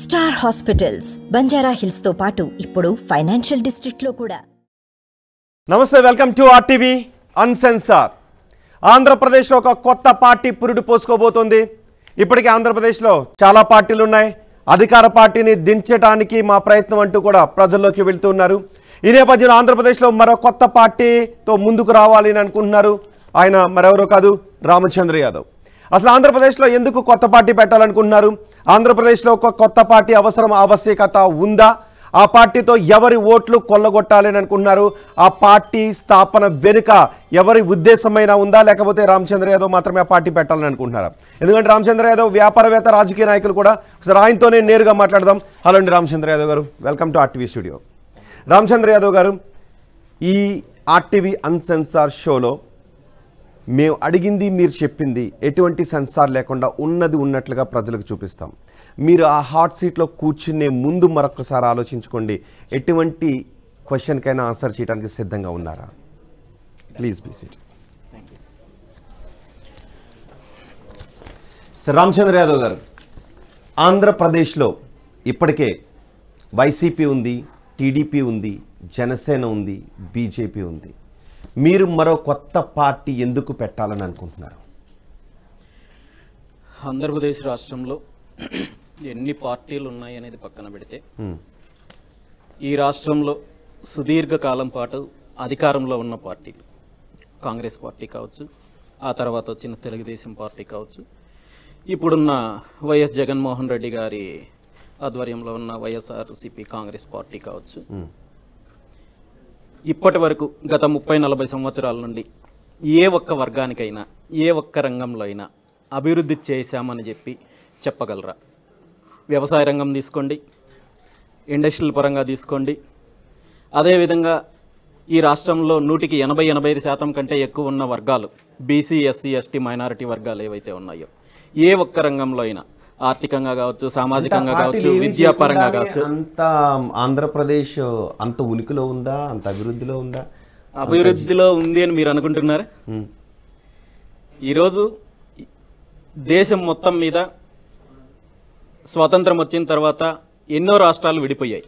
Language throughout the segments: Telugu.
స్టార్ హాస్పిటల్స్ బంజారా హిల్స్ తో పాటు ఇప్పుడు ఫైనాన్షియల్ డిస్ట్రిక్ట్ లో కూడా నమస్తే వెల్కమ్ టు ఆర్టీవీ అన్సెన్సార్ ఆంధ్రప్రదేశ్లో ఒక కొత్త పార్టీ పురుడు పోసుకోబోతోంది ఇప్పటికే ఆంధ్రప్రదేశ్లో చాలా పార్టీలు ఉన్నాయి అధికార పార్టీని దించడానికి మా ప్రయత్నం అంటూ కూడా ప్రజల్లోకి వెళ్తున్నారు ఈ నేపథ్యంలో ఆంధ్రప్రదేశ్లో మరో కొత్త పార్టీతో ముందుకు రావాలి అని అనుకుంటున్నారు ఆయన మరెవరో కాదు రామచంద్ర యాదవ్ అసలు ఆంధ్రప్రదేశ్లో ఎందుకు కొత్త పార్టీ పెట్టాలనుకుంటున్నారు ఆంధ్రప్రదేశ్లో ఒక కొత్త పార్టీ అవసరం ఆవశ్యకత ఉందా ఆ పార్టీతో ఎవరి ఓట్లు కొల్లగొట్టాలని అనుకుంటున్నారు ఆ పార్టీ స్థాపన వెనుక ఎవరి ఉద్దేశమైనా ఉందా లేకపోతే రామచంద్ర యాదవ్ మాత్రమే ఆ పార్టీ పెట్టాలని అనుకుంటున్నారా ఎందుకంటే రామచంద్ర యాదవ్ వ్యాపారవేత్త రాజకీయ నాయకులు కూడా ఒకసారి ఆయనతోనే నేరుగా మాట్లాడదాం హలో అండి Ramachandra Yadav garu welcome to RTV studio Ramachandra Yadav garu ఈ ఆర్టీవీ అన్సెన్సార్ షోలో మేము అడిగింది మీరు చెప్పింది ఎటువంటి సెన్సార్ లేకుండా ఉన్నది ఉన్నట్లుగా ప్రజలకు చూపిస్తాం మీరు ఆ హాట్ సీట్లో కూర్చునే ముందు మరొకసారి ఆలోచించుకోండి ఎటువంటి క్వశ్చన్కైనా ఆన్సర్ చేయడానికి సిద్ధంగా ఉన్నారా please be seat sir Ramachandra Yadav garu ఆంధ్రప్రదేశ్లో ఇప్పటికే వైసీపీ ఉంది టీడీపీ ఉంది జనసేన ఉంది బీజేపీ ఉంది మీరు మరో కొత్త పార్టీ ఎందుకు పెట్టాలని అనుకుంటున్నారు ఆంధ్రప్రదేశ్ రాష్ట్రంలో ఎన్ని పార్టీలు ఉన్నాయి అనేది పక్కన పెడితే ఈ రాష్ట్రంలో సుదీర్ఘకాలం పాటు అధికారంలో ఉన్న పార్టీలు కాంగ్రెస్ పార్టీ కావచ్చు ఆ తర్వాత వచ్చిన తెలుగుదేశం పార్టీ కావచ్చు ఇప్పుడున్న వైఎస్ జగన్మోహన్ రెడ్డి గారి ఆధ్వర్యంలో ఉన్న వైఎస్ఆర్సీపీ కాంగ్రెస్ పార్టీ కావచ్చు ఇప్పటి వరకు గత ముప్పై నలభై సంవత్సరాల నుండి ఏ ఒక్క వర్గానికైనా ఏ ఒక్క రంగంలో అయినా అభివృద్ధి చేశామని చెప్పి చెప్పగలరా వ్యవసాయ రంగం తీసుకోండి ఇండస్ట్రియల్ పరంగా తీసుకోండి అదేవిధంగా ఈ రాష్ట్రంలో నూటికి ఎనభై ఎనభై ఐదు శాతం కంటే ఎక్కువ ఉన్న వర్గాలు బీసీ ఎస్సీ ఎస్టీ మైనారిటీ వర్గాలు ఏవైతే ఉన్నాయో ఏ ఒక్క రంగంలో అయినా ఆర్థికంగా కావచ్చు సామాజికంగా కావచ్చు విద్యాపరంగా కావచ్చు అంత ఆంధ్రప్రదేశ్ అంత ఉనికిలో ఉందా అంత అభివృద్ధిలో ఉందా అభివృద్ధిలో ఉంది అని మీరు అనుకుంటున్నారు ఈరోజు దేశం మొత్తం మీద స్వాతంత్రం వచ్చిన తర్వాత ఎన్నో రాష్ట్రాలు విడిపోయాయి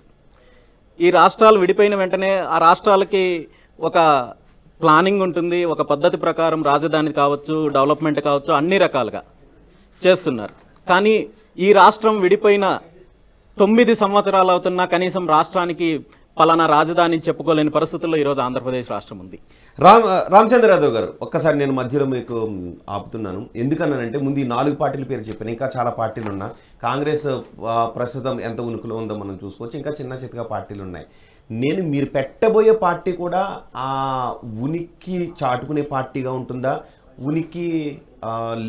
ఈ రాష్ట్రాలు విడిపోయిన వెంటనే ఆ రాష్ట్రాలకి ఒక ప్లానింగ్ ఉంటుంది ఒక పద్ధతి ప్రకారం రాజధాని కావచ్చు డెవలప్మెంట్ కావచ్చు అన్ని రకాలుగా చేస్తున్నారు కానీ ఈ రాష్ట్రం విడిపోయిన తొమ్మిది సంవత్సరాలు అవుతున్నా కనీసం రాష్ట్రానికి పలానా రాజధాని చెప్పుకోలేని పరిస్థితుల్లో ఈరోజు ఆంధ్రప్రదేశ్ రాష్ట్రం ఉంది రామ్ రామచంద్ర యాదవ్ గారు ఒక్కసారి నేను మధ్యలో మీకు ఆపుతున్నాను ఎందుకన్నానంటే ముందు ఈ నాలుగు పార్టీల పేరు చెప్పాను ఇంకా చాలా పార్టీలు ఉన్నా కాంగ్రెస్ ప్రస్తుతం ఎంత ఉనికిలో ఉందో మనం చూసుకోవచ్చు ఇంకా చిన్న చితగా పార్టీలు ఉన్నాయి నేను మీరు పెట్టబోయే పార్టీ కూడా ఆ ఉనికి చాటుకునే పార్టీగా ఉంటుందా ఉనికి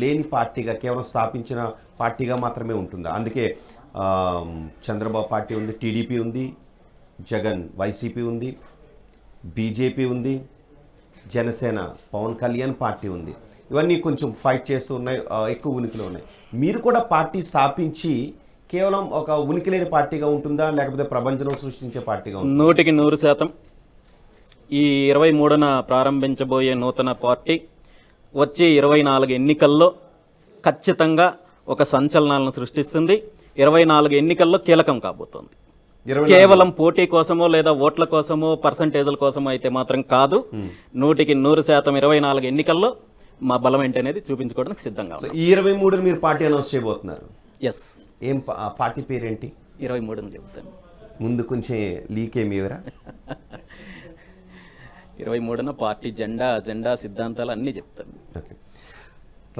లేని పార్టీగా కేవలం స్థాపించిన పార్టీగా మాత్రమే ఉంటుందా అందుకే చంద్రబాబు పార్టీ ఉంది టీడీపీ ఉంది జగన్ వైసీపీ ఉంది బీజేపీ ఉంది జనసేన పవన్ కళ్యాణ్ పార్టీ ఉంది ఇవన్నీ కొంచెం ఫైట్ చేస్తూ ఉన్నాయి ఎక్కువ ఉనికిలో ఉన్నాయి మీరు కూడా పార్టీ స్థాపించి కేవలం ఒక ఉనికి లేని పార్టీగా ఉంటుందా లేకపోతే ప్రపంచంలో సృష్టించే పార్టీగా నూటికి నూరు శాతం ఈ ఇరవై మూడున ప్రారంభించబోయే నూతన పార్టీ వచ్చే ఇరవై నాలుగు ఎన్నికల్లో ఖచ్చితంగా ఒక సంచలనాలను సృష్టిస్తుంది ఇరవై నాలుగు ఎన్నికల్లో కీలకం కాబోతోంది కేవలం పోటీ కోసమో లేదా ఓట్ల కోసమో పర్సంటేజ్ల కోసమో అయితే మాత్రం కాదు నూటికి నూరు శాతం ఇరవై నాలుగు ఎన్నికల్లో మా బలం ఏంటనేది చూపించుకోవడానికి సిద్ధంగా ఈ ఇరవై మూడు మీరు పార్టీ అనౌన్స్ చేయబోతున్నారు ఎస్ ఏం పార్టీ పేరేంటి ఇరవై మూడుని చెబుతాను ముందు కొంచెం లీక్ ఏమి ఇవరా ఇరవై మూడున పార్టీ జెండా అజెండా సిద్ధాంతాలు అన్నీ చెప్తాను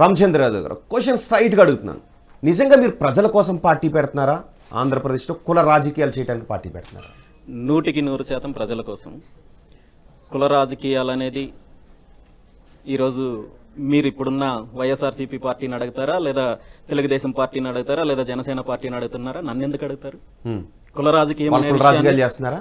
రామచంద్ర యాదవ్ గారు క్వశ్చన్ స్ట్రైట్గా అడుగుతున్నాను నిజంగా మీరు ప్రజల కోసం పార్టీ పెడుతున్నారా ఆంధ్రప్రదేశ్లో కుల రాజకీయాలు చేయడానికి పార్టీ పెడుతున్నారా నూటికి నూరు శాతం ప్రజల కోసం కుల రాజకీయాలు అనేది ఈరోజు మీరు ఇప్పుడున్న వైఎస్ఆర్సీపీ పార్టీని అడుగుతారా లేదా తెలుగుదేశం పార్టీని అడుగుతారా లేదా జనసేన పార్టీని అడుగుతున్నారా నన్ను ఎందుకు అడుగుతారు కుల రాజకీయం చేస్తున్నారా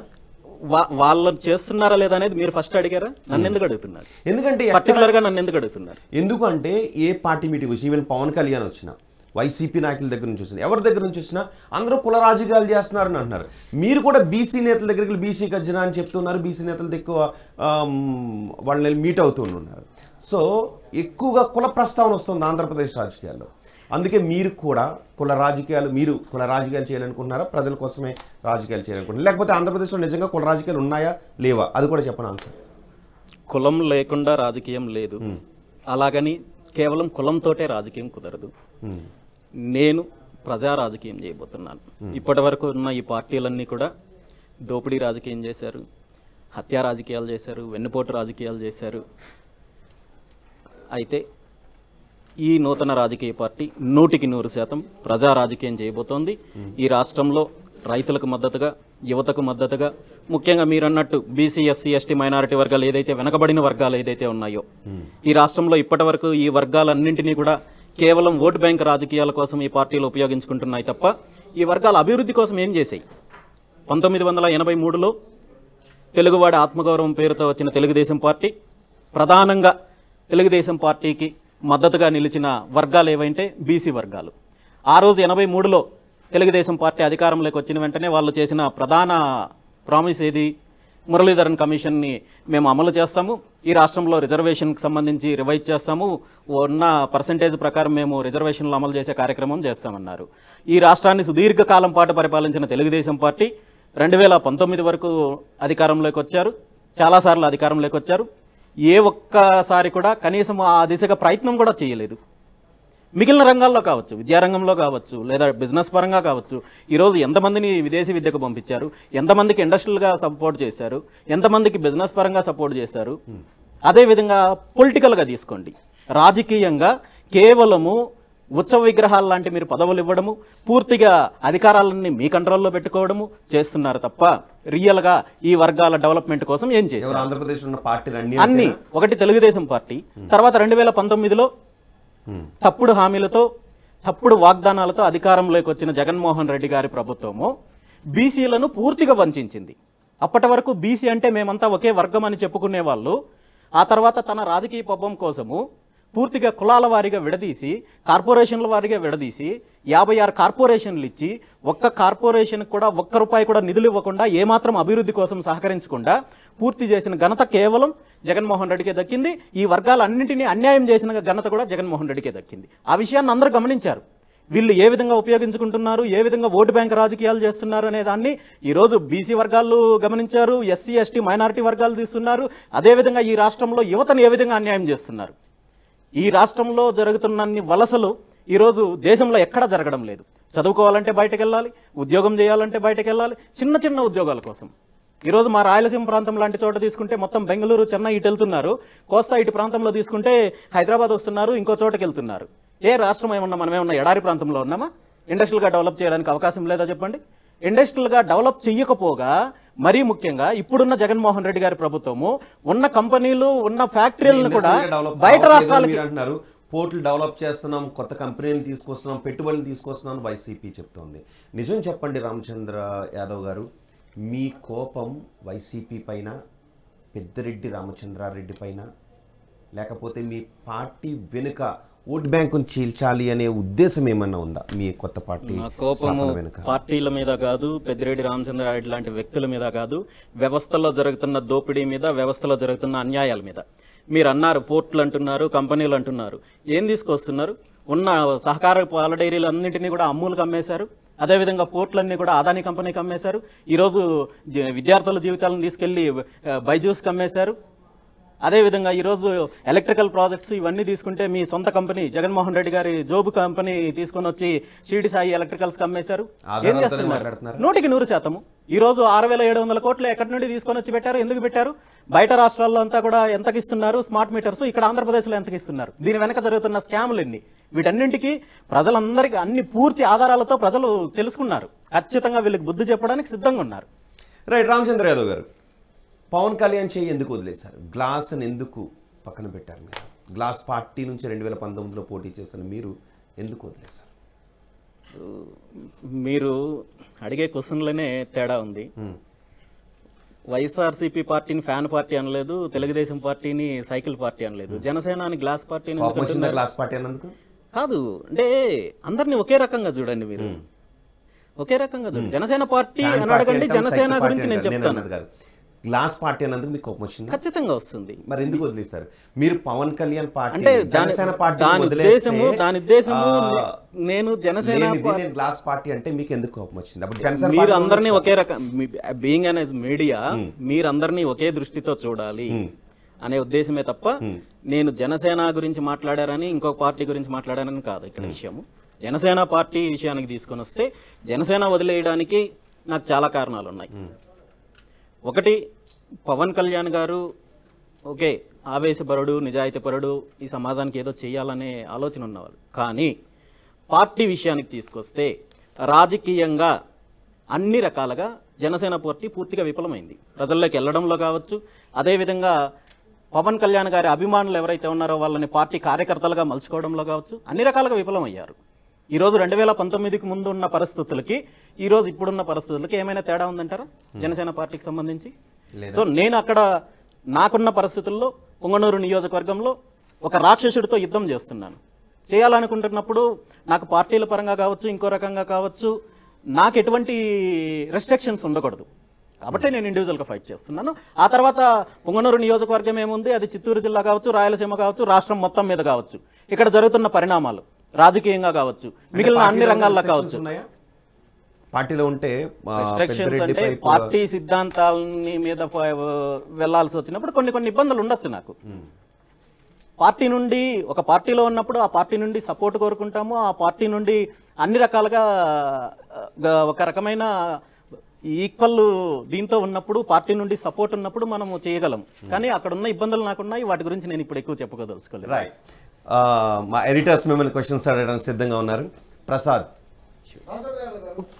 వాళ్ళు చేస్తున్నారా లేదా అనేది మీరు ఫస్ట్ అడిగారా hmm. నన్ను ఎందుకు అడుగుతున్నారు ఎందుకంటే పర్టికులర్ గా నన్ను ఎందుకు అడుగుతున్నారు ఎందుకంటే ఏ పార్టీ మీటింగ్ వచ్చి ఈవెన్ పవన్ కళ్యాణ్ వచ్చిన వైసీపీ నాయకుల దగ్గర నుంచి వచ్చినా ఎవరి దగ్గర నుంచి వచ్చినా అందరూ కుల రాజకీయాలు చేస్తున్నారని అంటున్నారు మీరు కూడా బీసీ నేతల దగ్గరికి బీసీ గజ్జన అని చెప్తున్నారు బీసీ నేతలతో ఎక్కువ వాళ్ళని మీట్ అవుతూ ఉన్నారు సో ఎక్కువగా కుల ప్రస్తావన వస్తుంది ఆంధ్రప్రదేశ్ రాజకీయాల్లో అందుకే మీరు కూడా కుల రాజకీయాలు మీరు కుల రాజకీయాలు చేయాలనుకుంటున్నారా ప్రజల కోసమే రాజకీయాలు చేయాలనుకుంటున్నారు లేకపోతే ఆంధ్రప్రదేశ్లో నిజంగా కుల రాజకీయాలు ఉన్నాయా లేవా అది కూడా చెప్పను ఆన్సర్ కులం లేకుండా రాజకీయం లేదు అలాగని కేవలం కులంతోటే రాజకీయం కుదరదు నేను ప్రజా రాజకీయం చేయబోతున్నాను ఇప్పటి వరకు ఉన్న ఈ పార్టీలన్నీ కూడా దోపిడీ రాజకీయం చేశారు హత్యా రాజకీయాలు చేశారు వెన్నుపోటు రాజకీయాలు చేశారు అయితే ఈ నూతన రాజకీయ పార్టీ నూటికి నూరు శాతం ప్రజా రాజకీయం చేయబోతోంది ఈ రాష్ట్రంలో రైతులకు మద్దతుగా యువతకు మద్దతుగా ముఖ్యంగా మీరు అన్నట్టు బీసీ ఎస్సీ ఎస్టీ మైనారిటీ వర్గాలు ఏదైతే వెనకబడిన వర్గాలు ఏదైతే ఉన్నాయో ఈ రాష్ట్రంలో ఇప్పటివరకు ఈ వర్గాలన్నింటినీ కూడా కేవలం ఓటు బ్యాంక్ రాజకీయాల కోసం ఈ పార్టీలు ఉపయోగించుకుంటున్నాయి తప్ప ఈ వర్గాల అభివృద్ధి కోసం ఏం చేశాయి పంతొమ్మిది వందల ఎనభై మూడులో తెలుగువాడి ఆత్మగౌరవం పేరుతో వచ్చిన తెలుగుదేశం పార్టీ ప్రధానంగా తెలుగుదేశం పార్టీకి మద్దతుగా నిలిచిన వర్గాలు ఏవంటే బీసీ వర్గాలు ఆ రోజు ఎనభై మూడులో తెలుగుదేశం పార్టీ అధికారంలోకి వచ్చిన వెంటనే వాళ్ళు చేసిన ప్రధాన ప్రామిస్ ఏది మురళీధరన్ కమిషన్ని మేము అమలు చేస్తాము ఈ రాష్ట్రంలో రిజర్వేషన్కి సంబంధించి రివైజ్ చేస్తాము ఉన్న పర్సంటేజ్ ప్రకారం మేము రిజర్వేషన్లు అమలు చేసే కార్యక్రమం చేస్తామన్నారు ఈ రాష్ట్రాన్ని సుదీర్ఘకాలం పాటు పరిపాలించిన తెలుగుదేశం పార్టీ రెండు వరకు అధికారంలోకి వచ్చారు చాలాసార్లు అధికారంలోకి వచ్చారు ఏ ఒక్కసారి కూడా కనీసం ఆ దిశగా ప్రయత్నం కూడా చేయలేదు మిగిలిన రంగాల్లో కావచ్చు విద్యారంగంలో కావచ్చు లేదా బిజినెస్ పరంగా కావచ్చు ఈరోజు ఎంతమందిని విదేశీ విద్యకు పంపించారు ఎంతమందికి ఇండస్ట్రియల్గా సపోర్ట్ చేశారు ఎంతమందికి బిజినెస్ పరంగా సపోర్ట్ చేశారు hmm. అదేవిధంగా పొలిటికల్గా తీసుకోండి రాజకీయంగా కేవలము ఉత్సవ విగ్రహాలు లాంటి మీరు పదవులు ఇవ్వడము పూర్తిగా అధికారాలన్నీ మీ కంట్రోల్లో పెట్టుకోవడము చేస్తున్నారు తప్ప రియల్గా ఈ వర్గాల డెవలప్మెంట్ కోసం ఏం చేస్తారు ఆంధ్రప్రదేశ్ ఉన్న పార్టీలు అన్ని ఒకటి తెలుగుదేశం పార్టీ తర్వాత రెండు వేల పంతొమ్మిదిలో తప్పుడు హామీలతో తప్పుడు వాగ్దానాలతో అధికారంలోకి వచ్చిన జగన్మోహన్ రెడ్డి గారి ప్రభుత్వము బీసీలను పూర్తిగా వంచింది అప్పటి వరకు బీసీ అంటే మేమంతా ఒకే వర్గం అని చెప్పుకునే వాళ్ళు ఆ తర్వాత తన రాజకీయ పబ్బం కోసము పూర్తిగా కులాల వారిగా విడదీసి కార్పొరేషన్ల వారిగా విడదీసి యాభై ఆరు కార్పొరేషన్లు ఇచ్చి ఒక్క కార్పొరేషన్ కూడా ఒక్క రూపాయి కూడా నిధులు ఇవ్వకుండా ఏమాత్రం అభివృద్ధి కోసం సహకరించకుండా పూర్తి చేసిన ఘనత కేవలం జగన్మోహన్ రెడ్డికే దక్కింది ఈ వర్గాలన్నింటినీ అన్యాయం చేసిన ఘనత కూడా జగన్మోహన్ రెడ్డికే దక్కింది ఆ విషయాన్ని అందరూ గమనించారు వీళ్ళు ఏ విధంగా ఉపయోగించుకుంటున్నారు ఏ విధంగా ఓటు బ్యాంక్ రాజకీయాలు చేస్తున్నారు అనే దాన్ని ఈరోజు బీసీ వర్గాలు గమనించారు ఎస్సీ ఎస్టీ మైనారిటీ వర్గాలు తీస్తున్నారు అదేవిధంగా ఈ రాష్ట్రంలో యువతను ఏ విధంగా అన్యాయం చేస్తున్నారు ఈ రాష్ట్రంలో జరుగుతున్నన్ని వలసలు ఈరోజు దేశంలో ఎక్కడా జరగడం లేదు చదువుకోవాలంటే బయటకు వెళ్ళాలి ఉద్యోగం చేయాలంటే బయటకు వెళ్ళాలి చిన్న చిన్న ఉద్యోగాల కోసం ఈరోజు మా రాయలసీమ ప్రాంతం లాంటి చోట తీసుకుంటే మొత్తం బెంగళూరు చెన్నై ఇటు వెళ్తున్నారు కోస్తా ఇటు ప్రాంతంలో తీసుకుంటే హైదరాబాద్ వస్తున్నారు ఇంకో చోటకి వెళ్తున్నారు ఏ రాష్ట్రం ఏమన్నా మనం ఏమన్నా ఎడారి ప్రాంతంలో ఉన్నామా ఇండస్ట్రియల్గా డెవలప్ చేయడానికి అవకాశం లేదా చెప్పండి ఇండస్ట్రియల్గా డెవలప్ చెయ్యకపోగా మరీ ముఖ్యంగా ఇప్పుడున్న జగన్మోహన్ రెడ్డి గారి ప్రభుత్వము ఉన్న కంపెనీలు ఉన్న ఫ్యాక్టరీలను కూడా బయట రాష్ట్రాలకి అంటున్నారు పోర్టులు డెవలప్ చేస్తున్నాం కొత్త కంపెనీలు తీసుకొస్తున్నాం పెట్టుబడులు తీసుకొస్తున్నాం వైసీపీ చెప్తోంది నిజం చెప్పండి రామచంద్ర యాదవ్ గారు మీ కోపం వైసీపీ పైన పెద్దరెడ్డి రామచంద్రారెడ్డి పైన లేకపోతే మీ పార్టీ వెనుక ఓటు బ్యాంకును చీల్చాలి అనే ఉద్దేశం ఏమన్నా ఉందా మీ కొత్త పార్టీ కోపము పార్టీల మీద కాదు పెద్దిరెడ్డి రామచంద్రారెడ్డి లాంటి వ్యక్తుల మీద కాదు వ్యవస్థలో జరుగుతున్న దోపిడీ మీద వ్యవస్థలో జరుగుతున్న అన్యాయాల మీద మీరు అన్నారు పోర్ట్లు అంటున్నారు కంపెనీలు అంటున్నారు ఏం తీసుకొస్తున్నారు ఉన్న సహకార పాల డైరీలు అన్నింటినీ కూడా అమ్ములకు అమ్మేశారు అదేవిధంగా పోర్ట్లన్నీ కూడా అదాని కంపెనీకి అమ్మేశారు ఈరోజు విద్యార్థుల జీవితాలను తీసుకెళ్లి బైజూస్కి అమ్మేశారు అదేవిధంగా ఈరోజు ఎలక్ట్రికల్ ప్రాజెక్ట్స్ ఇవన్నీ తీసుకుంటే మీ సొంత కంపెనీ జగన్మోహన్ రెడ్డి గారి జోబు కంపెనీ తీసుకొని వచ్చి షీడి సాయి ఎలక్ట్రికల్స్ కమ్మేశారు ఏం చేస్తున్నారు నూటికి నూరు శాతము ఈ రోజు ఆరు వేల ఏడు వందల కోట్లు ఎక్కడి నుండి తీసుకొని వచ్చి పెట్టారు ఎందుకు పెట్టారు బయట రాష్ట్రాల్లో అంతా కూడా ఎంతకి ఇస్తున్నారు స్మార్ట్ మీటర్స్ ఇక్కడ ఆంధ్రప్రదేశ్లో ఎంతకి ఇస్తున్నారు దీని వెనక జరుగుతున్న స్కాములు ఎన్ని వీటన్నింటికి ప్రజలందరికీ అన్ని పూర్తి ఆధారాలతో ప్రజలు తెలుసుకున్నారు ఖచ్చితంగా వీళ్ళకి బుద్ధి చెప్పడానికి సిద్ధంగా ఉన్నారు రైట్ రామచంద్ర యాదవ్ గారు పవన్ కళ్యాణ్ చేయి ఎందుకు వదిలేశారు గ్లాస్ని ఎందుకు పక్కన పెట్టారు మీరు గ్లాస్ పార్టీ నుంచి రెండు వేల పంతొమ్మిదిలో పోటీ చేసిన మీరు ఎందుకు వదిలేశారు మీరు అడిగే క్వశ్చన్లోనే తేడా ఉంది వైఎస్ఆర్సీపీ పార్టీని ఫ్యాన్ పార్టీ అనలేదు తెలుగుదేశం పార్టీని సైకిల్ పార్టీ అనలేదు జనసేన అని గ్లాస్ పార్టీని గ్లాస్ పార్టీ అన్నందుకు కాదు అంటే అందరినీ ఒకే రకంగా చూడండి మీరు ఒకే రకంగా చూడండి జనసేన పార్టీ అని అడగండి జనసేన గురించి నేను చెప్తాను గ్లాస్ పార్టీ అన్నందుకు మీకు కోపం వచ్చింది ఖచ్చితంగా వస్తుంది మరి ఎందుకు వదిలేశారు మీరు పవన్ కళ్యాణ్ పార్టీ అంటే జనసేన పార్టీ దాని నేను జనసేన గ్లాస్ పార్టీ అంటే మీకు ఎందుకు కోపం వచ్చింది అప్పుడు జనసేన మీరు అందరినీ ఒకే రకం బీయింగ్ అన్ మీడియా మీరందరినీ ఒకే దృష్టితో చూడాలి hmm. అనే ఉద్దేశమే తప్ప hmm. నేను జనసేన గురించి మాట్లాడారని ఇంకొక పార్టీ గురించి మాట్లాడారని కాదు ఇక్కడ hmm. విషయము జనసేన పార్టీ విషయానికి తీసుకొని వస్తే జనసేన వదిలేయడానికి నాకు చాలా కారణాలు ఉన్నాయి ఒకటి పవన్ కళ్యాణ్ గారు ఓకే ఆవేశపరుడు నిజాయితీపరుడు ఈ సమాజానికి ఏదో చేయాలనే ఆలోచన ఉన్నవాళ్ళు కానీ పార్టీ విషయానికి తీసుకొస్తే రాజకీయంగా అన్ని రకాలుగా జనసేన పార్టీ పూర్తిగా విఫలమైంది ప్రజల్లోకి వెళ్ళడంలో కావచ్చు అదేవిధంగా పవన్ కళ్యాణ్ గారి అభిమానులు ఎవరైతే ఉన్నారో వాళ్ళని పార్టీ కార్యకర్తలుగా మలుచుకోవడంలో కావచ్చు అన్ని రకాలుగా విఫలమయ్యారు ఈరోజు రెండు వేల పంతొమ్మిదికి ముందు ఉన్న పరిస్థితులకి ఈరోజు ఇప్పుడున్న పరిస్థితులకి ఏమైనా తేడా ఉందంటారా hmm. జనసేన పార్టీకి సంబంధించి సో నేను అక్కడ నాకున్న పరిస్థితుల్లో పొంగనూరు నియోజకవర్గంలో ఒక రాక్షసుడితో యుద్ధం చేస్తున్నాను చేయాలనుకుంటున్నప్పుడు నాకు పార్టీల పరంగా కావచ్చు ఇంకో రకంగా కావచ్చు నాకు ఎటువంటి రెస్ట్రిక్షన్స్ ఉండకూడదు కాబట్టి నేను ఇండివిజువల్గా ఫైట్ చేస్తున్నాను ఆ తర్వాత పొంగనూరు నియోజకవర్గం ఏముంది అది చిత్తూరు జిల్లా కావచ్చు రాయలసీమ కావచ్చు రాష్ట్రం మొత్తం మీద కావచ్చు ఇక్కడ జరుగుతున్న పరిణామాలు రాజకీయంగా కావచ్చు మిగిలిన అన్ని రంగాల్లో కావచ్చు పార్టీలో ఉంటే పార్టీ సిద్ధాంతాలని మీద వెళ్లాల్సి వచ్చినప్పుడు కొన్ని కొన్ని ఇబ్బందులు ఉండొచ్చు నాకు పార్టీ నుండి ఒక పార్టీలో ఉన్నప్పుడు ఆ పార్టీ నుండి సపోర్ట్ కోరుకుంటాము ఆ పార్టీ నుండి అన్ని రకాలుగా ఒక రకమైన ఈక్వల్ దీంతో ఉన్నప్పుడు పార్టీ నుండి సపోర్ట్ ఉన్నప్పుడు మనం చేయగలం కానీ అక్కడ ఉన్న ఇబ్బందులు నాకున్నాయి వాటి గురించి నేను ఇప్పుడు ఎక్కువ చెప్పుకోదలుచుకోలేదు మా ఎడిటర్స్ మిమ్మల్ని క్వశ్చన్స్ అడగడానికి సిద్ధంగా ఉన్నారు ప్రసాద్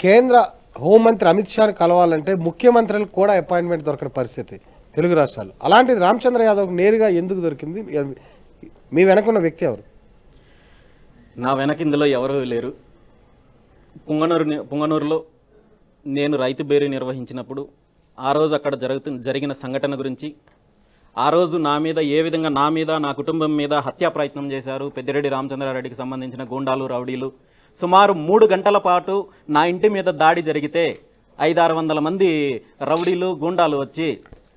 కేంద్ర హోంమంత్రి అమిత్ షాను కలవాలంటే ముఖ్యమంత్రులకు కూడా అపాయింట్మెంట్ దొరకని పరిస్థితి తెలుగు రాష్ట్రాలు అలాంటిది రామచంద్ర యాదవ్ నేరుగా ఎందుకు దొరికింది మీ వెనకున్న వ్యక్తి ఎవరు నా వెనక ఇందులో ఎవరూ లేరు పుంగనూరు పుంగనూరులో నేను రైతు బేరీ నిర్వహించినప్పుడు ఆ రోజు అక్కడ జరుగుతు జరిగిన సంఘటన గురించి ఆ రోజు నా మీద ఏ విధంగా నా మీద నా కుటుంబం మీద హత్యా ప్రయత్నం చేశారు పెద్దిరెడ్డి రామచంద్రారెడ్డికి సంబంధించిన గూండాలు రౌడీలు సుమారు మూడు గంటల పాటు నా ఇంటి మీద దాడి జరిగితే ఐదారు వందల మంది రౌడీలు గూండాలు వచ్చి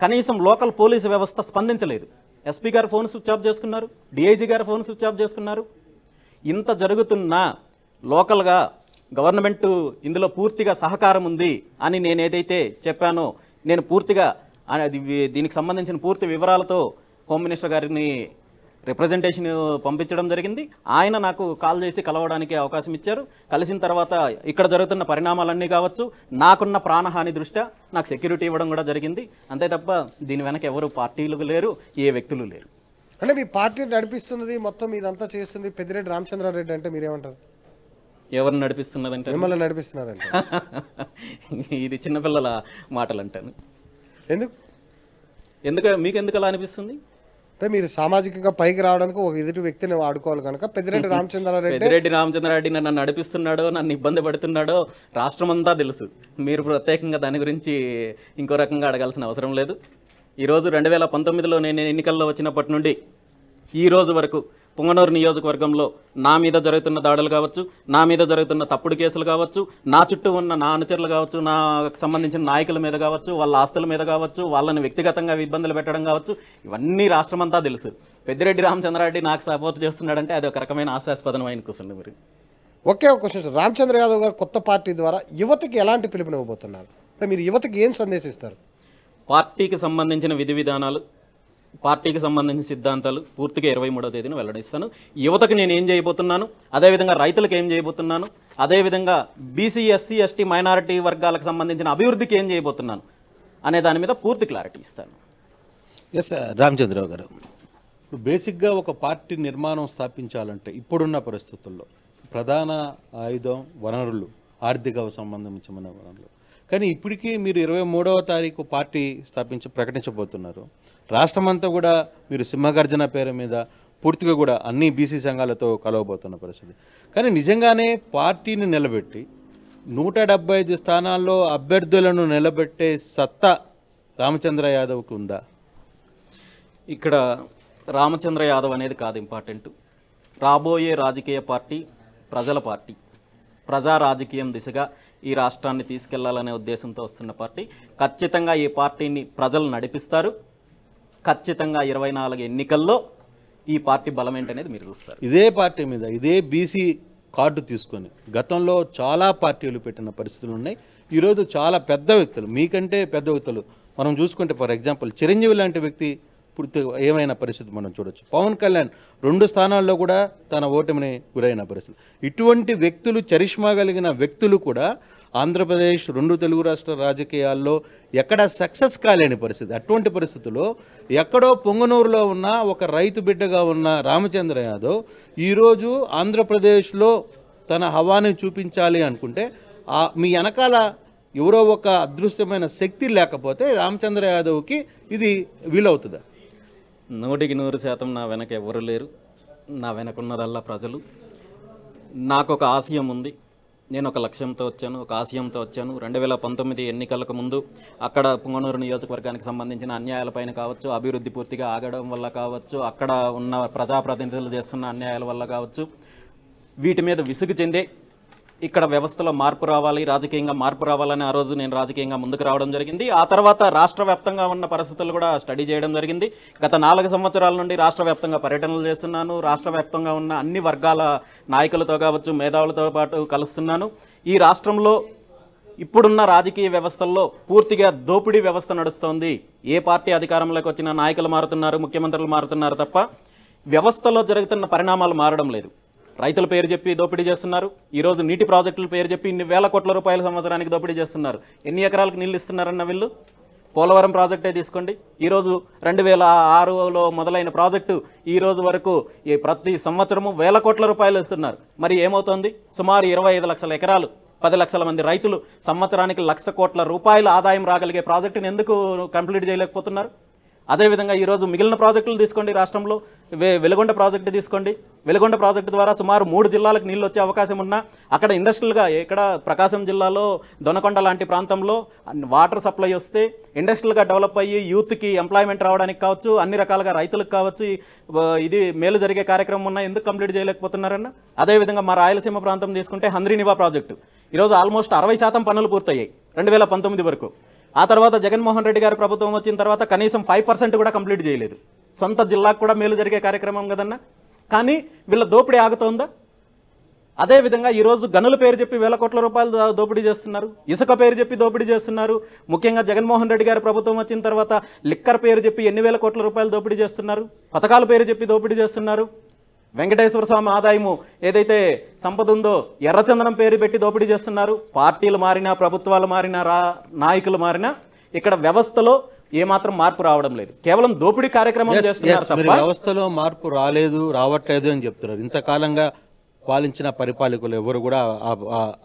కనీసం లోకల్ పోలీసు వ్యవస్థ స్పందించలేదు ఎస్పీ గారు ఫోన్ స్విచ్ ఆఫ్ చేసుకున్నారు డిఐజీ గారు ఫోన్ స్విచ్ ఆఫ్ చేసుకున్నారు ఇంత జరుగుతున్న లోకల్గా గవర్నమెంట్ ఇందులో పూర్తిగా సహకారం ఉంది అని నేనేదైతే చెప్పానో నేను పూర్తిగా అది దీనికి సంబంధించిన పూర్తి వివరాలతో హోమ్ మినిస్టర్ గారిని రిప్రజెంటేషన్ పంపించడం జరిగింది ఆయన నాకు కాల్ చేసి కలవడానికి అవకాశం ఇచ్చారు కలిసిన తర్వాత ఇక్కడ జరుగుతున్న పరిణామాలన్నీ కావచ్చు నాకున్న ప్రాణహాని దృష్ట్యా నాకు సెక్యూరిటీ ఇవ్వడం కూడా జరిగింది అంతే తప్ప దీని వెనక ఎవరు పార్టీలు లేరు ఏ వ్యక్తులు లేరు అంటే మీ పార్టీ నడిపిస్తున్నది మొత్తం ఇదంతా చేస్తుంది పెద్దిరెడ్డి రామచంద్రారెడ్డి అంటే మీరేమంటారు ఎవరిని నడిపిస్తున్నదంటే మిమ్మల్ని నడిపిస్తున్నారంటే ఇది చిన్నపిల్లల మాటలు అంటాను ఎందుకు ఎందుకు మీకు ఎందుకు అలా అనిపిస్తుంది అంటే మీరు సామాజికంగా పైకి రావడానికి ఒక ఎదుటి వ్యక్తిని ఆడుకోవాలి కనుక పెద్దిరెడ్డి రామచంద్రారెడ్డి పెద్దిరెడ్డి రామచంద్రారెడ్డి నన్ను నడిపిస్తున్నాడో నన్ను ఇబ్బంది పడుతున్నాడో రాష్ట్రం అంతా తెలుసు మీరు ప్రత్యేకంగా దాని గురించి ఇంకో రకంగా అడగాల్సిన అవసరం లేదు ఈరోజు రెండు వేల పంతొమ్మిదిలో నేను ఎన్నికల్లో వచ్చినప్పటి నుండి ఈ రోజు వరకు పుంగనూరు నియోజకవర్గంలో నా మీద జరుగుతున్న దాడులు కావచ్చు నా మీద జరుగుతున్న తప్పుడు కేసులు కావచ్చు నా చుట్టూ ఉన్న నా అనుచరులు కావచ్చు నాకు సంబంధించిన నాయకుల మీద కావచ్చు వాళ్ళ ఆస్తుల మీద కావచ్చు వాళ్ళని వ్యక్తిగతంగా ఇబ్బందులు పెట్టడం కావచ్చు ఇవన్నీ రాష్ట్రమంతా తెలుసు పెద్దిరెడ్డి రామచంద్రారెడ్డి నాకు సపోర్ట్ చేస్తున్నాడంటే అది ఒక రకమైన అయిన కూర్చుంది మరి ఒకే ఒక క్వశ్చన్ రామచంద్ర యాదవ్ గారు కొత్త పార్టీ ద్వారా యువతకి ఎలాంటి పిలుపునివ్వబోతున్నారు అంటే మీరు యువతకి ఏం సందేశిస్తారు పార్టీకి సంబంధించిన విధి విధానాలు పార్టీకి సంబంధించిన సిద్ధాంతాలు పూర్తిగా ఇరవై మూడో తేదీన వెల్లడిస్తాను యువతకు నేను ఏం చేయబోతున్నాను అదేవిధంగా రైతులకు ఏం చేయబోతున్నాను అదేవిధంగా బీసీ ఎస్సీ ఎస్టీ మైనారిటీ వర్గాలకు సంబంధించిన అభివృద్ధికి ఏం చేయబోతున్నాను అనే దాని మీద పూర్తి క్లారిటీ ఇస్తాను ఎస్ రామచంద్రరావు గారు ఇప్పుడు బేసిక్గా ఒక పార్టీ నిర్మాణం స్థాపించాలంటే ఇప్పుడున్న పరిస్థితుల్లో ప్రధాన ఆయుధం వనరులు ఆర్థిక సంబంధించిన వనరులు కానీ ఇప్పటికీ మీరు ఇరవై మూడవ తారీఖు పార్టీ స్థాపించి ప్రకటించబోతున్నారు రాష్ట్రమంతా కూడా మీరు సింహగర్జన పేరు మీద పూర్తిగా కూడా అన్ని బీసీ సంఘాలతో కలవబోతున్న పరిస్థితి కానీ నిజంగానే పార్టీని నిలబెట్టి నూట ఐదు స్థానాల్లో అభ్యర్థులను నిలబెట్టే సత్తా రామచంద్ర యాదవ్కి ఉందా ఇక్కడ రామచంద్ర యాదవ్ అనేది కాదు ఇంపార్టెంట్ రాబోయే రాజకీయ పార్టీ ప్రజల పార్టీ ప్రజా రాజకీయం దిశగా ఈ రాష్ట్రాన్ని తీసుకెళ్లాలనే ఉద్దేశంతో వస్తున్న పార్టీ ఖచ్చితంగా ఈ పార్టీని ప్రజలు నడిపిస్తారు ఖచ్చితంగా ఇరవై నాలుగు ఎన్నికల్లో ఈ పార్టీ బలం ఏంటనేది మీరు చూస్తారు ఇదే పార్టీ మీద ఇదే బీసీ కార్డు తీసుకొని గతంలో చాలా పార్టీలు పెట్టిన పరిస్థితులు ఉన్నాయి ఈరోజు చాలా పెద్ద వ్యక్తులు మీకంటే పెద్ద వ్యక్తులు మనం చూసుకుంటే ఫర్ ఎగ్జాంపుల్ చిరంజీవి లాంటి వ్యక్తి పూర్తి ఏమైనా పరిస్థితి మనం చూడొచ్చు పవన్ కళ్యాణ్ రెండు స్థానాల్లో కూడా తన ఓటమిని గురైన పరిస్థితి ఇటువంటి వ్యక్తులు చరిష్మా కలిగిన వ్యక్తులు కూడా ఆంధ్రప్రదేశ్ రెండు తెలుగు రాష్ట్ర రాజకీయాల్లో ఎక్కడ సక్సెస్ కాలేని పరిస్థితి అటువంటి పరిస్థితుల్లో ఎక్కడో పొంగనూరులో ఉన్న ఒక రైతు బిడ్డగా ఉన్న రామచంద్ర యాదవ్ ఈరోజు ఆంధ్రప్రదేశ్లో తన హవాని చూపించాలి అనుకుంటే మీ వెనకాల ఎవరో ఒక అదృశ్యమైన శక్తి లేకపోతే రామచంద్ర యాదవ్కి ఇది వీలవుతుందా నూటికి నూరు శాతం నా వెనక ఎవరు లేరు నా వెనకున్నదల్లా ప్రజలు నాకు ఒక ఆశయం ఉంది నేను ఒక లక్ష్యంతో వచ్చాను ఒక ఆశయంతో వచ్చాను రెండు వేల పంతొమ్మిది ఎన్నికలకు ముందు అక్కడ పుంగనూరు నియోజకవర్గానికి సంబంధించిన అన్యాయాలపైన కావచ్చు అభివృద్ధి పూర్తిగా ఆగడం వల్ల కావచ్చు అక్కడ ఉన్న ప్రజాప్రతినిధులు చేస్తున్న అన్యాయాల వల్ల కావచ్చు వీటి మీద విసుగు చెందే ఇక్కడ వ్యవస్థలో మార్పు రావాలి రాజకీయంగా మార్పు రావాలని ఆ రోజు నేను రాజకీయంగా ముందుకు రావడం జరిగింది ఆ తర్వాత రాష్ట్ర వ్యాప్తంగా ఉన్న పరిస్థితులు కూడా స్టడీ చేయడం జరిగింది గత నాలుగు సంవత్సరాల నుండి రాష్ట్ర పర్యటనలు చేస్తున్నాను రాష్ట్ర వ్యాప్తంగా ఉన్న అన్ని వర్గాల నాయకులతో కావచ్చు మేధావులతో పాటు కలుస్తున్నాను ఈ రాష్ట్రంలో ఇప్పుడున్న రాజకీయ వ్యవస్థల్లో పూర్తిగా దోపిడీ వ్యవస్థ నడుస్తోంది ఏ పార్టీ అధికారంలోకి వచ్చినా నాయకులు మారుతున్నారు ముఖ్యమంత్రులు మారుతున్నారు తప్ప వ్యవస్థలో జరుగుతున్న పరిణామాలు మారడం లేదు రైతుల పేరు చెప్పి దోపిడీ చేస్తున్నారు ఈరోజు నీటి ప్రాజెక్టుల పేరు చెప్పి ఇన్ని వేల కోట్ల రూపాయల సంవత్సరానికి దోపిడీ చేస్తున్నారు ఎన్ని ఎకరాలకు నీళ్ళు ఇస్తున్నారన్న వీళ్ళు పోలవరం ప్రాజెక్టే తీసుకోండి ఈరోజు రెండు వేల ఆరులో మొదలైన ప్రాజెక్టు ఈరోజు వరకు ఈ ప్రతి సంవత్సరము వేల కోట్ల రూపాయలు ఇస్తున్నారు మరి ఏమవుతోంది సుమారు ఇరవై లక్షల ఎకరాలు పది లక్షల మంది రైతులు సంవత్సరానికి లక్ష కోట్ల రూపాయలు ఆదాయం రాగలిగే ప్రాజెక్టుని ఎందుకు కంప్లీట్ చేయలేకపోతున్నారు అదేవిధంగా ఈరోజు మిగిలిన ప్రాజెక్టులు తీసుకోండి రాష్ట్రంలో వెలుగొండ ప్రాజెక్టు తీసుకోండి వెలుగొండ ప్రాజెక్టు ద్వారా సుమారు మూడు జిల్లాలకు నీళ్ళు వచ్చే అవకాశం ఉన్నా అక్కడ ఇండస్ట్రియల్గా ఇక్కడ ప్రకాశం జిల్లాలో దొనకొండ లాంటి ప్రాంతంలో వాటర్ సప్లై వస్తే ఇండస్ట్రియల్గా డెవలప్ అయ్యి యూత్కి ఎంప్లాయ్మెంట్ రావడానికి కావచ్చు అన్ని రకాలుగా రైతులకు కావచ్చు ఇది మేలు జరిగే కార్యక్రమం ఉన్నా ఎందుకు కంప్లీట్ చేయలేకపోతున్నారన్న అదేవిధంగా మా రాయలసీమ ప్రాంతం తీసుకుంటే హంద్రీనివా ప్రాజెక్టు ఈరోజు ఆల్మోస్ట్ అరవై శాతం పనులు పూర్తయ్యాయి రెండు వేల పంతొమ్మిది వరకు ఆ తర్వాత జగన్మోహన్ రెడ్డి గారి ప్రభుత్వం వచ్చిన తర్వాత కనీసం ఫైవ్ పర్సెంట్ కూడా కంప్లీట్ చేయలేదు సొంత జిల్లాకు కూడా మేలు జరిగే కార్యక్రమం కదన్నా కానీ వీళ్ళ దోపిడీ ఆగుతోందా అదేవిధంగా ఈరోజు గనుల పేరు చెప్పి వేల కోట్ల రూపాయలు దోపిడీ చేస్తున్నారు ఇసుక పేరు చెప్పి దోపిడీ చేస్తున్నారు ముఖ్యంగా జగన్మోహన్ రెడ్డి గారి ప్రభుత్వం వచ్చిన తర్వాత లిక్కర్ పేరు చెప్పి ఎన్ని వేల కోట్ల రూపాయలు దోపిడీ చేస్తున్నారు పథకాల పేరు చెప్పి దోపిడీ చేస్తున్నారు వెంకటేశ్వర స్వామి ఆదాయము ఏదైతే సంపద ఉందో ఎర్రచందనం పేరు పెట్టి దోపిడీ చేస్తున్నారు పార్టీలు మారినా ప్రభుత్వాలు మారినా రా నాయకులు మారినా ఇక్కడ వ్యవస్థలో ఏమాత్రం మార్పు రావడం లేదు కేవలం దోపిడీ కార్యక్రమం చేస్తున్నారు వ్యవస్థలో మార్పు రాలేదు రావట్లేదు అని చెప్తున్నారు ఇంతకాలంగా పాలించిన పరిపాలకులు ఎవరు కూడా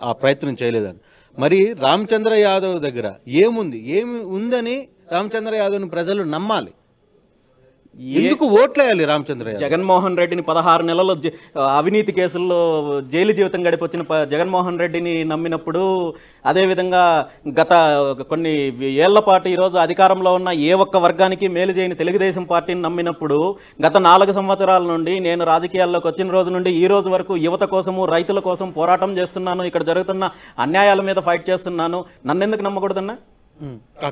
ఆ ప్రయత్నం చేయలేదని మరి రామచంద్ర యాదవ్ దగ్గర ఏముంది ఏమి ఉందని రామచంద్ర యాదవ్ని ప్రజలు నమ్మాలి ఎందుకు ఓట్లేయాలి రామచంద్ర జగన్మోహన్ రెడ్డిని పదహారు నెలలు అవినీతి కేసుల్లో జైలు జీవితం గడిపొచ్చిన జగన్మోహన్ రెడ్డిని నమ్మినప్పుడు అదేవిధంగా గత కొన్ని ఏళ్ల పాటు ఈరోజు అధికారంలో ఉన్న ఏ ఒక్క వర్గానికి మేలు చేయని తెలుగుదేశం పార్టీని నమ్మినప్పుడు గత నాలుగు సంవత్సరాల నుండి నేను రాజకీయాల్లోకి వచ్చిన రోజు నుండి ఈ రోజు వరకు యువత కోసము రైతుల కోసం పోరాటం చేస్తున్నాను ఇక్కడ జరుగుతున్న అన్యాయాల మీద ఫైట్ చేస్తున్నాను నన్నెందుకు నమ్మకూడదన్నా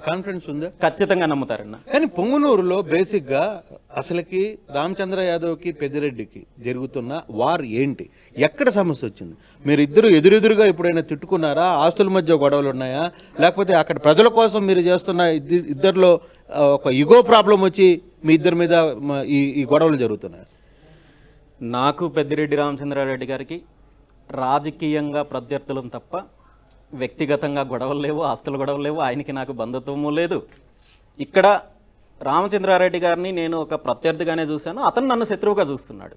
కాన్ఫిడెన్స్ ఉందా ఖచ్చితంగా నమ్ముతారన్న కానీ పొంగునూరులో బేసిక్ గా అసలుకి రామచంద్ర యాదవ్ కి పెద్దిరెడ్డికి జరుగుతున్న వార్ ఏంటి ఎక్కడ సమస్య వచ్చింది మీరు ఇద్దరు ఎదురెదురుగా ఎప్పుడైనా తిట్టుకున్నారా ఆస్తుల మధ్య గొడవలు ఉన్నాయా లేకపోతే అక్కడ ప్రజల కోసం మీరు చేస్తున్న ఇద్దరిలో ఒక ఇగో ప్రాబ్లం వచ్చి మీ ఇద్దరి మీద ఈ ఈ గొడవలు జరుగుతున్నాయి నాకు పెద్దిరెడ్డి రామచంద్రారెడ్డి గారికి రాజకీయంగా ప్రత్యర్థులం తప్ప వ్యక్తిగతంగా గొడవలు లేవు ఆస్తులు గొడవలు లేవు ఆయనకి నాకు బంధుత్వము లేదు ఇక్కడ రామచంద్రారెడ్డి గారిని నేను ఒక ప్రత్యర్థిగానే చూశాను అతను నన్ను శత్రువుగా చూస్తున్నాడు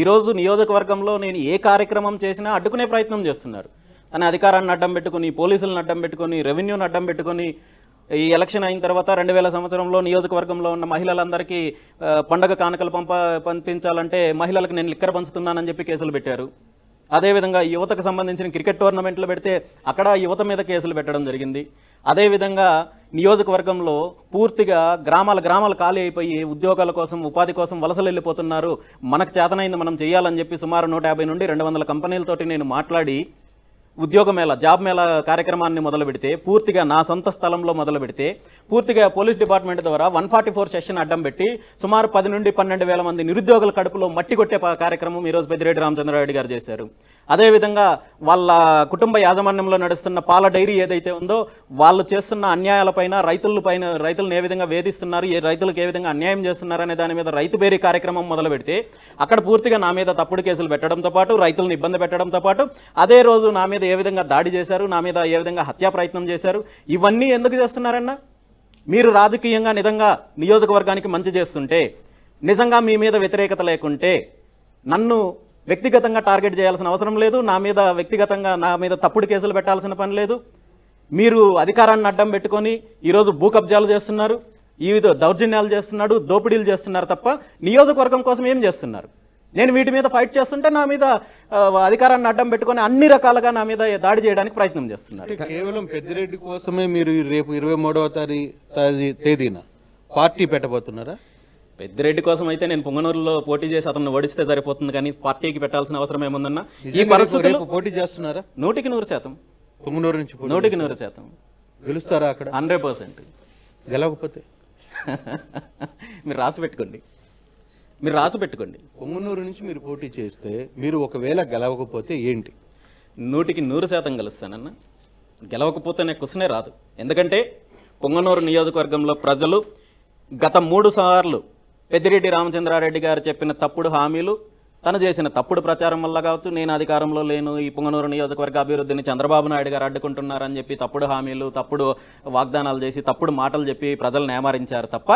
ఈరోజు నియోజకవర్గంలో నేను ఏ కార్యక్రమం చేసినా అడ్డుకునే ప్రయత్నం చేస్తున్నారు తన అధికారాన్ని అడ్డం పెట్టుకుని పోలీసులను అడ్డం పెట్టుకుని రెవెన్యూని అడ్డం పెట్టుకుని ఈ ఎలక్షన్ అయిన తర్వాత రెండు వేల సంవత్సరంలో నియోజకవర్గంలో ఉన్న మహిళలందరికీ పండగ కానుకలు పంప పంపించాలంటే మహిళలకు నేను లిక్కర పంచుతున్నానని చెప్పి కేసులు పెట్టారు అదేవిధంగా యువతకు సంబంధించిన క్రికెట్ టోర్నమెంట్లు పెడితే అక్కడ యువత మీద కేసులు పెట్టడం జరిగింది అదేవిధంగా నియోజకవర్గంలో పూర్తిగా గ్రామాల గ్రామాలు ఖాళీ అయిపోయి ఉద్యోగాల కోసం ఉపాధి కోసం వలసలు వెళ్ళిపోతున్నారు మనకు చేతనైంది మనం చేయాలని చెప్పి సుమారు నూట నుండి రెండు కంపెనీలతోటి నేను మాట్లాడి ఉద్యోగ మేళ జాబ్ మేళ కార్యక్రమాన్ని మొదలు పెడితే పూర్తిగా నా సొంత స్థలంలో మొదలు పెడితే పూర్తిగా పోలీస్ డిపార్ట్మెంట్ ద్వారా వన్ ఫార్టీ ఫోర్ సెషన్ అడ్డం పెట్టి సుమారు పది నుండి పన్నెండు వేల మంది నిరుద్యోగుల కడుపులో మట్టి కొట్టే కార్యక్రమం ఈరోజు పెద్దిరెడ్డి రామచంద్రారెడ్డి గారు చేశారు అదేవిధంగా వాళ్ళ కుటుంబ యాజమాన్యంలో నడుస్తున్న పాల డైరీ ఏదైతే ఉందో వాళ్ళు చేస్తున్న అన్యాయాలపైన రైతులపైన రైతులను ఏ విధంగా వేధిస్తున్నారు ఏ రైతులకు ఏ విధంగా అన్యాయం చేస్తున్నారు అనే దాని మీద రైతు బేరీ కార్యక్రమం మొదలు పెడితే అక్కడ పూర్తిగా నా మీద తప్పుడు కేసులు పెట్టడంతో పాటు రైతులను ఇబ్బంది పెట్టడంతో పాటు అదే రోజు నా మీద మీద ఏ విధంగా దాడి చేశారు నా మీద ఏ విధంగా హత్యా ప్రయత్నం చేశారు ఇవన్నీ ఎందుకు చేస్తున్నారన్న మీరు రాజకీయంగా నిజంగా నియోజకవర్గానికి మంచి చేస్తుంటే నిజంగా మీ మీద వ్యతిరేకత లేకుంటే నన్ను వ్యక్తిగతంగా టార్గెట్ చేయాల్సిన అవసరం లేదు నా మీద వ్యక్తిగతంగా నా మీద తప్పుడు కేసులు పెట్టాల్సిన పని లేదు మీరు అధికారాన్ని అడ్డం పెట్టుకొని ఈరోజు భూ కబ్జాలు చేస్తున్నారు ఈ దౌర్జన్యాలు చేస్తున్నాడు దోపిడీలు చేస్తున్నారు తప్ప నియోజకవర్గం కోసం ఏం చేస్తున్నారు నేను వీటి మీద ఫైట్ చేస్తుంటే నా మీద అధికారాన్ని అడ్డం పెట్టుకొని అన్ని రకాలుగా నా మీద దాడి చేయడానికి ప్రయత్నం చేస్తున్నారు కేవలం పెద్దిరెడ్డి కోసమే మీరు రేపు ఇరవై మూడవ తేదీన పార్టీ పెట్టబోతున్నారా పెద్దిరెడ్డి కోసం అయితే నేను పుంగనూరులో పోటీ చేసి అతను ఓడిస్తే సరిపోతుంది కానీ పార్టీకి పెట్టాల్సిన అవసరం ఏముందన్న ఈ పరిస్థితులు పోటీ చేస్తున్నారా నూటికి నూరు శాతం పొంగనూరు నుంచి నూటికి నూరు శాతం గెలుస్తారా అక్కడ హండ్రెడ్ పర్సెంట్ గెలవకపోతే మీరు రాసి పెట్టుకోండి మీరు రాసి పెట్టుకోండి పొంగునూరు నుంచి మీరు పోటీ చేస్తే మీరు ఒకవేళ గెలవకపోతే ఏంటి నూటికి నూరు శాతం గెలుస్తానన్న నాకు క్వశ్చనే రాదు ఎందుకంటే పొంగనూరు నియోజకవర్గంలో ప్రజలు గత మూడు సార్లు పెద్దిరెడ్డి రామచంద్రారెడ్డి గారు చెప్పిన తప్పుడు హామీలు తను చేసిన తప్పుడు ప్రచారం వల్ల కావచ్చు నేను అధికారంలో లేను ఈ పుంగనూరు నియోజకవర్గ అభివృద్ధిని చంద్రబాబు నాయుడు గారు అడ్డుకుంటున్నారని చెప్పి తప్పుడు హామీలు తప్పుడు వాగ్దానాలు చేసి తప్పుడు మాటలు చెప్పి ప్రజలను ఏమారించారు తప్ప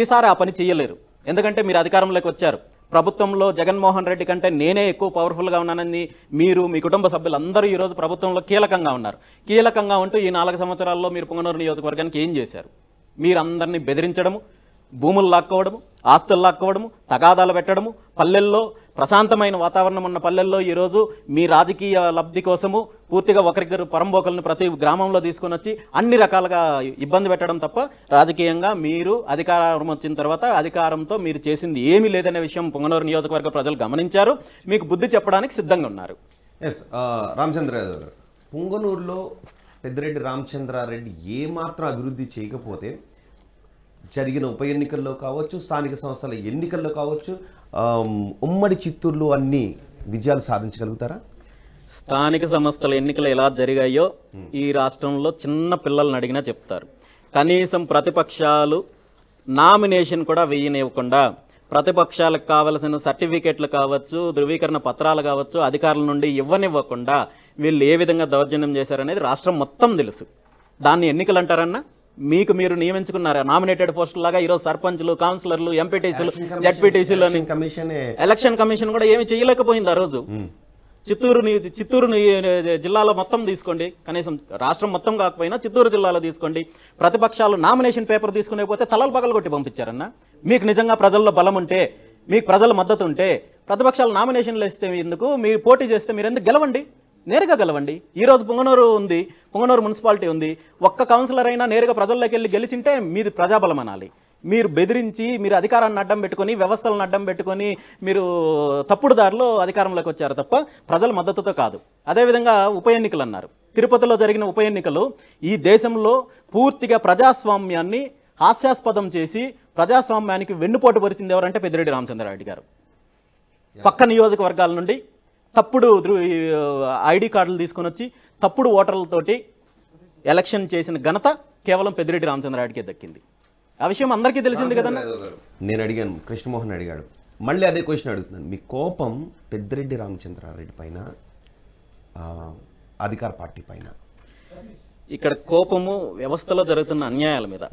ఈసారి ఆ పని చేయలేరు ఎందుకంటే మీరు అధికారంలోకి వచ్చారు ప్రభుత్వంలో జగన్మోహన్ రెడ్డి కంటే నేనే ఎక్కువ పవర్ఫుల్గా ఉన్నానని మీరు మీ కుటుంబ సభ్యులందరూ ఈరోజు ప్రభుత్వంలో కీలకంగా ఉన్నారు కీలకంగా ఉంటూ ఈ నాలుగు సంవత్సరాల్లో మీరు పుంగనూరు నియోజకవర్గానికి ఏం చేశారు అందరినీ బెదిరించడము భూములు లాక్కోవడము ఆస్తులు లాక్కోవడము తగాదాలు పెట్టడము పల్లెల్లో ప్రశాంతమైన వాతావరణం ఉన్న పల్లెల్లో ఈరోజు మీ రాజకీయ లబ్ధి కోసము పూర్తిగా ఒకరిద్దరు పరంబోకలను ప్రతి గ్రామంలో తీసుకొని వచ్చి అన్ని రకాలుగా ఇబ్బంది పెట్టడం తప్ప రాజకీయంగా మీరు అధికారం వచ్చిన తర్వాత అధికారంతో మీరు చేసింది ఏమీ లేదనే విషయం పొంగనూరు నియోజకవర్గ ప్రజలు గమనించారు మీకు బుద్ధి చెప్పడానికి సిద్ధంగా ఉన్నారు ఎస్ రామచంద్ర పొంగనూరులో పెద్దిరెడ్డి రామచంద్రారెడ్డి ఏమాత్రం అభివృద్ధి చేయకపోతే జరిగిన ఉప ఎన్నికల్లో కావచ్చు స్థానిక సంస్థల ఎన్నికల్లో కావచ్చు ఉమ్మడి చిత్తూరులో అన్ని విజయాలు సాధించగలుగుతారా స్థానిక సంస్థల ఎన్నికలు ఎలా జరిగాయో ఈ రాష్ట్రంలో చిన్న పిల్లల్ని అడిగినా చెప్తారు కనీసం ప్రతిపక్షాలు నామినేషన్ కూడా వేయనివ్వకుండా ప్రతిపక్షాలకు కావలసిన సర్టిఫికేట్లు కావచ్చు ధృవీకరణ పత్రాలు కావచ్చు అధికారుల నుండి ఇవ్వనివ్వకుండా వీళ్ళు ఏ విధంగా దౌర్జన్యం చేశారనేది రాష్ట్రం మొత్తం తెలుసు దాన్ని ఎన్నికలు అంటారన్నా మీకు మీరు నియమించుకున్నారు నామినేటెడ్ లాగా ఈరోజు సర్పంచ్లు కౌన్సిలర్లు ఎంపీటీసీలు జడ్పీటీసీలు ఎలక్షన్ కమిషన్ కూడా ఏమి చేయలేకపోయింది ఆ రోజు hmm. చిత్తూరు చిత్తూరు జిల్లాలో మొత్తం తీసుకోండి కనీసం రాష్ట్రం మొత్తం కాకపోయినా చిత్తూరు జిల్లాలో తీసుకోండి ప్రతిపక్షాలు నామినేషన్ పేపర్ తీసుకునే పోతే తలలు పగలు కొట్టి పంపించారన్న మీకు నిజంగా ప్రజల్లో బలం ఉంటే మీకు ప్రజల మద్దతు ఉంటే ప్రతిపక్షాలు నామినేషన్లు ఇస్తే ఎందుకు మీరు పోటీ చేస్తే మీరు ఎందుకు గెలవండి నేరుగా గెలవండి ఈరోజు పొంగనూరు ఉంది పొంగనూరు మున్సిపాలిటీ ఉంది ఒక్క కౌన్సిలర్ అయినా నేరుగా ప్రజల్లోకి వెళ్ళి గెలిచింటే మీది ప్రజాబలం అనాలి మీరు బెదిరించి మీరు అధికారాన్ని అడ్డం పెట్టుకొని వ్యవస్థలను అడ్డం పెట్టుకొని మీరు తప్పుడు దారిలో అధికారంలోకి వచ్చారు తప్ప ప్రజల మద్దతుతో కాదు అదేవిధంగా ఉప ఎన్నికలు అన్నారు తిరుపతిలో జరిగిన ఉప ఎన్నికలు ఈ దేశంలో పూర్తిగా ప్రజాస్వామ్యాన్ని హాస్యాస్పదం చేసి ప్రజాస్వామ్యానికి వెన్నుపోటు పరిచింది ఎవరంటే పెద్దిరెడ్డి రామచంద్రారెడ్డి గారు పక్క నియోజకవర్గాల నుండి తప్పుడు ఐడి కార్డులు తీసుకొని వచ్చి తప్పుడు ఓటర్లతోటి ఎలక్షన్ చేసిన ఘనత కేవలం పెద్దిరెడ్డి రామచంద్రారెడ్డికే దక్కింది ఆ విషయం అందరికీ తెలిసింది కదా నేను అడిగాను కృష్ణమోహన్ అడిగాడు మళ్ళీ అదే క్వశ్చన్ అడుగుతున్నాను మీ కోపం పెద్దిరెడ్డి రామచంద్రారెడ్డి పైన అధికార పార్టీ పైన ఇక్కడ కోపము వ్యవస్థలో జరుగుతున్న అన్యాయాల మీద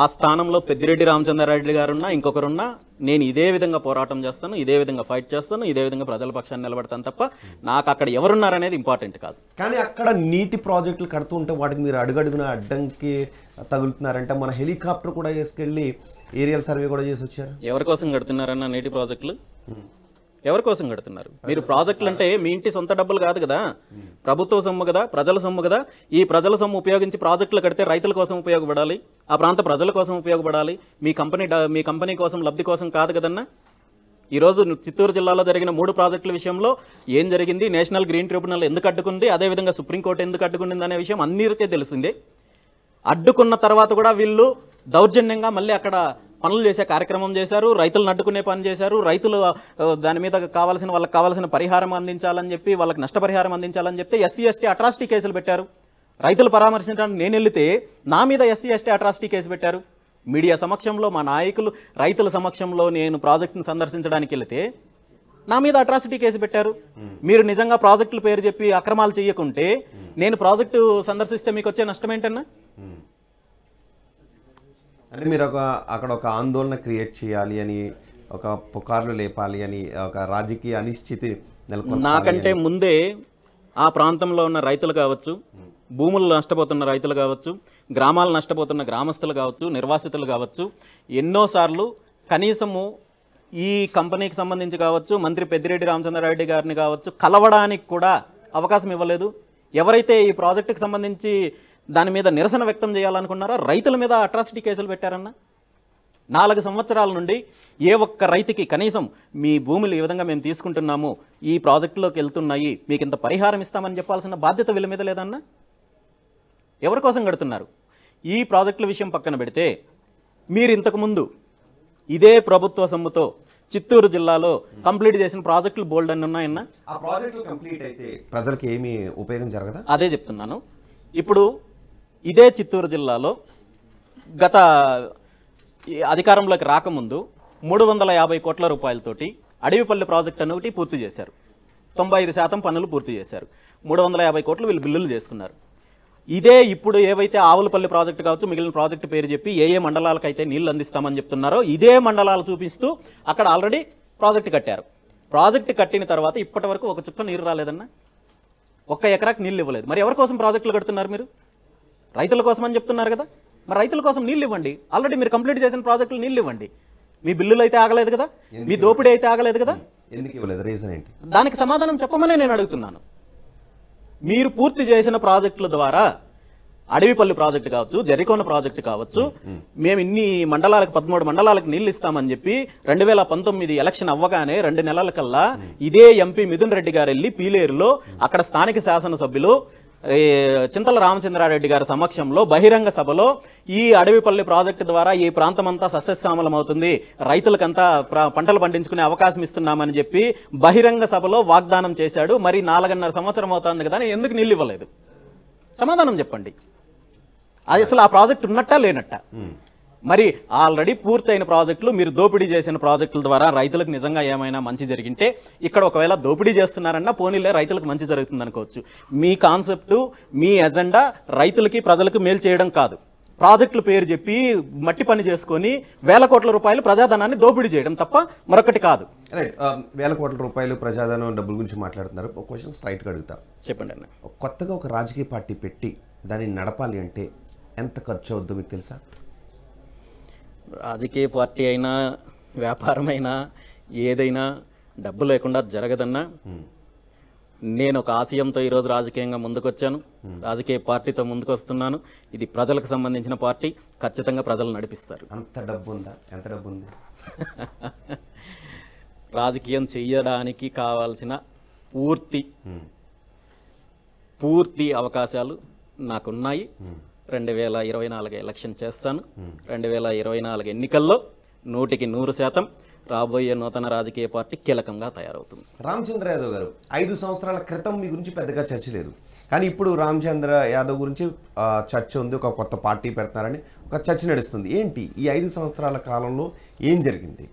ఆ స్థానంలో పెద్దిరెడ్డి రామచంద్రారెడ్డి గారున్నా ఇంకొకరున్నా నేను ఇదే విధంగా పోరాటం చేస్తాను ఇదే విధంగా ఫైట్ చేస్తాను ఇదే విధంగా ప్రజల పక్షాన్ని నిలబడతాను తప్ప నాకు అక్కడ ఎవరున్నారనేది ఇంపార్టెంట్ కాదు కానీ అక్కడ నీటి ప్రాజెక్టులు కడుతూ ఉంటే వాటికి మీరు అడుగడుగున అడ్డంకి తగులుతున్నారంటే మన హెలికాప్టర్ కూడా వేసుకెళ్ళి ఏరియల్ సర్వే కూడా చేసి వచ్చారు ఎవరి కోసం కడుతున్నారన్న నీటి ప్రాజెక్టులు ఎవరి కోసం కడుతున్నారు మీరు ప్రాజెక్టులు అంటే మీ ఇంటి సొంత డబ్బులు కాదు కదా ప్రభుత్వ సొమ్ము కదా ప్రజల సొమ్ము కదా ఈ ప్రజల సొమ్ము ఉపయోగించి ప్రాజెక్టులు కడితే రైతుల కోసం ఉపయోగపడాలి ఆ ప్రాంత ప్రజల కోసం ఉపయోగపడాలి మీ కంపెనీ మీ కంపెనీ కోసం లబ్ధి కోసం కాదు కదన్నా ఈరోజు చిత్తూరు జిల్లాలో జరిగిన మూడు ప్రాజెక్టుల విషయంలో ఏం జరిగింది నేషనల్ గ్రీన్ ట్రిబ్యునల్ ఎందుకు అడ్డుకుంది అదేవిధంగా సుప్రీంకోర్టు ఎందుకు అడ్డుకుంది అనే విషయం అందరికీ తెలిసిందే అడ్డుకున్న తర్వాత కూడా వీళ్ళు దౌర్జన్యంగా మళ్ళీ అక్కడ పనులు చేసే కార్యక్రమం చేశారు రైతులు నడ్డుకునే పని చేశారు రైతులు దాని మీద కావాల్సిన వాళ్ళకి కావాల్సిన పరిహారం అందించాలని చెప్పి వాళ్ళకి నష్టపరిహారం అందించాలని చెప్తే ఎస్సీ ఎస్టీ అట్రాసిటీ కేసులు పెట్టారు రైతులు పరామర్శించడానికి నేను వెళ్తే నా మీద ఎస్సీ ఎస్టీ అట్రాసిటీ కేసు పెట్టారు మీడియా సమక్షంలో మా నాయకులు రైతుల సమక్షంలో నేను ప్రాజెక్టును సందర్శించడానికి వెళితే నా మీద అట్రాసిటీ కేసు పెట్టారు మీరు నిజంగా ప్రాజెక్టుల పేరు చెప్పి అక్రమాలు చేయకుంటే నేను ప్రాజెక్టు సందర్శిస్తే మీకు వచ్చే నష్టం ఏంటన్నా అంటే మీరు ఒక అక్కడ ఒక ఆందోళన క్రియేట్ చేయాలి అని ఒక పుకార్లు లేపాలి అని ఒక రాజకీయ అనిశ్చితి నాకంటే ముందే ఆ ప్రాంతంలో ఉన్న రైతులు కావచ్చు భూములు నష్టపోతున్న రైతులు కావచ్చు గ్రామాలు నష్టపోతున్న గ్రామస్తులు కావచ్చు నిర్వాసితులు కావచ్చు ఎన్నోసార్లు కనీసము ఈ కంపెనీకి సంబంధించి కావచ్చు మంత్రి పెద్దిరెడ్డి రామచంద్రారెడ్డి గారిని కావచ్చు కలవడానికి కూడా అవకాశం ఇవ్వలేదు ఎవరైతే ఈ ప్రాజెక్టుకి సంబంధించి దాని మీద నిరసన వ్యక్తం చేయాలనుకున్నారా రైతుల మీద అట్రాసిటీ కేసులు పెట్టారన్నా నాలుగు సంవత్సరాల నుండి ఏ ఒక్క రైతుకి కనీసం మీ భూములు ఈ విధంగా మేము తీసుకుంటున్నాము ఈ ప్రాజెక్టులోకి వెళ్తున్నాయి మీకు ఇంత పరిహారం ఇస్తామని చెప్పాల్సిన బాధ్యత వీళ్ళ మీద లేదన్నా ఎవరి కోసం కడుతున్నారు ఈ ప్రాజెక్టుల విషయం పక్కన పెడితే మీరు ఇంతకుముందు ఇదే ప్రభుత్వ సొమ్ముతో చిత్తూరు జిల్లాలో కంప్లీట్ చేసిన ప్రాజెక్టులు బోల్డ్ అని ఉన్నాయన్నా ప్రాజెక్టులు కంప్లీట్ అయితే ప్రజలకు ఏమి ఉపయోగం జరగదా అదే చెప్తున్నాను ఇప్పుడు ఇదే చిత్తూరు జిల్లాలో గత అధికారంలోకి రాకముందు మూడు వందల యాభై కోట్ల రూపాయలతోటి అడవిపల్లి ప్రాజెక్ట్ ఒకటి పూర్తి చేశారు తొంభై ఐదు శాతం పనులు పూర్తి చేశారు మూడు వందల యాభై కోట్లు వీళ్ళు బిల్లులు చేసుకున్నారు ఇదే ఇప్పుడు ఏవైతే ఆవులపల్లి ప్రాజెక్టు కావచ్చు మిగిలిన ప్రాజెక్టు పేరు చెప్పి ఏ ఏ మండలాలకైతే నీళ్లు అందిస్తామని చెప్తున్నారో ఇదే మండలాలు చూపిస్తూ అక్కడ ఆల్రెడీ ప్రాజెక్టు కట్టారు ప్రాజెక్టు కట్టిన తర్వాత ఇప్పటి వరకు ఒక చుక్క నీరు రాలేదన్నా ఒక్క ఎకరాకి నీళ్ళు ఇవ్వలేదు మరి ఎవరి కోసం ప్రాజెక్టులు కడుతున్నారు మీరు రైతుల కోసం అని చెప్తున్నారు కదా మరి రైతుల కోసం నీళ్ళు ఇవ్వండి ఆల్రెడీ మీరు కంప్లీట్ చేసిన ప్రాజెక్టులు నీళ్ళు ఇవ్వండి మీ బిల్లులు అయితే ఆగలేదు కదా మీ దోపిడీ అయితే ఆగలేదు కదా ఎందుకు ఇవ్వలేదు రీజన్ ఏంటి దానికి సమాధానం చెప్పమనే నేను అడుగుతున్నాను మీరు పూర్తి చేసిన ప్రాజెక్టుల ద్వారా అడవిపల్లి ప్రాజెక్టు కావచ్చు జరికోన ప్రాజెక్టు కావచ్చు మేము ఇన్ని మండలాలకు పదమూడు మండలాలకు నీళ్ళు ఇస్తామని చెప్పి రెండు వేల పంతొమ్మిది ఎలక్షన్ అవ్వగానే రెండు నెలల కల్లా ఇదే ఎంపీ మిథున్ రెడ్డి గారు వెళ్ళి పీలేరులో అక్కడ స్థానిక శాసనసభ్యులు చింతల రామచంద్రారెడ్డి గారి సమక్షంలో బహిరంగ సభలో ఈ అడవిపల్లి ప్రాజెక్టు ద్వారా ఈ ప్రాంతమంతా సస్యశ్యామలమవుతుంది రైతులకంతా పంటలు పండించుకునే అవకాశం ఇస్తున్నామని చెప్పి బహిరంగ సభలో వాగ్దానం చేశాడు మరి నాలుగున్నర సంవత్సరం అవుతుంది కదా ఎందుకు నీళ్ళు ఇవ్వలేదు సమాధానం చెప్పండి అది అసలు ఆ ప్రాజెక్ట్ ఉన్నట్టా లేనట్టా మరి ఆల్రెడీ పూర్తయిన ప్రాజెక్టులు మీరు దోపిడీ చేసిన ప్రాజెక్టుల ద్వారా రైతులకు నిజంగా ఏమైనా మంచి జరిగింటే ఇక్కడ ఒకవేళ దోపిడీ చేస్తున్నారన్నా పోనీలే రైతులకు మంచి జరుగుతుంది అనుకోవచ్చు మీ కాన్సెప్ట్ మీ ఎజెండా రైతులకి ప్రజలకు మేలు చేయడం కాదు ప్రాజెక్టుల పేరు చెప్పి మట్టి పని చేసుకొని వేల కోట్ల రూపాయలు ప్రజాధనాన్ని దోపిడీ చేయడం తప్ప మరొకటి కాదు రైట్ um, వేల కోట్ల రూపాయలు ప్రజాధనం డబ్బుల గురించి మాట్లాడుతున్నారు ఒక క్వశ్చన్ స్ట్రైట్గా అడుగుతా చెప్పండి అన్న కొత్తగా ఒక రాజకీయ పార్టీ పెట్టి దాన్ని నడపాలి అంటే ఎంత ఖర్చు అవుద్దో మీకు తెలుసా రాజకీయ పార్టీ అయినా వ్యాపారమైనా ఏదైనా డబ్బు లేకుండా జరగదన్నా నేను ఒక ఆశయంతో ఈరోజు రాజకీయంగా ముందుకొచ్చాను రాజకీయ పార్టీతో ముందుకొస్తున్నాను ఇది ప్రజలకు సంబంధించిన పార్టీ ఖచ్చితంగా ప్రజలు నడిపిస్తారు అంత డబ్బు ఉందా ఎంత డబ్బు ఉంది రాజకీయం చేయడానికి కావాల్సిన పూర్తి పూర్తి అవకాశాలు నాకున్నాయి రెండు వేల ఇరవై నాలుగు ఎలక్షన్ చేస్తాను రెండు వేల ఇరవై నాలుగు ఎన్నికల్లో నూటికి నూరు శాతం రాబోయే నూతన రాజకీయ పార్టీ కీలకంగా తయారవుతుంది రామచంద్ర యాదవ్ గారు ఐదు సంవత్సరాల క్రితం మీ గురించి పెద్దగా చర్చ లేదు కానీ ఇప్పుడు రామచంద్ర యాదవ్ గురించి చర్చ ఉంది ఒక కొత్త పార్టీ పెడతారని ఒక చర్చ నడుస్తుంది ఏంటి ఈ ఐదు సంవత్సరాల కాలంలో ఏం జరిగింది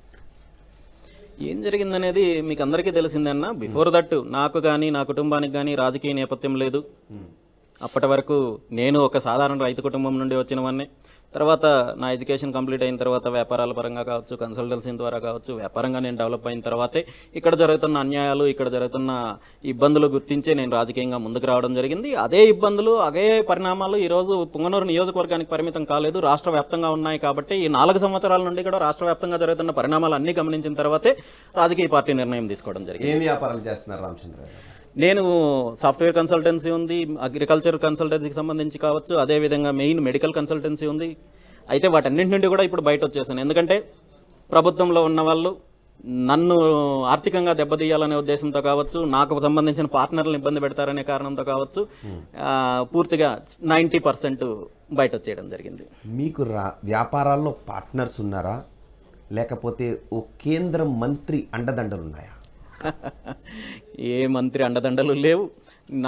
ఏం జరిగిందనేది మీకు అందరికీ తెలిసిందన్న బిఫోర్ దట్ నాకు కానీ నా కుటుంబానికి కానీ రాజకీయ నేపథ్యం లేదు అప్పటి వరకు నేను ఒక సాధారణ రైతు కుటుంబం నుండి వచ్చిన వాడిని తర్వాత నా ఎడ్యుకేషన్ కంప్లీట్ అయిన తర్వాత వ్యాపారాల పరంగా కావచ్చు కన్సల్టెన్సీ ద్వారా కావచ్చు వ్యాపారంగా నేను డెవలప్ అయిన తర్వాతే ఇక్కడ జరుగుతున్న అన్యాయాలు ఇక్కడ జరుగుతున్న ఇబ్బందులు గుర్తించే నేను రాజకీయంగా ముందుకు రావడం జరిగింది అదే ఇబ్బందులు అదే పరిణామాలు ఈరోజు పుంగనూరు నియోజకవర్గానికి పరిమితం కాలేదు రాష్ట్ర వ్యాప్తంగా ఉన్నాయి కాబట్టి ఈ నాలుగు సంవత్సరాల నుండి కూడా రాష్ట్ర వ్యాప్తంగా జరుగుతున్న పరిణామాలు అన్నీ గమనించిన తర్వాతే రాజకీయ పార్టీ నిర్ణయం తీసుకోవడం జరిగింది ఏం వ్యాపారాలు చేస్తున్నారు రామచంద్ర నేను సాఫ్ట్వేర్ కన్సల్టెన్సీ ఉంది అగ్రికల్చర్ కన్సల్టెన్సీకి సంబంధించి కావచ్చు అదేవిధంగా మెయిన్ మెడికల్ కన్సల్టెన్సీ ఉంది అయితే వాటన్నింటి నుండి కూడా ఇప్పుడు బయట వచ్చేసాను ఎందుకంటే ప్రభుత్వంలో ఉన్న వాళ్ళు నన్ను ఆర్థికంగా దెబ్బతీయాలనే ఉద్దేశంతో కావచ్చు నాకు సంబంధించిన పార్ట్నర్లు ఇబ్బంది పెడతారనే కారణంతో కావచ్చు hmm. పూర్తిగా నైంటీ పర్సెంట్ బయట వచ్చేయడం జరిగింది మీకు రా వ్యాపారాల్లో పార్ట్నర్స్ ఉన్నారా లేకపోతే ఓ కేంద్ర మంత్రి అండదండలున్నాయా ఏ మంత్రి అండదండలు లేవు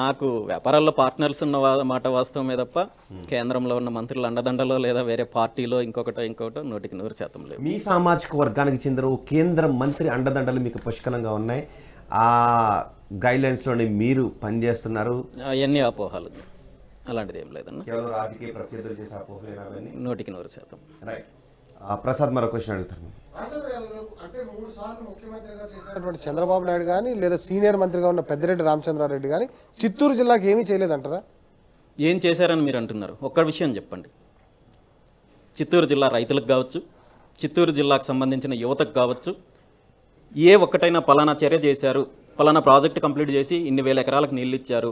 నాకు వ్యాపారాల్లో పార్ట్నర్స్ ఉన్న మాట వాస్తవమే తప్ప hmm. కేంద్రంలో ఉన్న మంత్రులు అండదండలో లేదా వేరే పార్టీలో ఇంకొకటో ఇంకొకటో నూటికి నూరు శాతం లేవు మీ సామాజిక వర్గానికి చెందిన ఓ కేంద్ర మంత్రి అండదండలు మీకు పుష్కలంగా ఉన్నాయి ఆ గైడ్లైన్స్లోనే మీరు పనిచేస్తున్నారు అవన్నీ అపోహలు అలాంటిది ఏం లేదన్న రాజకీయ ప్రత్యర్థులు చేసే నూటికి నూరు శాతం ప్రసాద్ మరో క్వశ్చన్ అడుగుతారు చంద్రబాబు నాయుడు కానీ లేదా సీనియర్ మంత్రిగా ఉన్న పెద్దిరెడ్డి రామచంద్రారెడ్డి కానీ చిత్తూరు జిల్లాకి ఏమీ చేయలేదంటారా ఏం చేశారని మీరు అంటున్నారు ఒక్క విషయం చెప్పండి చిత్తూరు జిల్లా రైతులకు కావచ్చు చిత్తూరు జిల్లాకు సంబంధించిన యువతకు కావచ్చు ఏ ఒక్కటైనా పలానా చర్య చేశారు పలానా ప్రాజెక్ట్ కంప్లీట్ చేసి ఇన్ని వేల ఎకరాలకు నీళ్ళు ఇచ్చారు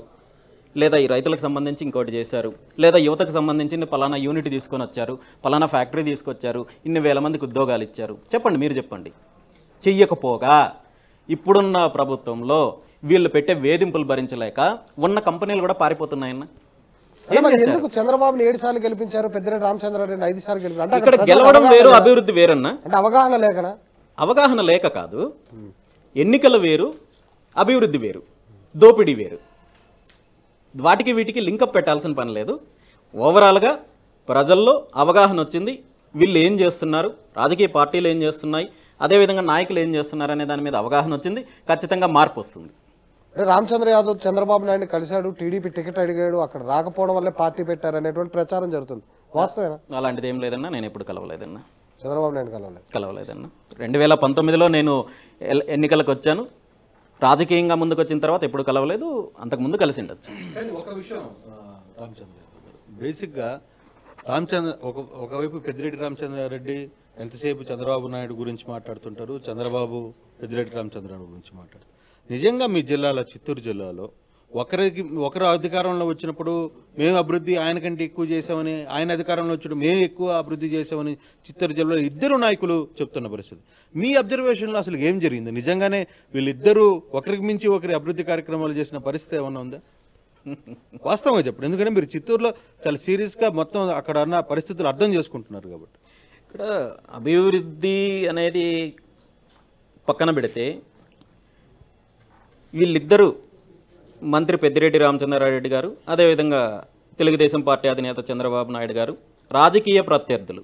లేదా ఈ రైతులకు సంబంధించి ఇంకోటి చేశారు లేదా యువతకు సంబంధించి పలానా యూనిట్ తీసుకొని వచ్చారు పలానా ఫ్యాక్టరీ తీసుకొచ్చారు ఇన్ని వేల మందికి ఉద్యోగాలు ఇచ్చారు చెప్పండి మీరు చెప్పండి చెయ్యకపోగా ఇప్పుడున్న ప్రభుత్వంలో వీళ్ళు పెట్టే వేధింపులు భరించలేక ఉన్న కంపెనీలు కూడా పారిపోతున్నాయన్న ఎందుకు చంద్రబాబు ఏడు సార్లు గెలిపించారు పెద్దిరెడ్డి రామచంద్రారెడ్డి ఐదు సార్లు గెలిపారు అంటే ఇక్కడ గెలవడం వేరు అభివృద్ధి వేరన్నా అవగాహన లేకనా అవగాహన లేక కాదు ఎన్నికల వేరు అభివృద్ధి వేరు దోపిడీ వేరు వాటికి వీటికి లింకప్ పెట్టాల్సిన పని లేదు ఓవరాల్గా ప్రజల్లో అవగాహన వచ్చింది వీళ్ళు ఏం చేస్తున్నారు రాజకీయ పార్టీలు ఏం చేస్తున్నాయి అదేవిధంగా నాయకులు ఏం చేస్తున్నారు అనే దాని మీద అవగాహన వచ్చింది ఖచ్చితంగా మార్పు వస్తుంది రామచంద్ర యాదవ్ చంద్రబాబు నాయుడు కలిశాడు టీడీపీ టికెట్ అడిగాడు అక్కడ రాకపోవడం వల్లే పార్టీ పెట్టారు అనేటువంటి ప్రచారం జరుగుతుంది వాస్తవేనా అలాంటిది ఏం లేదన్నా నేను ఎప్పుడు కలవలేదన్నా చంద్రబాబు నాయుడు కలవలేదు కలవలేదన్నా రెండు వేల పంతొమ్మిదిలో నేను ఎన్నికలకు వచ్చాను రాజకీయంగా ముందుకు వచ్చిన తర్వాత ఎప్పుడు కలవలేదు అంతకుముందు కలిసి ఉండొచ్చు ఒక విషయం బేసిక్గా రామచంద్ర ఒక ఒకవైపు పెద్దిరెడ్డి రెడ్డి ఎంతసేపు చంద్రబాబు నాయుడు గురించి మాట్లాడుతుంటారు చంద్రబాబు పెద్దిరెడ్డి రామచంద్రరావు గురించి మాట్లాడుతారు నిజంగా మీ జిల్లాలో చిత్తూరు జిల్లాలో ఒకరికి ఒకరు అధికారంలో వచ్చినప్పుడు మేము అభివృద్ధి ఆయన కంటే ఎక్కువ చేసామని ఆయన అధికారంలో వచ్చినప్పుడు మేము ఎక్కువ అభివృద్ధి చేసామని చిత్తూరు జిల్లాలో ఇద్దరు నాయకులు చెప్తున్న పరిస్థితి మీ అబ్జర్వేషన్లో అసలు ఏం జరిగింది నిజంగానే వీళ్ళిద్దరూ ఒకరికి మించి ఒకరి అభివృద్ధి కార్యక్రమాలు చేసిన పరిస్థితి ఏమైనా ఉందా వాస్తవంగా చెప్పండి ఎందుకంటే మీరు చిత్తూరులో చాలా సీరియస్గా మొత్తం అక్కడ ఉన్న పరిస్థితులు అర్థం చేసుకుంటున్నారు కాబట్టి ఇక్కడ అభివృద్ధి అనేది పక్కన పెడితే వీళ్ళిద్దరూ మంత్రి పెద్దిరెడ్డి రామచంద్రారెడ్డి గారు అదేవిధంగా తెలుగుదేశం పార్టీ అధినేత చంద్రబాబు నాయుడు గారు రాజకీయ ప్రత్యర్థులు